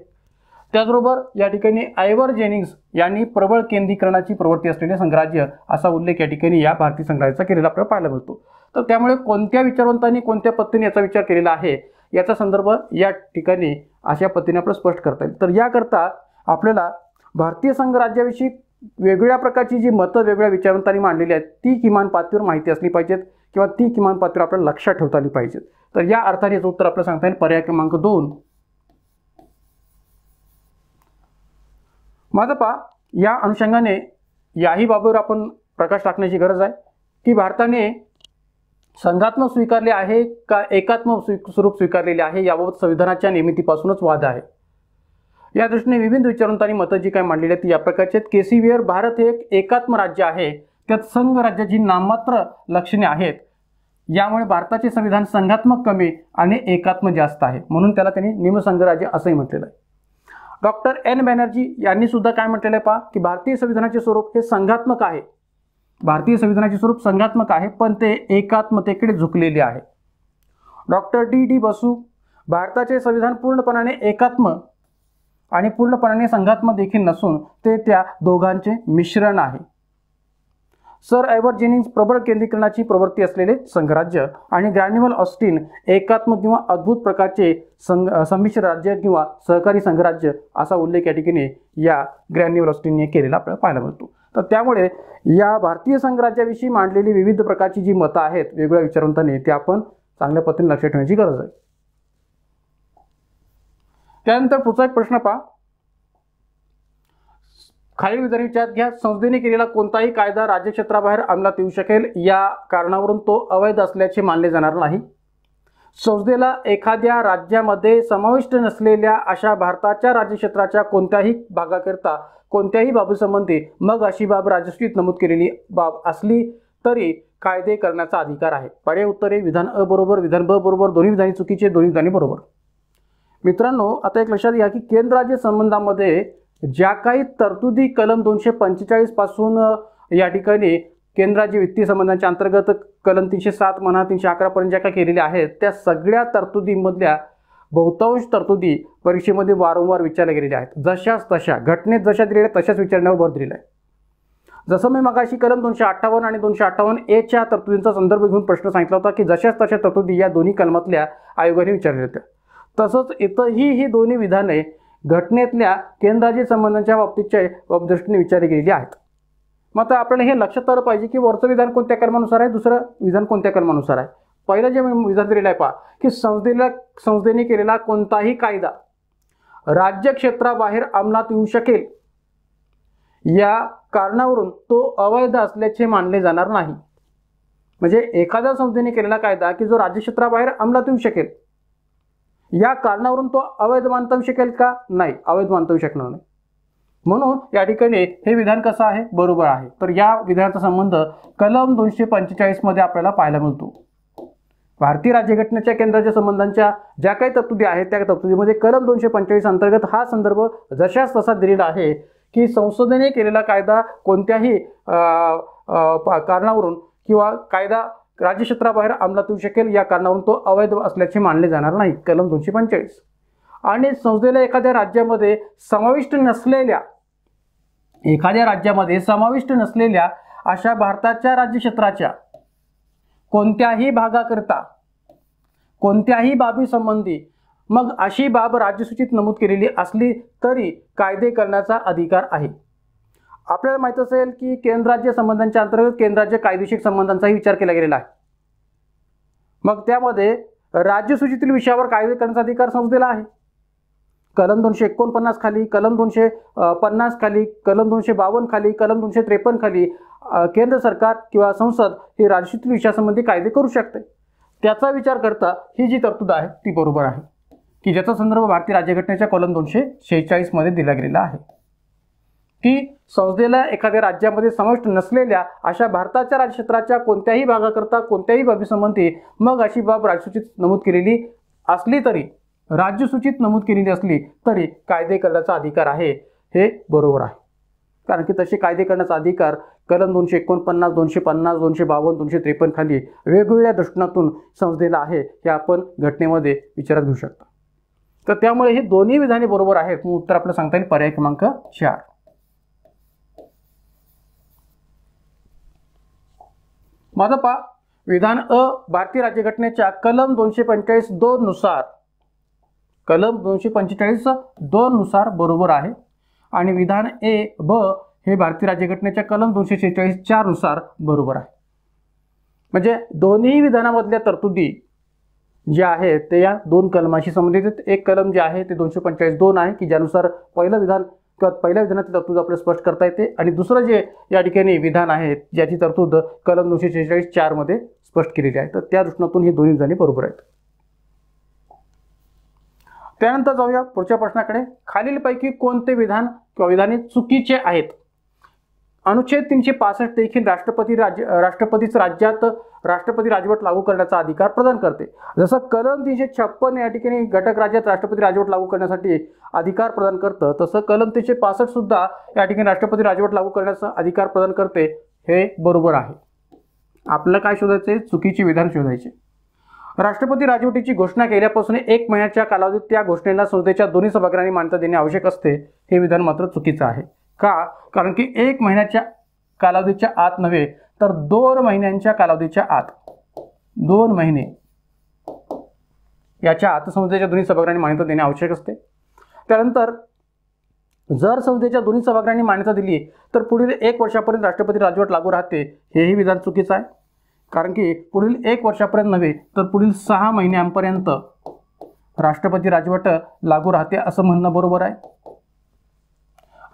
त्याचबरोबर या ठिकाणी आयवर जेनिंग्स यांनी प्रबळ केंद्रीकरणाची प्रवृत्ती असलेले संघराज्य असा उल्लेख या ठिकाणी या भारतीय संघराज्याचा केलेला आपल्याला पाहायला मिळतो तर त्यामुळे कोणत्या विचारवंतांनी कोणत्या पद्धतीने याचा विचार केलेला आहे याचा संदर्भ या ठिकाणी अशा पद्धतीने आपलं स्पष्ट करता येईल तर याकरता आपल्याला भारतीय संघ राज्याविषयी वेगळ्या प्रकारची जी मतं वेगळ्या विचारवंतांनी मांडलेली आहेत ती किमान पातळीवर माहिती असली पाहिजेत किंवा ती किमान पातळीवर आपल्याला लक्षात ठेवता आली पाहिजेत तर या अर्थाने याचं उत्तर आपल्याला सांगता येईल पर्याय क्रमांक दोन मादपा या अनुषंगाने याही बाबीवर आपण प्रकाश टाकण्याची गरज आहे की भारताने संघात्मक स्वीकारले आहे का एकात्म स्वी स्वरूप स्वीकारलेले आहे याबाबत संविधानाच्या निर्मितीपासूनच वाद आहे या दृष्टीने विविध विचारवंतांनी मतं जी काय मांडलेली आहेत या प्रकारचे आहेत व्हिअर भारत हे एक एकात्म राज्य आहे त्यात संघ राज्याची नाममात्र लक्षणे आहेत यामुळे भारताचे संविधान संघात्मक कमी आणि एकात्म जास्त आहे म्हणून त्याला त्यांनी निमसंघराज्य राज्य असंही म्हटलेलं आहे डॉक्टर एन बॅनर्जी यांनी सुद्धा काय म्हटलेलं आहे पहा की भारतीय संविधानाचे स्वरूप हे संघात्मक आहे भारतीय संविधानाचे स्वरूप संघात्मक आहे पण ते एकात्मतेकडे झुकलेले आहे डॉक्टर डी डी बसू भारताचे संविधान पूर्णपणाने एकात्म आणि पूर्णपणाने संघात्मक देखील नसून ते त्या दोघांचे मिश्रण आहे सर एवर जेनिंग प्रबळ केंद्रीकरणाची प्रवृत्ती असलेले संघराज्य आणि ग्रॅन्युअल ऑस्टिन एकात्म किंवा अद्भुत प्रकारचे संघ संमिश्र राज्य किंवा सहकारी संघराज्य असा उल्लेख या ठिकाणी या ग्रॅन्युअल ऑस्टिनने केलेला आपल्याला पाहायला मिळतो तर त्यामुळे या भारतीय संघराज्याविषयी मांडलेली विविध प्रकारची जी मतं आहेत वेगवेगळ्या विचारवंतांनी ती आपण चांगल्या पद्धतीने लक्षात ठेवण्याची गरज आहे त्यानंतर पुढचा एक प्रश्न पहा खालील विचारात घ्या संसदेने केलेला कोणताही कायदा राज्य क्षेत्राबाहेर अंमलात येऊ शकेल या कारणावरून तो अवैध असल्याचे मानले जाणार नाही संसदेला एखाद्या राज्यामध्ये समाविष्ट नसलेल्या अशा भारताच्या राज्यक्षेत्राच्या कोणत्याही भागाकरिता कोणत्याही बाबीसंबंधी मग अशी बाब राजस्वीत नमूद केलेली बाब असली तरी कायदे करण्याचा अधिकार आहे पर्याय उत्तरे विधान अ बरोबर विधान ब बरोबर दोन्ही विधानी चुकीचे दोन्ही विधानी बरोबर मित्रांनो आता एक लक्षात घ्या की केंद्र राज्य संबंधामध्ये ज्या काही तरतुदी कलम दोनशे पंचेचाळीसपासून या ठिकाणी केंद्राची वित्तीय संबंधांच्या अंतर्गत कलम तीनशे सात म्हणा तीनशे अकरापर्यंत ज्या काही केलेल्या आहेत त्या सगळ्या तरतुदींमधल्या बहुतांश तरतुदी परीक्षेमध्ये वारंवार विचारल्या गेलेल्या आहेत जशाच तशा घटनेत जशा दिलेल्या तशाच विचारण्यावर भर दिलेला आहे जसं मी मगाशी कलम दोनशे अठ्ठावन्न आणि दोनशे अठ्ठावन्न एच्या तरतुदींचा संदर्भ घेऊन प्रश्न सांगितला होता की जशाच तशा तरतुदी या दोन्ही कलमातल्या आयोगाने विचारल्या होत्या तसंच इथंही ही दोन्ही विधाने घटनेतल्या केंद्राजी संबंधांच्या बाबतीच्या दृष्टीने विचारली गेलेली आहेत मग आता आपल्याला हे लक्षात आलं पाहिजे की वरचं विधान कोणत्या कर्मानुसार आहे दुसरं विधान कोणत्या कर्मानुसार आहे पहिलं जे विधान दिलेलं आहे पहा की संस्थेला संस्थेने केलेला कोणताही कायदा राज्य क्षेत्राबाहेर अंमलात येऊ शकेल या कारणावरून तो अवैध असल्याचे मानले जाणार नाही म्हणजे एखाद्या संस्थेने केलेला कायदा की जो राज्य क्षेत्राबाहेर अंमलात येऊ शकेल या कारणावरून तो अवैध मानता येऊ शकेल का नाही अवैध मानता येऊ शकणार नाही म्हणून या ठिकाणी हे विधान कसं आहे बरोबर आहे तर या विधानाचा संबंध कलम दोनशे पंचेचाळीसमध्ये आपल्याला पाहायला मिळतो भारतीय राज्यघटनेच्या केंद्राच्या संबंधांच्या ज्या काही तरतुदी आहेत त्या तरतुदीमध्ये कलम दोनशे पंचेचाळीस अंतर्गत हा संदर्भ जशाच तसा दिलेला आहे की संसदेने केलेला कायदा कोणत्याही कारणावरून किंवा कायदा राज्यक्षेत्राबाहेर अंमलात येऊ शकेल या कारणावरून तो अवैध असल्याचे मानले जाणार नाही कलम दोनशे पंचेचाळीस आणि संसदेला एखाद्या राज्यामध्ये समाविष्ट नसलेल्या एखाद्या राज्यामध्ये समाविष्ट नसलेल्या अशा भारताच्या राज्यक्षेत्राच्या कोणत्याही भागाकरता कोणत्याही बाबीसंबंधी मग अशी बाब राज्यसूचीत नमूद केलेली असली तरी कायदे करण्याचा अधिकार आहे आपल्याला माहीत असेल की केंद्र राज्य संबंधांच्या अंतर्गत केंद्र राज्य कायदेशीर संबंधांचाही विचार केला गेलेला आहे मग त्यामध्ये राज्यसूचीतील विषयावर कायदे करण्याचा अधिकार संस्थेला आहे कलम दोनशे एकोणपन्नास खाली कलम दोनशे पन्नास खाली कलम दोनशे बावन्न खाली कलम दोनशे त्रेपन्न खाली केंद्र सरकार किंवा संसद हे राजशीतील विषयासंबंधी कायदे करू शकते त्याचा विचार करता ही जी तरतूद आहे ती बरोबर आहे की ज्याचा संदर्भ भारतीय राज्यघटनेच्या कलम दोनशे शेहेचाळीसमध्ये दिला गेलेला आहे की संसदेला एखाद्या राज्यामध्ये समाविष्ट नसलेल्या अशा भारताच्या राजक्षेत्राच्या कोणत्याही भागाकरता कोणत्याही बाबीसंबंधी मग अशी बाब राजसूचीत नमूद केलेली असली तरी राज्यसूचीत नमूद केलेली असली तरी कायदे करण्याचा अधिकार आहे हे बरोबर आहे कारण की तसे कायदे करण्याचा अधिकार कलम दोनशे एकोणपन्नास दोनशे पन्नास दोनशे बावन्न दोनशे त्रेपन्न खाली वेगवेगळ्या दृष्टीनातून संस्थेला आहे हे आपण घटनेमध्ये विचारात घेऊ शकतो तर त्यामुळे हे दोन्ही विधाने बरोबर आहेत मग उत्तर आपल्याला सांगता येईल पर्याय क्रमांक चार माझा पा विधान अ भारतीय राज्यघटनेच्या कलम दोनशे पंचेचाळीस दोन नुसार कलम दोनशे पंचेचाळीस दोननुसार बरोबर आहे आणि विधान ए ब हे भारतीय राज्यघटनेच्या कलम दोनशे शेहेचाळीस चारनुसार बरोबर आहे म्हणजे दोन्ही विधानामधल्या तरतुदी ज्या आहेत ते या दोन कलमाशी संबंधित आहेत एक कलम जे आहे ते दोनशे पंचेचाळीस दोन आहे की ज्यानुसार पहिलं विधान किंवा पहिल्या विधानाची तरतूद आपल्याला स्पष्ट करता येते आणि दुसरं जे या ठिकाणी विधान आहे ज्याची तरतूद कलम दोनशे शेहेचाळीस चारमध्ये स्पष्ट केलेली आहे तर त्या दृष्टीतून हे दोन्ही विधाने बरोबर आहेत त्यानंतर जाऊया पुढच्या प्रश्नाकडे खालीलपैकी कोणते विधान किंवा विधाने चुकीचे आहेत अनुच्छेद तीनशे पासष्ट देखील राष्ट्रपती राज्य राष्ट्रपतीच राज्यात राष्ट्रपती राजवट लागू करण्याचा अधिकार प्रदान करते जसं कलम तीनशे छप्पन या ठिकाणी घटक राज्यात राष्ट्रपती राजवट लागू करण्यासाठी अधिकार प्रदान करतं तसं कलम तीनशे पासष्ट सुद्धा या ठिकाणी राष्ट्रपती राजवट लागू करण्याचा अधिकार प्रदान करते हे बरोबर आहे आपलं काय शोधायचं चुकीचे विधान शोधायचे राष्ट्रपती राजवटीची घोषणा केल्यापासून एक महिन्याच्या कालावधीत त्या घोषणेला संसदेच्या दोन्ही सभागृहांनी मान्यता देणे आवश्यक असते हे विधान मात्र चुकीचं आहे का कारण की एक महिन्याच्या कालावधीच्या आत नव्हे तर दोन महिन्यांच्या कालावधीच्या आत दोन महिने याच्या आत संसदेच्या दोन्ही सभागृहांनी मान्यता देणे आवश्यक असते त्यानंतर जर संसदेच्या दोन्ही सभागृहांनी मान्यता दिली तर पुढील एक वर्षापर्यंत राष्ट्रपती राजवट लागू राहते हेही विधान चुकीचं आहे कारण की पुढील एक वर्षापर्यंत नव्हे तर पुढील सहा महिन्यांपर्यंत राष्ट्रपती राजवट लागू राहते असं म्हणणं बरोबर आहे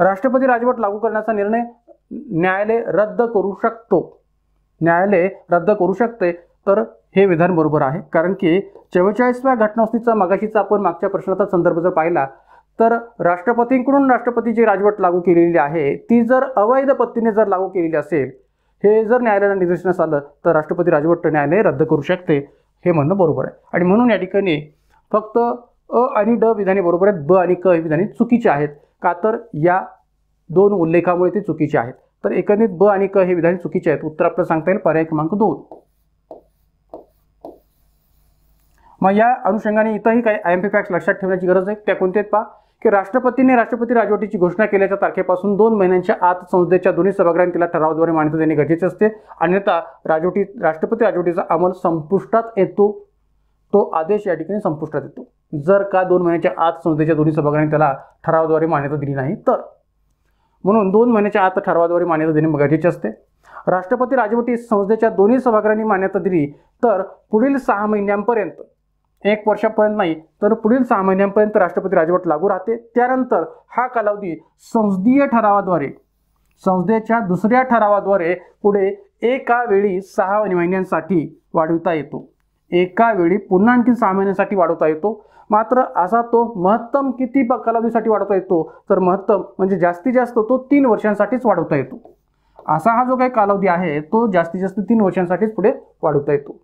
राष्ट्रपती राजवट लागू करण्याचा निर्णय न्यायालय रद्द करू शकतो न्यायालय रद्द करू शकते तर हे विधान बरोबर आहे कारण की चव्वेचाळीसव्या घटनास्थीचा मागाशीचा आपण मागच्या प्रश्नाचा संदर्भ जर पाहिला तर राष्ट्रपतींकडून राष्ट्रपतीची राजवट लागू केलेली आहे ती जर अवैध पत्तीने जर लागू केलेली असेल हे जर न्यायालयाला निदर्शनास आलं तर राष्ट्रपती राजवट न्यायालय रद्द करू शकते हे म्हणणं बरोबर आहे आणि म्हणून या ठिकाणी फक्त अ आणि ड विधाने बरोबर आहेत ब आणि क हे विधाने चुकीचे आहेत का तर या दोन उल्लेखामुळे ते चुकीचे आहेत तर एकंदरीत ब आणि क हे विधाने चुकीचे आहेत उत्तर आपल्याला सांगता येईल पर्याय क्रमांक दोन मग या अनुषंगाने इथंही काही आय एम पी फॅक्ट्स लक्षात ठेवण्याची गरज आहे त्या कोणत्या आहेत पा की राष्ट्रपतींनी राष्ट्रपती राजवटीची घोषणा केल्याच्या तारखेपासून दोन महिन्यांच्या आत संसदेच्या दोन्ही सभागृहांनी तिला ठरावाद्वारे मान्यता देणे गरजेचे असते अन्यथा राजवटी राष्ट्रपती राजवटीचा अंमल संपुष्टात येतो तो आदेश या ठिकाणी संपुष्टात येतो जर का दोन महिन्याच्या आत संसदेच्या दोन्ही सभागृहांनी त्याला ठरावाद्वारे मान्यता दिली नाही तर म्हणून दोन महिन्याच्या आत ठरावाद्वारे मान्यता देणे गरजेचे असते राष्ट्रपती राजवटी संसदेच्या दोन्ही सभागृहांनी मान्यता दिली तर पुढील सहा महिन्यांपर्यंत एक वर्षापर्यंत नाही तर पुढील सहा महिन्यांपर्यंत राष्ट्रपती राजवट लागू राहते त्यानंतर हा कालावधी संसदीय ठरावाद्वारे संसदेच्या दुसऱ्या ठरावाद्वारे पुढे एका वेळी सहा महिन्यांसाठी वाढवता येतो एका वेळी पुन्हा आणखी सहा महिन्यांसाठी वाढवता येतो मात्र असा तो महत्तम किती कालावधीसाठी वाढवता येतो तर महत्तम म्हणजे जास्तीत जास्त तो तीन वर्षांसाठीच वाढवता येतो असा हा जो काही कालावधी आहे तो जास्तीत जास्त तीन वर्षांसाठीच पुढे वाढवता येतो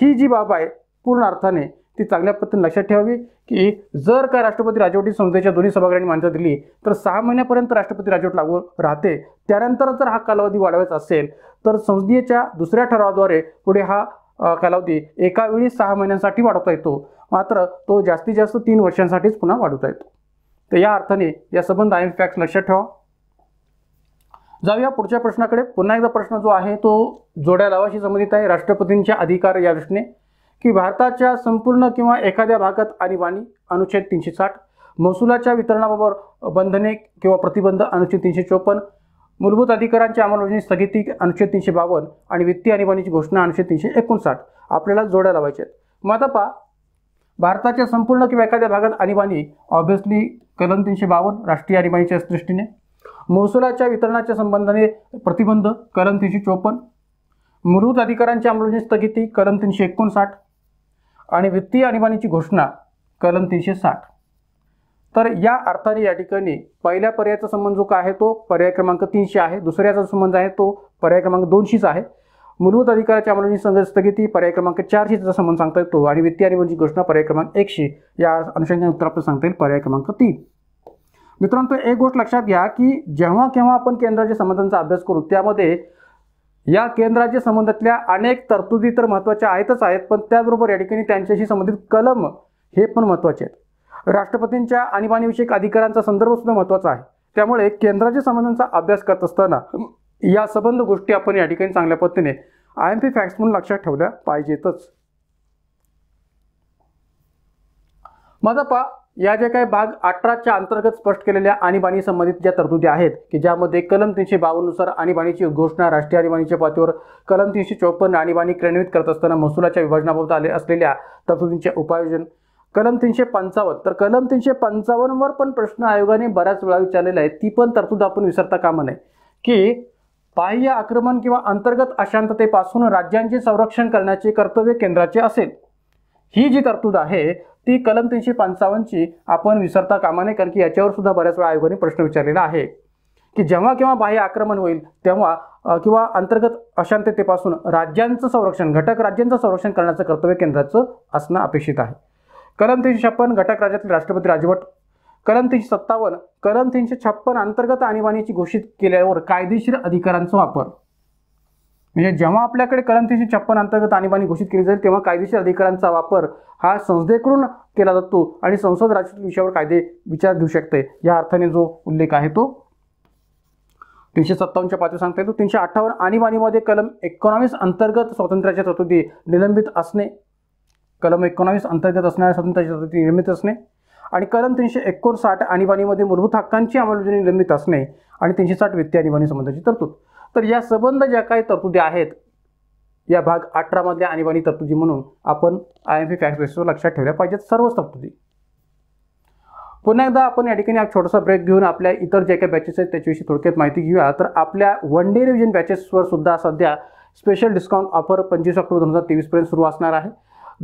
ही जी बाब आहे पूर्ण अर्थाने ती चांगल्या पद्धतीने लक्षात ठेवावी की जर का राष्ट्रपती राजवटी संसदेच्या दोन्ही सभागृहांनी मान्यता दिली तर सहा महिन्यापर्यंत राष्ट्रपती राजवट लागू राहते त्यानंतर जर हा कालावधी वाढवायचा असेल तर संसदेच्या दुसऱ्या ठरावाद्वारे पुढे हा कालावधी एका वेळी सहा महिन्यांसाठी वाढवता येतो मात्र तो जास्तीत जास्त तीन वर्षांसाठीच पुन्हा वाढवता येतो तर या अर्थाने या संबंध आय फॅक्ट लक्षात ठेवा जाऊया पुढच्या प्रश्नाकडे पुन्हा एकदा प्रश्न जो आहे तो जोड्या लावाशी संबंधित आहे राष्ट्रपतींच्या अधिकार या दृष्टीने की भारताच्या संपूर्ण किंवा एखाद्या भागात आणीबाणी अनुच्छेद तीनशे साठ महसुलाच्या वितरणाबाबत बंधने किंवा प्रतिबंध अनुच्छेद तीनशे चोपन्न मूलभूत अधिकारांची अंमलबजावणी स्थगिती अनुच्छेद तीनशे बावन्न आणि वित्तीय आणीबाणीची घोषणा अनुच्छेद तीनशे एकोणसाठ आपल्याला जोड्या लावायचे आहेत मग आता पहा भारताच्या संपूर्ण किंवा एखाद्या भागात आणीबाणी ऑब्व्हियसली कलम तीनशे बावन्न राष्ट्रीय आणीबाणीच्या दृष्टीने महसुलाच्या वितरणाच्या संबंधाने प्रतिबंध कलम तीनशे चोपन्न मूलभूत अधिकारांची अंमलबजावणी स्थगिती कलम तीनशे एकोणसाठ आणि वित्तीय आणीबाणीची घोषणा कलम तीनशे साठ तर या अर्थाने या ठिकाणी पहिल्या पर्यायाचा संबंध जो काय आहे तो पर्याय क्रमांक तीनशे आहे दुसऱ्याचा संबंध आहे तो पर्याय क्रमांक दोनशेच आहे मूलभूत अधिकाराच्या अंमलबजावणी संघ स्थगिती पर्याय क्रमांक चारशे त्याचा संबंध सांगता येतो आणि वित्तीय आणीबाणीची घोषणा पर्याय क्रमांक एकशे या अनुषंगाने उत्तर आपल्याला सांगता येईल पर्याय क्रमांक तीन मित्रांनो एक गोष्ट लक्षात घ्या की जेव्हा केव्हा आपण केंद्राच्या संबंधांचा अभ्यास करू त्यामध्ये या केंद्राच्या संबंधातल्या अनेक तरतुदी तर महत्त्वाच्या आहेतच आहेत पण त्याचबरोबर या ठिकाणी त्यांच्याशी संबंधित कलम हे पण महत्त्वाचे आहेत राष्ट्रपतींच्या आणीबाणीविषयक अधिकारांचा संदर्भ सुद्धा महत्त्वाचा आहे त्यामुळे केंद्राच्या संबंधांचा अभ्यास करत असताना या संबंध गोष्टी आपण या ठिकाणी चांगल्या पद्धतीने आय एम पी फॅक्ट्स म्हणून लक्षात ठेवल्या पाहिजेतच माझा पा या ज्या काही भाग अठराच्या अंतर्गत स्पष्ट केलेल्या आणीबाणी संबंधित ज्या तरतुदी आहेत की ज्यामध्ये कलम तीनशे बावन्नुसार आणीबाणीची घोषणा राष्ट्रीय आणीबाणीच्या पातळीवर कलम तीनशे चौपन्न आणीबाणी क्रियान्वित करत असताना महसुलाच्या विभाजनाबाबत आले असलेल्या तरतुदींचे उपायोजन कलम तीनशे पंचावन्न तर कलम तीनशे पंचावन्नवर पण प्रश्न आयोगाने बऱ्याच वेळा विचारलेला आहे ती पण तरतूद आपण विसरता कामा नये की बाह्य आक्रमण किंवा अंतर्गत अशांततेपासून राज्यांचे संरक्षण करण्याचे कर्तव्य केंद्राचे असेल ही जी तरतूद आहे ती कलम तीनशे पंचावन्नची आपण विसरता कामा नये कारण की याच्यावर सुद्धा बऱ्याच वेळा आयोगाने प्रश्न विचारलेला आहे की जेव्हा केव्हा बाह्य आक्रमण होईल तेव्हा किंवा अंतर्गत अशांततेपासून राज्यांचं संरक्षण घटक राज्यांचं संरक्षण करण्याचं कर्तव्य केंद्राचं असणं अपेक्षित आहे कलम तीनशे छप्पन घटक राज्यातील राष्ट्रपती राजवट कलम तीनशे सत्तावन्न कलम तीनशे छप्पन अंतर्गत आणीबाणीची घोषित केल्यावर कायदेशीर अधिकारांचा वापर म्हणजे जेव्हा आपल्याकडे कलम तीनशे छप्पन अंतर्गत आणीबाणी घोषित केली जाईल तेव्हा कायदेशीर अधिकारांचा वापर हा संसदेकडून केला जातो आणि संसद राजकीय विषयावर कायदे विचार देऊ शकते या अर्थाने जो उल्लेख आहे तो तीनशे सत्तावन्नच्या पातळी सांगता येतो तीनशे अठ्ठावन्न आणीबाणीमध्ये कलम एकोणावीस अंतर्गत स्वातंत्र्याच्या तरतुदी निलंबित असणे कलम एकोणावीस अंतर्गत असणाऱ्या स्वातंत्र्याच्या तरतुदी निलंबित असणे आणि कलम तीनशे एकोणसाठ आणीबाणीमध्ये मूलभूत हक्कांची अंमलबजावणी निलंबित असणे आणि तीनशे साठ वित्तीय आणीबाणी संबंधाची तरतूद तर या संबंध ज्या काही तरतुदी आहेत या भाग अठरामधल्या आणीबाणी तरतुदी म्हणून आपण आय एम पी फॅक्स बेसवर लक्षात ठेवल्या पाहिजेत सर्वच तरतुदी पुन्हा एकदा आपण या ठिकाणी एक छोटासा ब्रेक घेऊन आपल्या इतर जे काही बॅचेस आहेत त्याच्याविषयी थोडक्यात माहिती घेऊया तर आपल्या वन डे रिव्हिजन बॅचेसवर सुद्धा सध्या स्पेशल डिस्काउंट ऑफर पंचवीस ऑक्टोबर दोन हजार तेवीसपर्यंत सुरू असणार आहे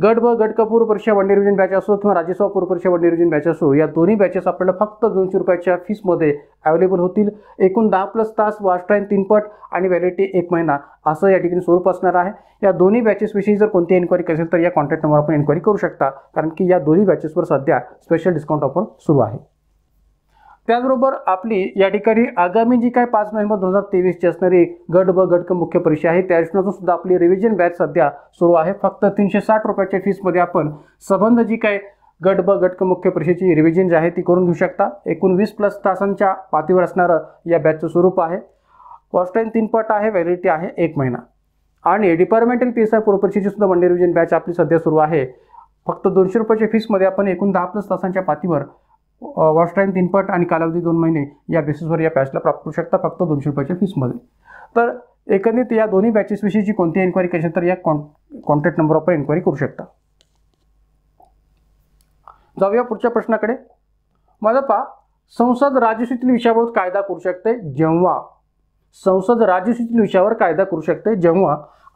गट ब गट कपूर परीक्षा वन डिव्हिजन बॅच असो किंवा राज्यसभा परीक्षा वन डिव्हिजन बॅच असो या दोन्ही बॅचेस आपल्याला फक्त दोनशे रुपयाच्या फीसमध्ये अवेलेबल होतील एकूण दहा प्लस तास वास्ट टाईम तीनपट आणि व्हॅलिटी एक महिना असं या ठिकाणी स्वरूप असणार आहे या दोन्ही बॅचेसविषयी जर कोणती एन्क्वायरी असेल तर या कॉन्टॅक्ट नंबर आपण इन्क्वायरी करू शकता कारण की या दोन्ही बॅचेसवर सध्या स्पेशल डिस्काउंट ऑफर सुरू आहे त्याचबरोबर आपली या ठिकाणी आगामी जी काय पाच नोव्हेंबर दोन हजार तेवीसची असणारी गट ब गटक मुख्य परीक्षा आहे त्या त्यानुसार सुद्धा आपली रिव्हिजन बॅच सध्या सुरू आहे फक्त तीनशे साठ रुपयाच्या फीसमध्ये आपण संबंध जी काय गट ब गटक मुख्य परीक्षेची रिव्हिजन जी आहे ती करून घेऊ शकता एकूण वीस प्लस तासांच्या पातीवर असणारं या बॅचचं स्वरूप आहे कॉस्ट टाईम तीन पट आहे व्हॅलिडिटी आहे एक महिना आणि डिपार्टमेंटल पी एस आय पूर्वपरीक्षेची सुद्धा वन डे रिव्हिजन बॅच आपली सध्या सुरू आहे फक्त दोनशे रुपयाच्या फीसमध्ये आपण एकूण दहा प्लस तासांच्या पातीवर वॉच टाईम तीनपट आणि कालावधी दोन महिने या बेसिसवर या पॅचला प्राप्त करू शकता फक्त दोनशे रुपयाच्या फीसमध्ये तर एकंदरीत या दोन्ही बॅचेसविषयीची कोणती एन्क्वायरी करायची तर या कॉन कॉन्टॅक्ट नंबरवर इन्क्वायरी करू शकता जाऊया पुढच्या प्रश्नाकडे पा संसद राजसूतील विषयावर कायदा करू शकते जेव्हा संसद राजसूतील विषयावर कायदा करू शकते जेव्हा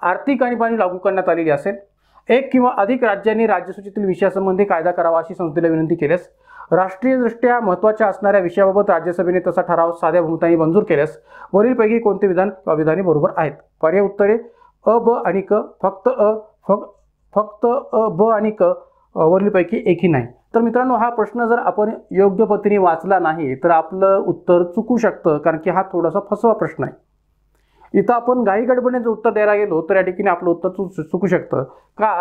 आर्थिक आणीबाणी लागू करण्यात आलेली असेल एक किंवा अधिक राज्यांनी राज्यसूचीतील विषयासंबंधी कायदा करावा अशी संस्थेला विनंती केल्यास राष्ट्रीयदृष्ट्या महत्त्वाच्या असणाऱ्या विषयाबाबत राज्यसभेने तसा ठराव साध्या बहुमतांनी मंजूर केल्यास वरीलपैकी कोणते विधान किंवा बरोबर आहेत पर्याय उत्तरे अ ब आणि क फक्त अ फक्त फक्त अ ब आणि क वरीलपैकी एकही नाही तर मित्रांनो हा प्रश्न जर आपण योग्य पद्धतीने वाचला नाही तर आपलं उत्तर चुकू शकतं कारण की हा थोडासा फसवा प्रश्न आहे इथं आपण घाई गडबडीचं उत्तर द्यायला गेलो तर या ठिकाणी आपलं उत्तर चुकू शकतं का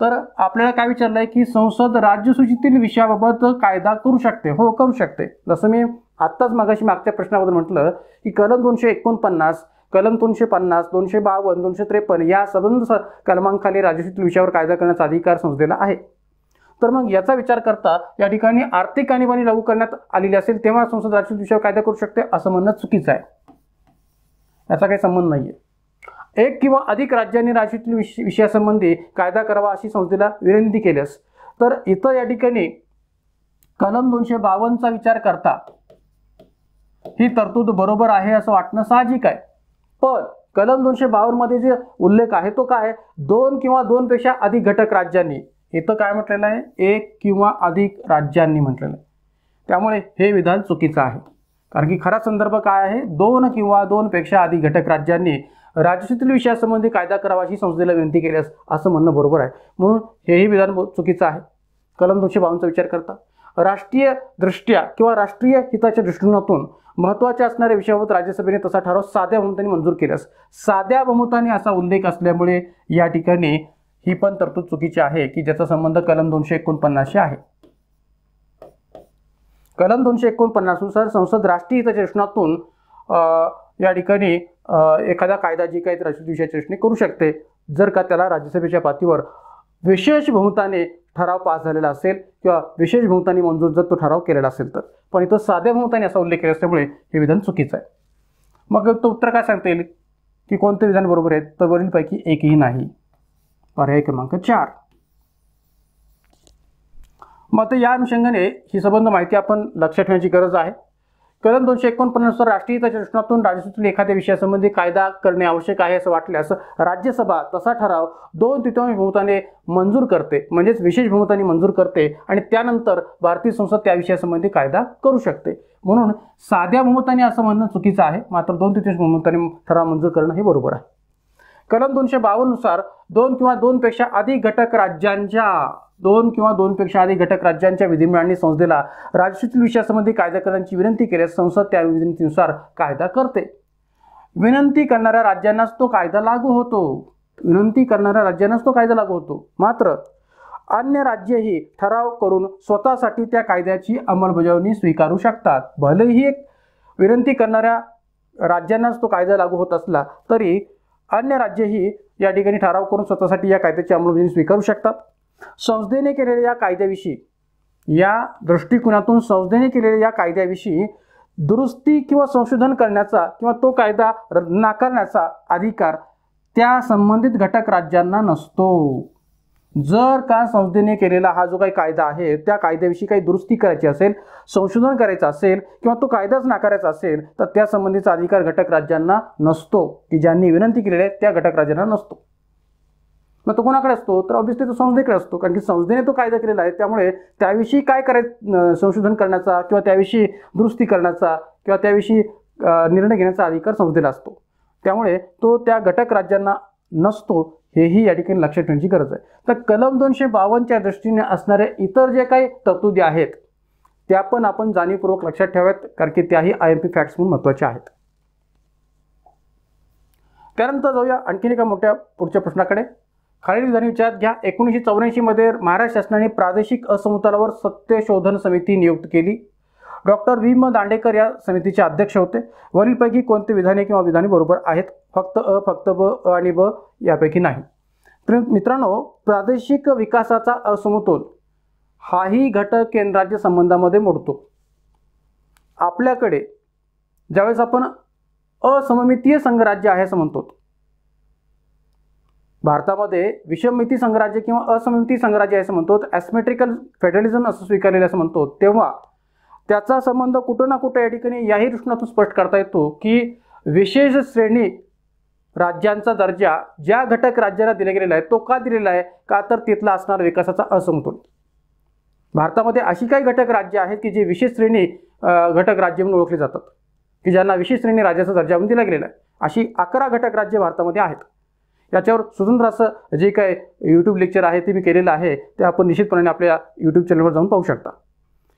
तर आपल्याला काय विचारलं आहे की संसद राज्यसूचीतील विषयाबाबत कायदा करू शकते हो करू शकते जसं मी आत्ताच मागाशी मागच्या प्रश्नाबद्दल म्हटलं की कलम दोनशे एकोणपन्नास कलम दोनशे पन्नास दोनशे बावन्न दोनशे त्रेपन्न या सबंध कलमांखाली राज्यसूचीतील विषयावर कायदा करण्याचा अधिकार संसदेला आहे तर मग याचा विचार करता या ठिकाणी आर्थिक आणीबाणी लागू करण्यात आलेली असेल तेव्हा संसद राज्य विषयावर कायदा करू शकते असं म्हणणं चुकीचं आहे याचा काही संबंध नाही आहे एक किंवा अधिक राज्यांनी राज्यातील विषयासंबंधी कायदा करावा अशी संस्थेला विनंती केल्यास तर इथं या ठिकाणी कलम दोनशे बावनचा विचार करता ही तरतूद बरोबर आहे असं वाटणं साहजिक आहे पण कलम दोनशे मध्ये जे उल्लेख आहे तो काय दोन किंवा दोनपेक्षा अधिक घटक राज्यांनी इथं काय म्हटलेलं आहे एक किंवा अधिक राज्यांनी म्हटलेलं आहे त्यामुळे हे विधान चुकीचं आहे कारण की खरा संदर्भ काय आहे दोन किंवा दोनपेक्षा अधिक घटक राज्यांनी राज्यक्षेत्रीय विषयासंबंधी कायदा करावा अशी संसदेला विनंती केल्यास असं म्हणणं बरोबर आहे म्हणून हेही विधान चुकीचं आहे कलम दोनशे बावन्नचा विचार करता राष्ट्रीय दृष्ट्या किंवा राष्ट्रीय हिताच्या दृष्टिकोनातून महत्त्वाच्या असणाऱ्या विषयाबाबत राज्यसभेने तसा ठराव साध्या बहुमताने मंजूर केल्यास साध्या बहुमताने असा उल्लेख असल्यामुळे या ठिकाणी ही पण तरतूद चुकीची आहे की ज्याचा संबंध कलम दोनशे एकोणपन्नासशी आहे कलम दोनशे नुसार संसद राष्ट्रीय हिताच्या दृष्टीनातून या ठिकाणी एखादा कायदा जी काही राष्ट्रविषयी चर्चणी करू शकते जर का त्याला राज्यसभेच्या पातीवर विशेष बहुमताने ठराव पास झालेला असेल किंवा विशेष बहुमताने मंजूर जर तो ठराव केलेला असेल तर पण इथं साध्या बहुमताने असा उल्लेख केला असल्यामुळे हे विधान चुकीचं आहे मग तो उत्तर काय सांगता येईल की कोणते विधान बरोबर आहेत तर वरीलपैकी एकही नाही पर्याय क्रमांक चार मग आता या अनुषंगाने ही संबंध माहिती आपण लक्षात ठेवण्याची गरज आहे कलम दोनशे एकोणपन्नास राष्ट्रीय शासनातून राज्यसूचीतील एखाद्या विषयासंबंधी कायदा करणे आवश्यक आहे असं वाटल्यास राज्यसभा तसा ठराव दोन तृतीयांश बहुमताने मंजूर करते म्हणजेच विशेष बहुमताने मंजूर करते आणि त्यानंतर भारतीय संसद त्या विषयासंबंधी कायदा करू शकते म्हणून साध्या बहुमताने असं म्हणणं चुकीचं आहे मात्र दोन तृतीयांश बहुमताने ठराव मंजूर करणं हे बरोबर आहे कलम दोनशे बावन्ननुसार दोन किंवा दोनपेक्षा अधिक घटक राज्यांच्या दोन किंवा दोनपेक्षा अधिक घटक राज्यांच्या विधिमंडळांनी संसदेला राजशील विषयासंबंधी कायदा करण्याची विनंती केल्यास संसद त्या विनंतीनुसार कायदा करते विनंती करणाऱ्या राज्यांनाच तो कायदा लागू होतो विनंती करणाऱ्या राज्यांनाच तो कायदा लागू होतो मात्र अन्य राज्यही ठराव करून स्वतःसाठी त्या कायद्याची अंमलबजावणी स्वीकारू शकतात भलेही एक विनंती करणाऱ्या राज्यांनाच तो कायदा लागू होत असला तरी अन्य राज्यही या ठिकाणी ठराव करून स्वतःसाठी या कायद्याची अंमलबजावणी स्वीकारू शकतात संस्थेने केलेल्या या कायद्याविषयी या दृष्टिकोनातून संस्थेने केलेल्या या कायद्याविषयी दुरुस्ती किंवा संशोधन करण्याचा किंवा तो कायदा नाकारण्याचा अधिकार त्या संबंधित घटक राज्यांना नसतो जर का संस्थेने केलेला हा जो काही कायदा आहे त्या कायद्याविषयी काही दुरुस्ती करायची असेल संशोधन करायचं असेल किंवा तो कायदाच नाकारायचा असेल तर त्या संबंधीचा अधिकार घटक राज्यांना नसतो की ज्यांनी विनंती केलेली आहे त्या घटक राज्यांना नसतो मग तो कोणाकडे असतो तर ऑब्विसली तो संस्थेकडे असतो कारण की संस्थेने तो कायदा केलेला आहे त्यामुळे त्याविषयी काय कराय संशोधन करण्याचा किंवा त्याविषयी दुरुस्ती करण्याचा किंवा त्याविषयी निर्णय घेण्याचा अधिकार संस्थेला असतो त्यामुळे तो त्या घटक राज्यांना नसतो हेही या ठिकाणी लक्षात ठेवण्याची गरज आहे तर कलम दोनशे बावनच्या दृष्टीने असणाऱ्या इतर जे काही तरतुदी आहेत त्या पण आपण जाणीवपूर्वक लक्षात ठेवाव्यात कारण की त्याही आय एम पी फॅक्ट्स म्हणून महत्त्वाच्या आहेत त्यानंतर जाऊया आणखीन एका मोठ्या पुढच्या प्रश्नाकडे खालील जाणीव विचारात घ्या एकोणीसशे चौऱ्याऐंशीमध्ये महाराष्ट्र शासनाने प्रादेशिक असमतोलावर सत्यशोधन समिती नियुक्त केली डॉक्टर वीम दांडेकर या समितीचे अध्यक्ष होते वरीलपैकी कोणते विधाने किंवा विधाने बरोबर आहेत फक्त अ फक्त ब आणि ब यापैकी नाही तर मित्रांनो प्रादेशिक विकासाचा असमतोल हाही घटक केंद्राच्या संबंधामध्ये मोडतो आपल्याकडे ज्यावेळेस आपण असममितीय संघराज्य आहे असं म्हणतो भारतामध्ये विषममिती संघराज्य किंवा असममिती संघराज्य आहे असं म्हणतो ॲस्मेट्रिकल फेडरलिझम असं स्वीकारलेलं असं म्हणतो तेव्हा त्याचा संबंध कुठं ना कुठं या ठिकाणी याही दृष्टीनातून स्पष्ट करता येतो की विशेष श्रेणी राज्यांचा दर्जा ज्या घटक राज्याला दिला गेलेला आहे तो का दिलेला आहे का तर तिथला असणारा विकासाचा असमतोल भारतामध्ये अशी काही घटक राज्य आहेत की जे विशेष श्रेणी घटक राज्य म्हणून ओळखले जातात की ज्यांना विशेष श्रेणी राज्याचा दर्जा म्हणून दिला गेलेला आहे अशी अकरा घटक राज्य भारतामध्ये आहेत याच्यावर स्वतंत्र असं जे काही यूट्यूब लेक्चर आहे ते मी केलेलं आहे ते आपण निश्चितपणे आपल्या यूट्यूब चॅनलवर जाऊन पाहू शकता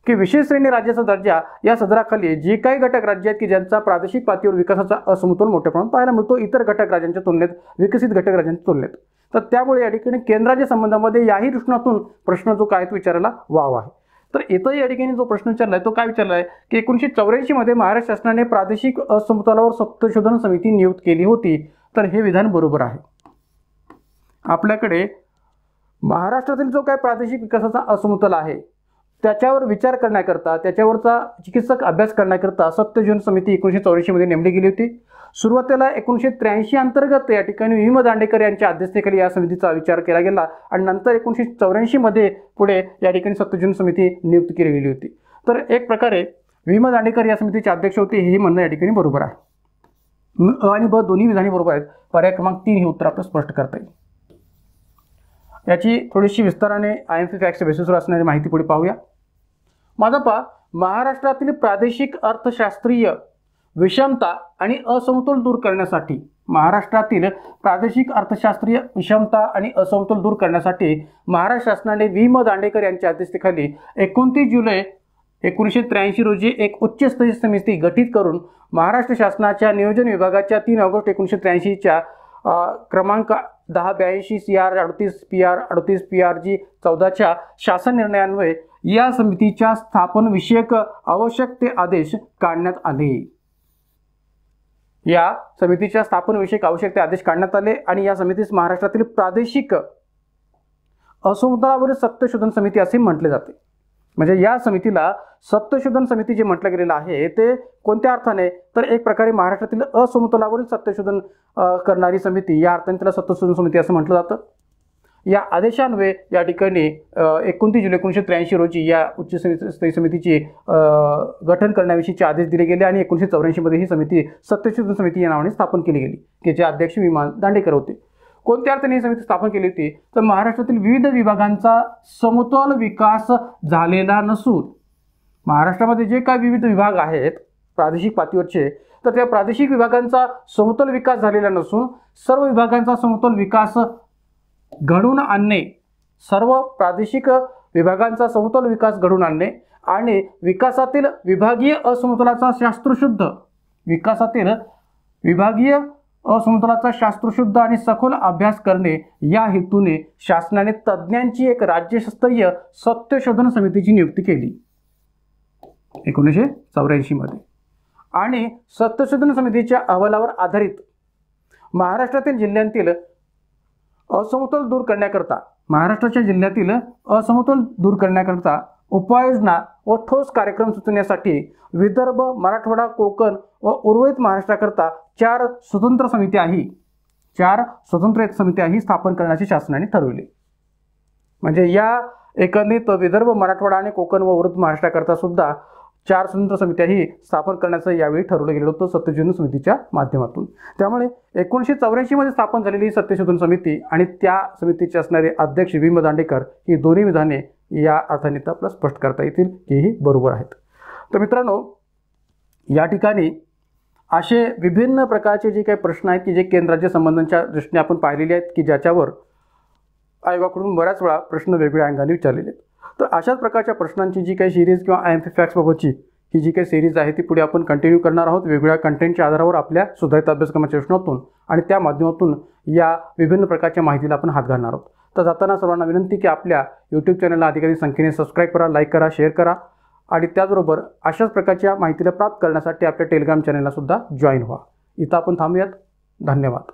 की विशेष श्रेणी राज्याचा दर्जा या सदराखाली जे काही घटक राज्य आहेत की ज्यांचा प्रादेशिक पातळीवर विकासाचा असमतोल मोठ्या प्रमाणात पाहायला मिळतो इतर घटक राज्यांच्या तुलनेत विकसित घटक राज्यांच्या तुलनेत तर त्यामुळे या ठिकाणी केंद्राच्या संबंधामध्ये याही दृष्टीतून प्रश्न जो काय विचारायला वाव आहे तर इथंही या ठिकाणी जो प्रश्न विचारला आहे तो काय विचारला आहे की एकोणीसशे चौऱ्याऐंशीमध्ये महाराष्ट्र शासनाने प्रादेशिक असमतोलावर सत्यशोधन समिती नियुक्त केली होती तर हे विधान बरोबर आहे आपल्याकडे महाराष्ट्रातील जो काय प्रादेशिक विकासाचा असमतोल आहे त्याच्यावर विचार करण्याकरता त्याच्यावरचा चिकित्सक अभ्यास करण्याकरता सत्यजीवन समिती एकोणीसशे चौऱ्याऐंशीमध्ये नेमली गेली होती सुरुवातीला एकोणीसशे त्र्याऐंशी अंतर्गत या ठिकाणी विम दांडेकर यांच्या अध्यक्षतेखाली या समितीचा विचार केला गेला आणि नंतर एकोणीसशे चौऱ्याऐंशीमध्ये पुढे या ठिकाणी सत्यजीवन समिती नियुक्त केली गेली होती तर एक प्रकारे विम दांडेकर या समितीचे अध्यक्ष होते हे म्हणणं या ठिकाणी बरोबर आहे अ आणि ब दोन्ही विधाने बरोबर आहेत पर्याय क्रमांक तीन हे उत्तर आपलं स्पष्ट करता येईल याची थोडीशी विस्ताराने आय एम सी फॅक्स बेसिसवर असणारी माहिती पुढे पाहूया माझा पा महाराष्ट्रातील प्रादेशिक अर्थशास्त्रीय विषमता आणि असमतोल दूर करण्यासाठी महाराष्ट्रातील प्रादेशिक अर्थशास्त्रीय विषमता आणि असमतोल दूर करण्यासाठी महाराष्ट्र शासनाने वीम म दांडेकर यांच्या अध्यक्षतेखाली एकोणतीस जुलै एकोणीसशे त्र्याऐंशी रोजी एक उच्चस्तरीय समिती गठीत करून महाराष्ट्र शासनाच्या नियोजन विभागाच्या तीन ऑगस्ट एकोणीसशे त्र्याऐंशीच्या क्रमांक दहा ब्याऐंशी सी आर अडतीस पी आर अडतीस पी आर जी चौदाच्या शासन निर्णयान्वये या समितीच्या स्थापनविषयक आवश्यक ते आदेश काढण्यात आले या समितीच्या स्थापनविषयक आवश्यक ते आदेश काढण्यात आले आणि या समितीस महाराष्ट्रातील प्रादेशिक सत्य सत्यशोधन समिती असे म्हटले जाते म्हणजे या समितीला सत्यशोधन समिती जे म्हटलं गेलेलं आहे ते कोणत्या अर्थाने तर एक प्रकारे महाराष्ट्रातील असमतोलावरील सत्यशोधन करणारी समिती या अर्थाने तिला सत्यशोधन समिती असं म्हटलं जातं या आदेशान्वये या ठिकाणी एकोणतीस जुलै एकोणीसशे त्र्याऐंशी रोजी या उच्च समिती समितीचे गठन करण्याविषयीचे आदेश दिले गेले आणि एकोणीसशे चौऱ्याऐंशीमध्ये ही समिती सत्यशोधन समिती या नावाने स्थापन केली गेली त्याचे अध्यक्ष विमान दांडेकर होते कोणत्या अर्थाने ही समिती स्थापन केली होती तर महाराष्ट्रातील विविध विभागांचा समतोल विकास झालेला नसून महाराष्ट्रामध्ये जे काही विविध विभाग आहेत प्रादेशिक पातळीवरचे तर त्या प्रादेशिक विभागांचा समतोल विकास झालेला नसून सर्व विभागांचा समतोल विकास घडून आणणे सर्व प्रादेशिक विभागांचा समतोल विकास घडून आणणे आणि विकासातील विभागीय असमतोलाचा शास्त्रशुद्ध विकासातील विभागीय असमतोलाचा शास्त्रशुद्ध आणि सखोल अभ्यास करणे या हेतूने शासनाने तज्ज्ञांची एक राज्यस्तरीय सत्यशोधन समितीची नियुक्ती केली एकोणीसशे चौऱ्याऐंशीमध्ये आणि सत्यशोधन समितीच्या अहवालावर आधारित महाराष्ट्रातील जिल्ह्यांतील असमतोल दूर करण्याकरता महाराष्ट्राच्या जिल्ह्यातील असमतोल दूर करण्याकरता उपाययोजना व ठोस कार्यक्रम सुचवण्यासाठी विदर्भ मराठवाडा कोकण व उर्वरित महाराष्ट्राकरता चार स्वतंत्र समित्या ही चार स्वतंत्र समित्याही स्थापन करण्याचे शासनाने ठरविले म्हणजे या एकंदरीत विदर्भ मराठवाडा आणि कोकण व उर्वरित महाराष्ट्राकरता सुद्धा चार स्वतंत्र समित्याही स्थापन करण्याचं यावेळी ठरवलं गेलं होतं सत्यशोधन समितीच्या माध्यमातून त्यामुळे एकोणीसशे चौऱ्याऐंशीमध्ये स्थापन झालेली सत्यशोधन समिती आणि त्या समितीचे असणारे अध्यक्ष विम दांडेकर ही दोन्ही विधाने या अर्थाने तर आपल्याला स्पष्ट करता येतील की ही बरोबर आहेत तर मित्रांनो या ठिकाणी असे विभिन्न प्रकारचे जे काही प्रश्न आहेत की जे केंद्राच्या संबंधांच्या दृष्टीने आपण पाहिलेले आहेत की ज्याच्यावर आयोगाकडून बऱ्याच वेळा प्रश्न वेगवेगळ्या अंगाने विचारलेले आहेत तर अशाच प्रकारच्या प्रश्नांची जी काही सिरीज किंवा आय एम पी फॅक्सबाबतची ही जी काही सिरीज आहे ती पुढे आपण कंटिन्यू करणार आहोत वेगवेगळ्या कंटेंटच्या आधारावर आपल्या सुधारित अभ्यासक्रमाच्या प्रश्नातून आणि त्या माध्यमातून या विभिन्न प्रकारच्या माहितीला आपण हात घालणार आहोत तर जाताना सर्वांना विनंती की आपल्या यूट्यूब चॅनलला अधिकाधिक संख्येने सबस्क्राईब करा लाईक करा शेअर करा आणि त्याचबरोबर अशाच प्रकारच्या माहितीला प्राप्त करण्यासाठी आपल्या टेलिग्राम चॅनेललासुद्धा जॉईन व्हा इथं आपण थांबूयात धन्यवाद